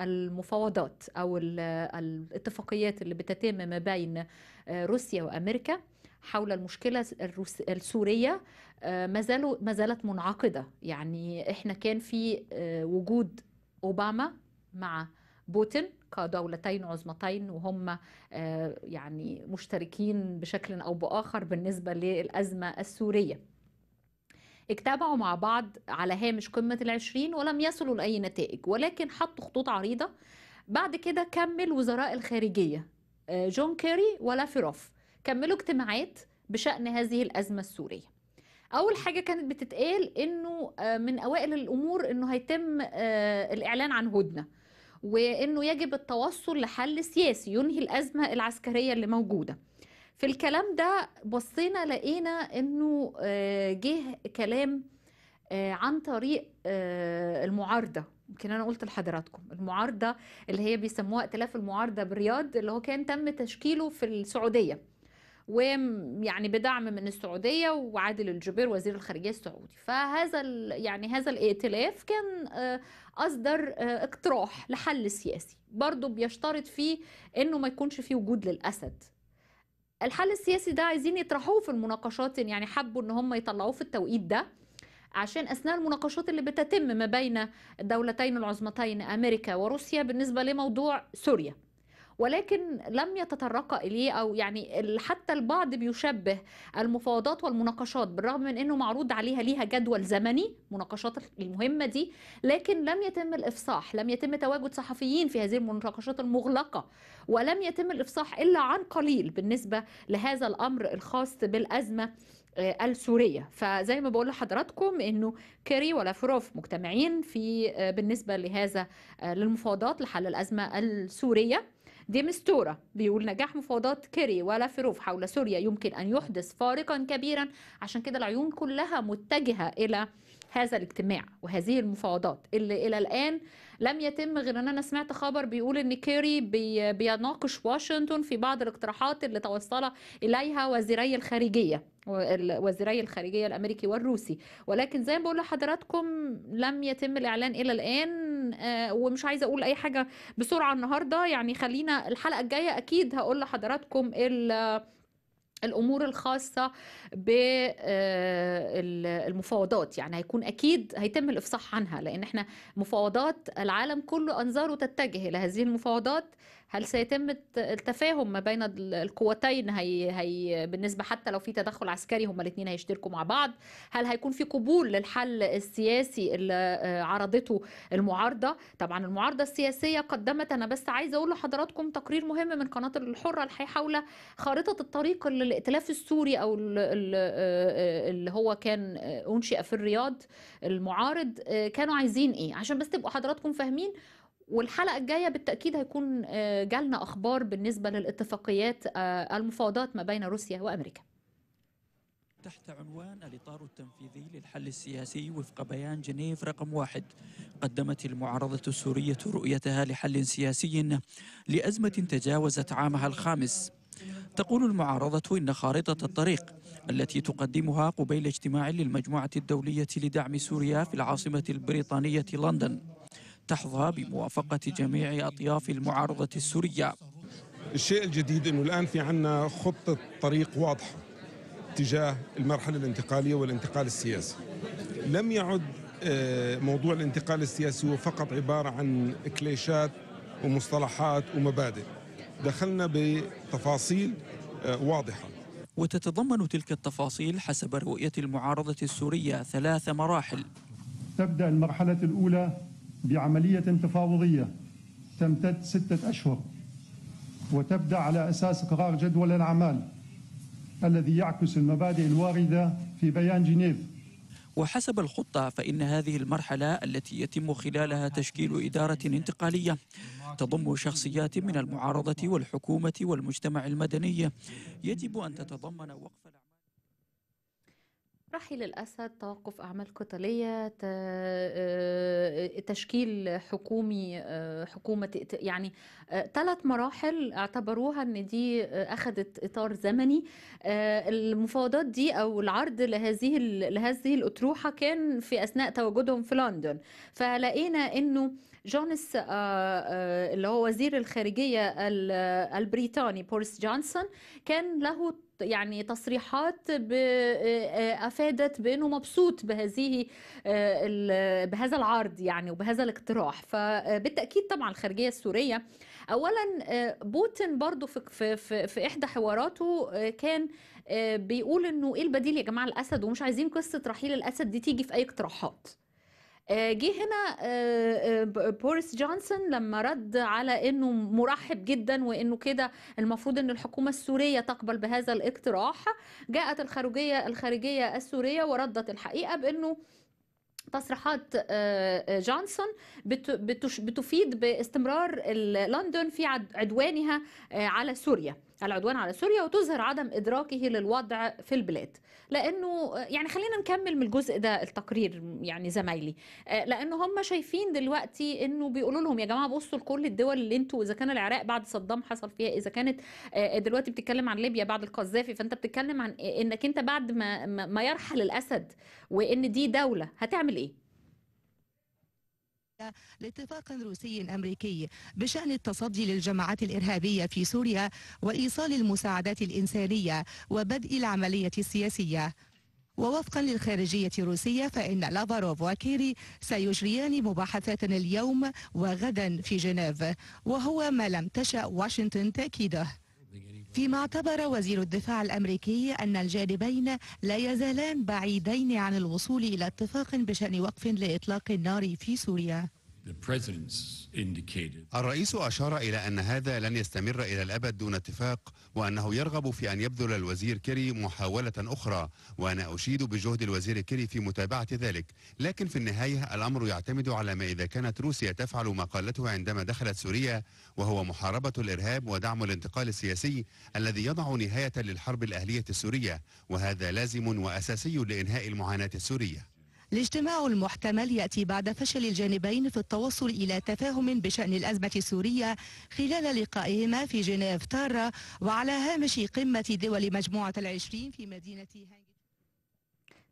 S1: المفاوضات او الاتفاقيات اللي بتتم ما بين روسيا وامريكا حول المشكله السوريه آه، ما زالوا ما زالت منعقده يعني احنا كان في آه، وجود اوباما مع بوتين كدولتين عظمتين وهم آه، يعني مشتركين بشكل او باخر بالنسبه للازمه السوريه اجتمعوا مع بعض على هامش قمة العشرين ولم يصلوا لأي نتائج ولكن حطوا خطوط عريضة بعد كده كمل وزراء الخارجية جون كيري ولا فيروف كملوا اجتماعات بشأن هذه الأزمة السورية أول حاجة كانت بتتقال إنه آه، من أوائل الأمور إنه هيتم آه، الإعلان عن هدنة وإنه يجب التوصل لحل سياسي ينهي الأزمة العسكرية اللي موجودة في الكلام ده بصينا لقينا إنه آه، جه كلام عن طريق المعارضة يمكن انا قلت لحضراتكم المعارضه اللي هي بيسموها ائتلاف المعارضه بالرياض اللي هو كان تم تشكيله في السعوديه ويعني بدعم من السعودية وعادل الجبير وزير الخارجية السعودي فهذا يعني هذا الائتلاف كان آه، أصدر آه، اقتراح لحل سياسي برضه بيشترط فيه أنه ما يكونش فيه وجود للأسد الحل السياسي ده عايزين يطرحوه في المناقشات يعني حبوا ان هم يطلعوه في التوقيت ده عشان اثناء المناقشات اللي بتتم ما بين الدولتين العظمتين امريكا وروسيا بالنسبه لموضوع سوريا ولكن لم يتطرق إليه أو يعني حتى البعض بيشبه المفاوضات والمناقشات بالرغم من أنه معروض عليها ليها جدول زمني مناقشات المهمة دي لكن لم يتم الإفصاح لم يتم تواجد صحفيين في هذه المناقشات المغلقة ولم يتم الإفصاح إلا عن قليل بالنسبة لهذا الأمر الخاص بالأزمة آه، السوريه فزي ما بقول لحضراتكم انه كيري ولافروف مجتمعين في آه، بالنسبه لهذا آه، للمفاوضات لحل الازمه السوريه دي مستورة بيقول نجاح مفاوضات كيري ولافروف حول سوريا يمكن أن يحدث فارقا كبيرا عشان كده العيون كلها متجهة إلى هذا الاجتماع وهذه المفاوضات اللي الى الان لم يتم غير ان انا سمعت خبر بيقول ان كيري بي بيناقش واشنطن في بعض الاقتراحات اللي توصل اليها وزيري الخارجيه وزيري الخارجيه الامريكي والروسي ولكن زي ما بقول لحضراتكم لم يتم الاعلان الى الان آه، ومش عايزه اقول اي حاجه بسرعه النهارده يعني خلينا الحلقه الجايه اكيد هقول لحضراتكم ال الامور الخاصه بالمفاوضات آه، يعني هيكون اكيد هيتم الافصاح عنها لان احنا مفاوضات العالم كله انظاره تتجه الى هذه المفاوضات هل سيتم التفاهم ما بين القوتين هي هي بالنسبه حتى لو في تدخل عسكري هما الاثنين هيشتركوا مع بعض هل هيكون في قبول للحل السياسي اللي آه، عرضته المعارضه طبعا المعارضه السياسيه قدمت انا بس عايزه اقول لحضراتكم تقرير مهم من قناه الحره الحي حول خارطه الطريق للائتلاف السوري او آه، آه، اللي هو كان انشئ في الرياض المعارض كانوا عايزين ايه عشان بس تبقوا حضراتكم فاهمين والحلقة الجاية بالتأكيد هيكون آه، جالنا أخبار بالنسبة للاتفاقيات آه، المفاوضات ما بين روسيا وأمريكا تحت
S12: عنوان الإطار التنفيذي للحل السياسي وفق بيان جنيف رقم واحد قدمت المعارضة السورية رؤيتها لحل سياسي لأزمة تجاوزت عامها الخامس تقول المعارضة إن خارطة الطريق التي تقدمها قبيل اجتماع للمجموعة الدولية لدعم سوريا في العاصمة البريطانية لندن تحظى بموافقة جميع أطياف المعارضة السورية الشيء الجديد أنه الآن في عنا خطة طريق واضحة تجاه المرحلة الانتقالية والانتقال
S6: السياسي لم يعد آه، موضوع الانتقال السياسي هو فقط عبارة عن كليشات ومصطلحات ومبادئ دخلنا بتفاصيل
S12: آه، واضحة وتتضمن تلك التفاصيل حسب رؤية المعارضة السورية ثلاث مراحل
S5: تبدأ المرحلة الأولى بعملية تفاوضية تمتد ستة أشهر وتبدأ على أساس قرار جدول الأعمال الذي يعكس المبادئ الواردة في بيان جنيف
S12: وحسب الخطة فإن هذه المرحلة التي يتم خلالها تشكيل إدارة انتقالية تضم شخصيات من المعارضة والحكومة والمجتمع المدني يجب أن تتضمن وقف
S1: رحيل الأسد توقف أعمال قتالية آه، آه، تشكيل حكومي آه، حكومة يعني ثلاث مراحل اعتبروها أن دي أخذت إطار زمني المفاوضات دي أو العرض لهذه لهذه الأطروحة كان في أثناء تواجدهم في لندن فلقينا أنه جونس اللي هو وزير الخارجية البريطاني بوريس جونسون كان له يعني تصريحات آه، آه، افادت بانه مبسوط بهذه آه، بهذا العرض يعني وبهذا الاقتراح فبالتاكيد طبعا الخارجيه السوريه اولا بوتين برضو في, في, في, في احدى حواراته كان بيقول انه ايه البديل يا جماعه الاسد ومش عايزين قصه رحيل الاسد دي تيجي في اي اقتراحات آه، جه هنا آه، آه، بوريس جونسون لما رد على انه مرحب جدا وانه كده المفروض ان الحكومه السوريه تقبل بهذا الاقتراح جاءت الخارجيه الخارجيه السوريه وردت الحقيقه بانه تصريحات جونسون بتفيد باستمرار لندن في عدوانها على سوريا العدوان على سوريا وتظهر عدم إدراكه للوضع في البلاد لأنه يعني خلينا نكمل من الجزء ده التقرير يعني زمايلي آه، لأنه هم شايفين دلوقتي أنه بيقولوا لهم يا جماعة بصوا لكل الدول اللي انتوا إذا كان العراق بعد صدام حصل فيها إذا كانت آه، دلوقتي بتتكلم عن ليبيا بعد القذافي فأنت بتتكلم عن أنك أنت بعد ما, ما يرحل الأسد وأن دي دولة هتعمل إيه
S10: لاتفاق روسي أمريكي بشأن التصدي للجماعات الإرهابية في سوريا وإيصال المساعدات الإنسانية وبدء العملية السياسية ووفقا للخارجية الروسية فإن لافاروف وكيري سيجريان مباحثات اليوم وغدا في جنيف وهو ما لم تشأ واشنطن تأكيده فيما اعتبر وزير الدفاع الأمريكي أن الجانبين لا يزالان بعيدين عن الوصول إلى اتفاق بشأن وقف لإطلاق النار في سوريا
S3: الرئيس أشار إلى أن هذا لن يستمر إلى الأبد دون اتفاق وأنه يرغب في أن يبذل الوزير كيري محاولة أخرى وأنا أشيد بجهد الوزير كيري في متابعة ذلك لكن في النهاية الأمر يعتمد على ما إذا كانت روسيا تفعل ما قالته عندما دخلت سوريا وهو محاربة الإرهاب ودعم الانتقال السياسي الذي يضع نهاية للحرب الأهلية السورية وهذا لازم وأساسي لإنهاء المعاناة
S5: السورية
S10: الاجتماع المحتمل يأتي بعد فشل الجانبين في التوصل إلى تفاهم بشأن الأزمة السورية خلال لقائهما في جنيف تارة وعلى هامش قمة دول مجموعة العشرين في مدينة هانج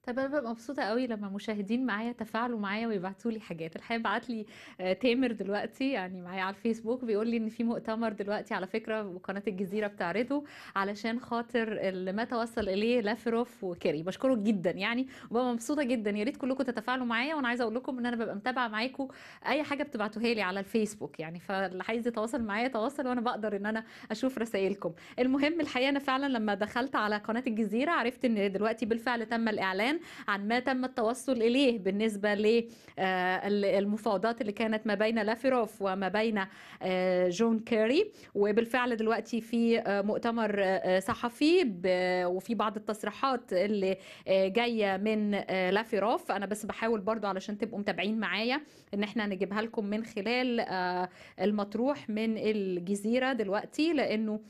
S1: طب انا ببقى مبسوطه قوي لما مشاهدين معايا تفاعلوا معايا ويبعتوا لي حاجات الحقيقه بعت لي آه، تامر دلوقتي يعني معايا على الفيسبوك بيقول لي ان في مؤتمر دلوقتي على فكره وقناه الجزيره بتعرضه علشان خاطر اللي ما توصل اليه لافروف وكيري بشكره جدا يعني وببقى مبسوطه جدا يا ريت كلكم تتفاعلوا معايا وانا عايزه اقول لكم ان انا ببقى متابعه معاكم اي حاجه بتبعتوها لي على الفيسبوك يعني فاللي عايز يتواصل معايا يتواصل وانا بقدر ان انا اشوف رسائلكم المهم الحقيقه انا فعلا لما دخلت على قناه الجزيره عرفت ان دلوقتي بالفعل تم الاعلان الان عن ما تم التوصل إليه بالنسبة للمفاوضات آه، اللي كانت ما بين لافيروف وما بين آه، جون كيري وبالفعل دلوقتي في آه، مؤتمر صحفي وفي بعض التصريحات اللي جاية من لافيروف أنا بس بحاول برضو علشان تبقوا متابعين معايا إن احنا نجيبها لكم من خلال المطروح من الجزيرة دلوقتي لأنه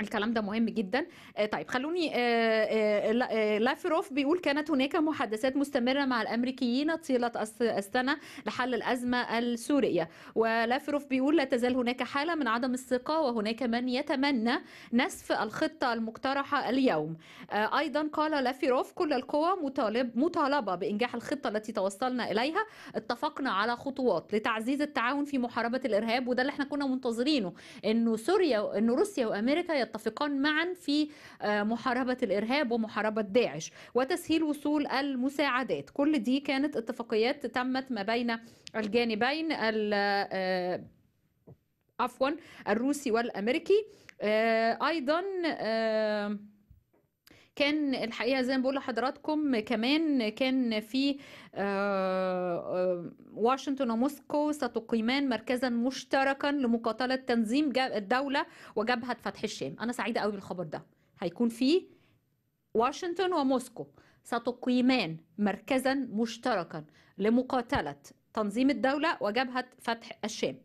S1: الكلام ده مهم جدا آه، طيب خلوني آه، آه، لافروف بيقول كانت هناك محادثات مستمرة مع الأمريكيين طيلة السنة لحل الأزمة السورية ولافروف بيقول لا تزال هناك حالة من عدم الثقة وهناك من يتمنى نسف الخطة المقترحة اليوم أيضا قال لافروف كل القوى مطالب مطالبة بإنجاح الخطة التي توصلنا إليها اتفقنا على خطوات لتعزيز التعاون في محاربة الإرهاب وده اللي احنا كنا منتظرينه إنه سوريا إنه روسيا وأمريكا يتفقان معا في آه، محاربة الإرهاب ومحاربة داعش وتسهيل وصول المساعدات كل دي كانت اتفاقيات تمت ما بين الجانبين آه، عفوا الروسي والأمريكي آه، أيضا كان الحقيقه زي ما بقول لحضراتكم كمان كان في آه، آه، واشنطن وموسكو ستقيمان مركزا مشتركا لمقاتله تنظيم الدوله وجبهه فتح الشام انا سعيده قوي بالخبر ده هيكون في واشنطن وموسكو ستقيمان مركزا مشتركا لمقاتله تنظيم الدوله وجبهه فتح الشام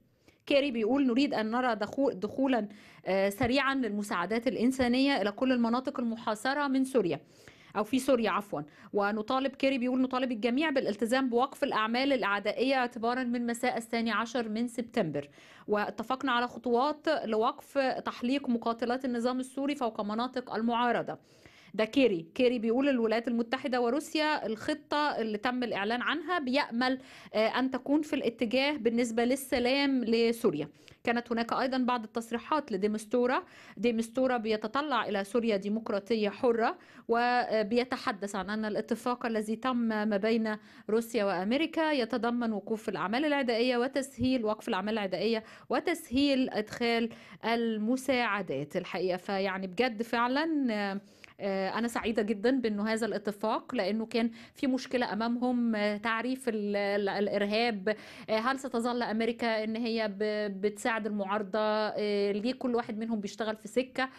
S1: كيري بيقول نريد أن نرى دخولا آه، سريعا للمساعدات الإنسانية إلى كل المناطق المحاصرة من سوريا أو في سوريا عفوا ونطالب كيري بيقول نطالب الجميع بالالتزام بوقف الأعمال الأعدائية اعتبارا من مساء الثاني عشر من سبتمبر واتفقنا على خطوات لوقف تحليق مقاتلات النظام السوري فوق مناطق المعارضة ده كيري كيري بيقول الولايات المتحدة وروسيا الخطة اللي تم الإعلان عنها بيأمل آه، أن تكون في الاتجاه بالنسبة للسلام لسوريا كانت هناك أيضا بعض التصريحات لديمستورا ديمستورا بيتطلع إلى سوريا ديمقراطية حرة وبيتحدث عن أن الاتفاق الذي تم ما بين روسيا وأمريكا يتضمن وقوف الأعمال العدائية وتسهيل وقف الأعمال العدائية وتسهيل إدخال المساعدات الحقيقة فيعني بجد فعلا آه، آه، انا سعيده جدا بانه هذا الاتفاق لانه كان في مشكله امامهم آه، تعريف الارهاب آه، هل ستظل امريكا ان هي بتساعد المعارضه ليه كل واحد منهم بيشتغل في سكه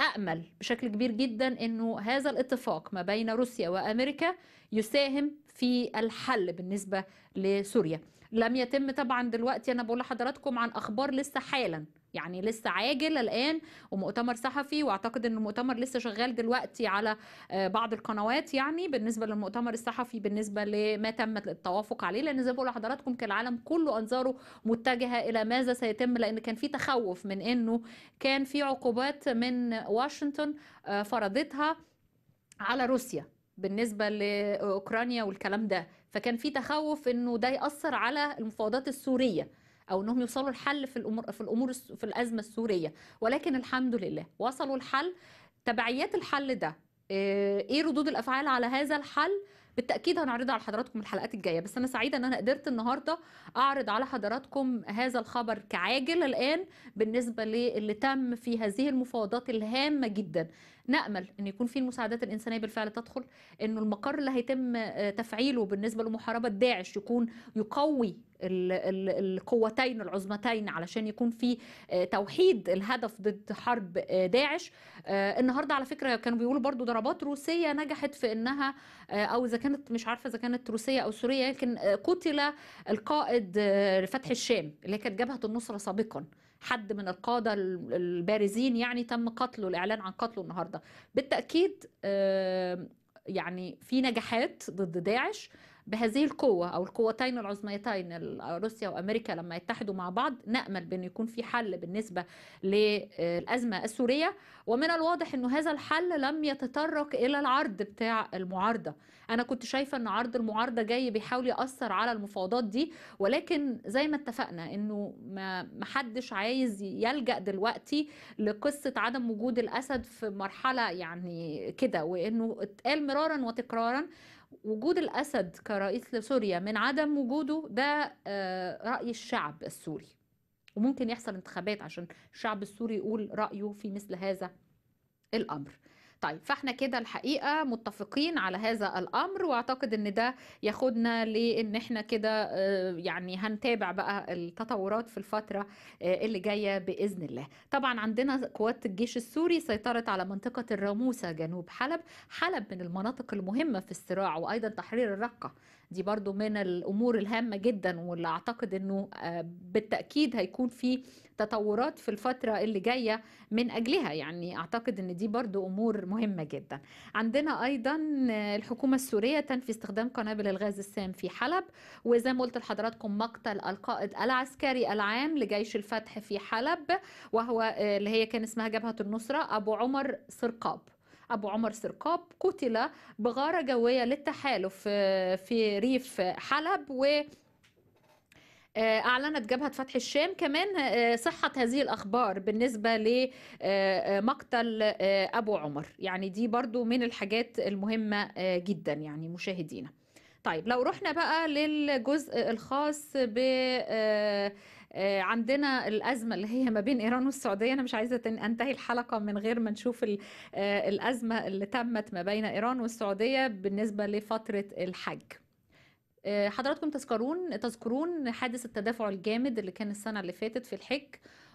S1: أأمل بشكل كبير جدا أنه هذا الاتفاق ما بين روسيا وأمريكا يساهم في الحل بالنسبة لسوريا لم يتم طبعا دلوقتي أنا بقول لحضراتكم عن أخبار لسه حالا يعني لسه عاجل الان ومؤتمر صحفي واعتقد ان المؤتمر لسه شغال دلوقتي على آه، بعض القنوات يعني بالنسبه للمؤتمر الصحفي بالنسبه لما تم التوافق عليه لان زي ما بقول لحضراتكم كان العالم كله انظاره متجهه الى ماذا سيتم لان كان في تخوف من انه كان في عقوبات من واشنطن آه، فرضتها على روسيا بالنسبه لاوكرانيا والكلام ده فكان في تخوف انه ده ياثر على المفاوضات السوريه او انهم يوصلوا لحل في الامور في الامور في الازمه السوريه ولكن الحمد لله وصلوا لحل تبعيات الحل ده آه، ايه ردود الافعال على هذا الحل بالتاكيد هنعرضها على حضراتكم الحلقات الجايه بس انا سعيده ان انا قدرت النهارده اعرض على حضراتكم هذا الخبر كعاجل الان بالنسبه للي تم في هذه المفاوضات الهامه جدا نأمل أن يكون في المساعدات الإنسانية بالفعل تدخل أنه المقر اللي هيتم آه، تفعيله بالنسبة لمحاربة داعش يكون يقوي القوتين العظمتين علشان يكون في آه، توحيد الهدف ضد حرب آه، داعش النهارده على فكره كانوا بيقولوا برضو ضربات روسيه نجحت في انها او اذا كانت مش عارفه اذا كانت روسيه او سوريه لكن قتل القائد فتح الشام اللي كانت جبهه النصره سابقا حد من القادة البارزين يعني تم قتله الإعلان عن قتله النهاردة بالتأكيد يعني في نجاحات ضد داعش بهذه القوة أو القوتين العظميتين روسيا وأمريكا لما يتحدوا مع بعض نأمل بأن يكون في حل بالنسبة للأزمة السورية ومن الواضح أنه هذا الحل لم يتطرق إلى العرض بتاع المعارضة أنا كنت شايفة أن عرض المعارضة جاي بيحاول يأثر على المفاوضات دي ولكن زي ما اتفقنا أنه ما حدش عايز يلجأ دلوقتي لقصة عدم وجود الأسد في مرحلة يعني كده وأنه اتقال مرارا وتكرارا وجود الأسد كرئيس لسوريا من عدم وجوده ده آه، رأي الشعب السوري وممكن يحصل انتخابات عشان الشعب السوري يقول رأيه في مثل هذا الأمر طيب فاحنا كده الحقيقه متفقين على هذا الامر واعتقد ان ده ياخدنا لان احنا كده آه، يعني هنتابع بقى التطورات في الفتره آه، اللي جايه باذن الله طبعا عندنا قوات الجيش السوري سيطرت على منطقه الراموسه جنوب حلب حلب من المناطق المهمه في الصراع وايضا تحرير الرقه دي برضو من الامور الهامه جدا واللي اعتقد انه آه، بالتاكيد هيكون في تطورات في الفتره اللي جايه من اجلها يعني اعتقد ان دي برضو امور مهمه جدا عندنا ايضا آه، الحكومه السوريه تنفي استخدام قنابل الغاز السام في حلب وزي ما قلت لحضراتكم مقتل القائد العسكري العام لجيش الفتح في حلب وهو آه، اللي هي كان اسمها جبهه النصره ابو عمر سرقاب أبو عمر سرقاب قتل بغارة جوية للتحالف آه، في ريف حلب و آه، أعلنت جبهة فتح الشام كمان آه، صحة هذه الأخبار بالنسبة لمقتل أبو عمر يعني دي برضو من الحاجات المهمة جدا يعني مشاهدينا طيب لو رحنا بقى للجزء الخاص ب آه، عندنا الازمه اللي هي ما بين ايران والسعوديه انا مش عايزه انتهي الحلقه من غير ما نشوف آه، الازمه اللي تمت ما بين ايران والسعوديه بالنسبه لفتره الحج آه، حضراتكم تذكرون تذكرون حادث التدافع الجامد اللي كان السنه اللي فاتت في الحج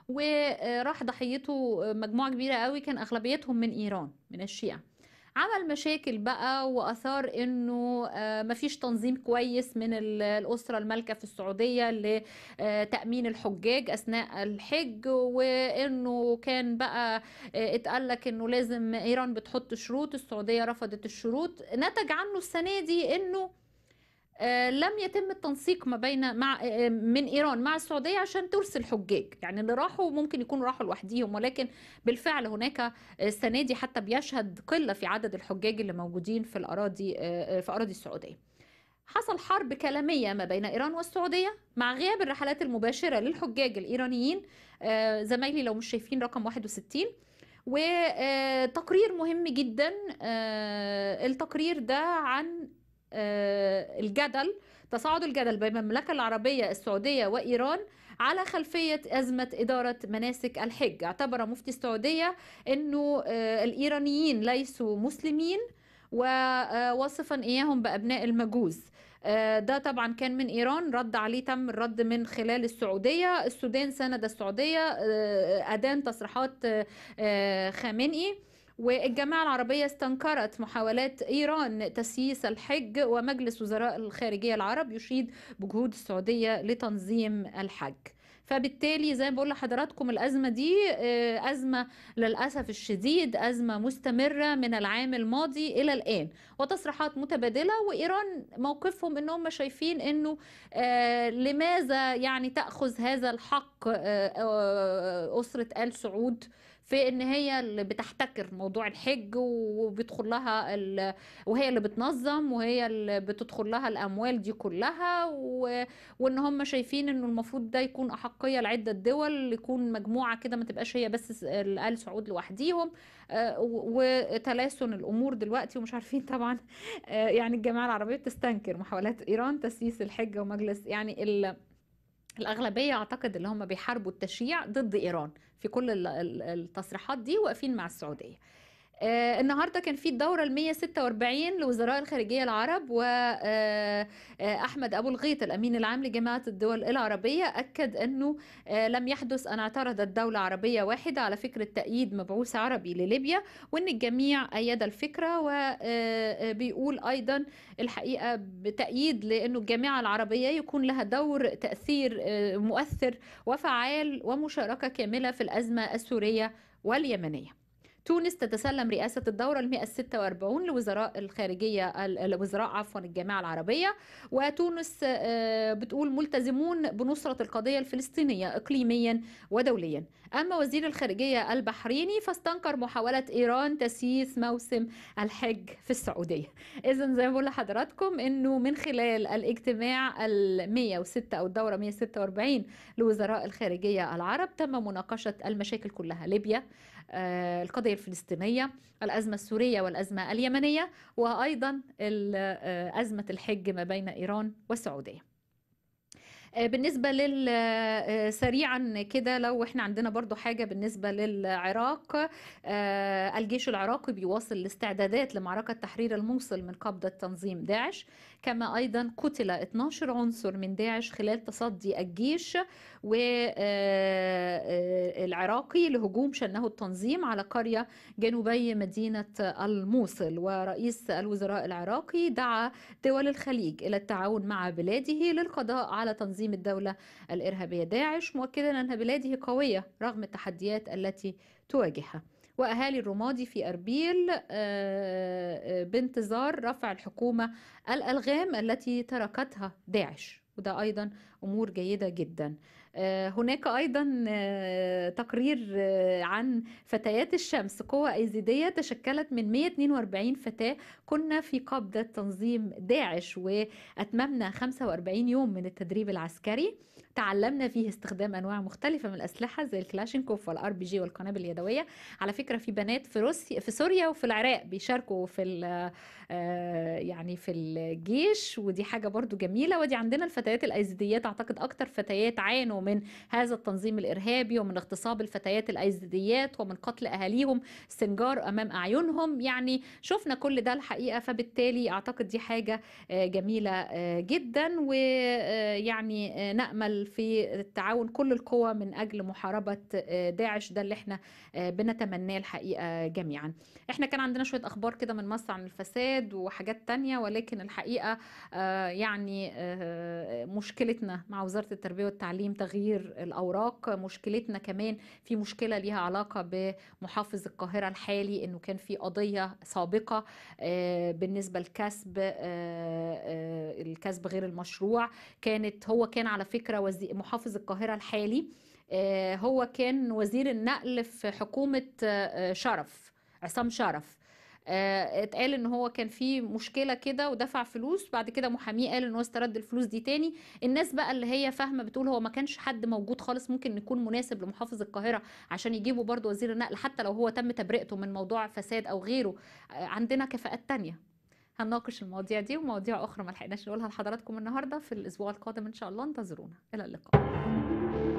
S1: وراح ضحيته مجموعه كبيره قوي كان اغلبيتهم من ايران من الشيعه عمل مشاكل بقى واثار انه آه، مفيش تنظيم كويس من الاسره المالكه في السعوديه لتامين آه، الحجاج اثناء الحج وانه كان بقى آه، اتقال لك انه لازم ايران بتحط شروط السعوديه رفضت الشروط نتج عنه السنه دي انه آه، لم يتم التنسيق ما بين مع آه، من ايران مع السعوديه عشان ترسل حجاج يعني اللي راحوا ممكن يكونوا راحوا لوحديهم ولكن بالفعل هناك آه، السنه دي حتى بيشهد قله في عدد الحجاج اللي موجودين في الاراضي في اراضي السعوديه حصل حرب كلامية ما بين إيران والسعودية مع غياب الرحلات المباشرة للحجاج الإيرانيين زمايلي لو مش شايفين رقم 61 وتقرير مهم جدا التقرير ده عن آه، الجدل تصاعد الجدل بين المملكة العربية السعودية وإيران على خلفية أزمة إدارة مناسك الحج اعتبر مفتي السعودية أنه آه، الإيرانيين ليسوا مسلمين ووصفا آه، إياهم بأبناء المجوز ده طبعا كان من ايران رد عليه تم الرد من خلال السعوديه السودان سند السعوديه ادان تصريحات خامنئي والجماعة العربية استنكرت محاولات إيران تسييس الحج ومجلس وزراء الخارجية العرب يشيد بجهود السعودية لتنظيم الحج فبالتالي زي ما بقول لحضراتكم الازمه دي آه، ازمه للاسف الشديد ازمه مستمره من العام الماضي الى الان وتصريحات متبادله وايران موقفهم ان هم شايفين انه آه، لماذا يعني تاخذ هذا الحق آه، اسره ال سعود في ان هي اللي بتحتكر موضوع الحج وبيدخل لها وهي اللي بتنظم وهي اللي بتدخل لها الاموال دي كلها و... وان هم شايفين انه المفروض ده يكون احقيه لعده دول يكون مجموعه كده ما تبقاش هي بس ال سعود لوحديهم آه، وتلاسن الامور دلوقتي ومش عارفين طبعا آه، يعني الجماعه العربيه بتستنكر محاولات ايران تسييس الحجه ومجلس يعني ال الأغلبية أعتقد اللي هم بيحاربوا التشييع ضد إيران في كل التصريحات دي واقفين مع السعودية آه، النهارده كان في الدوره ال 146 لوزراء الخارجيه العرب واحمد آه، آه، ابو الغيط الامين العام لجماعه الدول العربيه اكد انه لم يحدث ان اعترضت دوله عربيه واحده على فكره تأييد مبعوث عربي لليبيا وان الجميع ايد الفكره وبيقول ايضا الحقيقه بتأييد لانه الجامعه العربيه يكون لها دور تأثير مؤثر وفعال ومشاركه كامله في الازمه السوريه واليمنيه تونس تتسلم رئاسة الدورة ال 146 لوزراء الخارجية الوزراء عفوا الجامعة العربية وتونس آه، بتقول ملتزمون بنصرة القضية الفلسطينية إقليميا ودوليا أما وزير الخارجية البحريني فاستنكر محاولة إيران تسييس موسم الحج في السعودية إذا زي ما بقول لحضراتكم أنه من خلال الاجتماع ال 106 أو الدورة 146 لوزراء الخارجية العرب تم مناقشة المشاكل كلها ليبيا آه، القضية الفلسطينية الأزمة السورية والأزمة اليمنية وأيضا آه، أزمة الحج ما بين إيران والسعودية آه، بالنسبه لل سريعا كده لو احنا عندنا برضو حاجه بالنسبه للعراق الجيش العراقي بيواصل الاستعدادات لمعركه تحرير الموصل من قبضه تنظيم داعش كما أيضا قتل 12 عنصر من داعش خلال تصدي الجيش والعراقي آه، آه، لهجوم شنه التنظيم على قرية جنوبي مدينة الموصل ورئيس الوزراء العراقي دعا دول الخليج إلى التعاون مع بلاده للقضاء على تنظيم الدولة الإرهابية داعش مؤكدا أن بلاده قوية رغم التحديات التي تواجهها وأهالي الرمادي في أربيل آه، آه، بانتظار رفع الحكومة الألغام التي تركتها داعش وده ايضا امور جيده جدا آه، هناك ايضا تقرير عن فتيات الشمس قوة ايزيديه تشكلت من 142 فتاه كنا في قبضه تنظيم داعش واتممنا 45 يوم من التدريب العسكري تعلمنا فيه استخدام انواع مختلفه من الاسلحه زي الكلاشينكوف والار بي جي والقنابل اليدويه على فكره في بنات في روسيا في سوريا وفي العراق بيشاركوا في آه، يعني في الجيش ودي حاجه برضو جميله ودي عندنا الفتيات الايزيديات اعتقد اكتر فتيات عانوا من هذا التنظيم الارهابي ومن اغتصاب الفتيات الايزيديات ومن قتل اهاليهم سنجار امام اعينهم يعني شفنا كل ده الحقيقه فبالتالي اعتقد دي حاجه آه، جميله آه، جدا ويعني نامل في التعاون كل القوى من اجل محاربه آه، داعش ده اللي احنا آه، بنتمناه الحقيقه جميعا احنا كان عندنا شويه اخبار كده من مصر عن الفساد وحاجات تانية ولكن الحقيقه آه، يعني مشكلتنا مع وزاره التربيه والتعليم تغيير الاوراق مشكلتنا كمان في مشكله ليها علاقه بمحافظ القاهره الحالي انه كان في قضيه سابقه بالنسبه لكسب الكسب غير المشروع كانت هو كان على فكره وزير وزي محافظ القاهرة الحالي آه، هو كان وزير النقل في حكومة آه، شرف عصام شرف آه، اتقال ان هو كان في مشكله كده ودفع فلوس بعد كده محاميه قال ان هو استرد الفلوس دي تاني الناس بقى اللي هي فاهمه بتقول هو ما كانش حد موجود خالص ممكن يكون مناسب لمحافظ القاهره عشان يجيبوا برضه وزير النقل حتى لو هو تم تبرئته من موضوع فساد او غيره عندنا كفاءات تانيه هنناقش المواضيع دي ومواضيع اخرى ما لحقناش نقولها لحضراتكم النهارده في الاسبوع القادم ان شاء الله انتظرونا الى اللقاء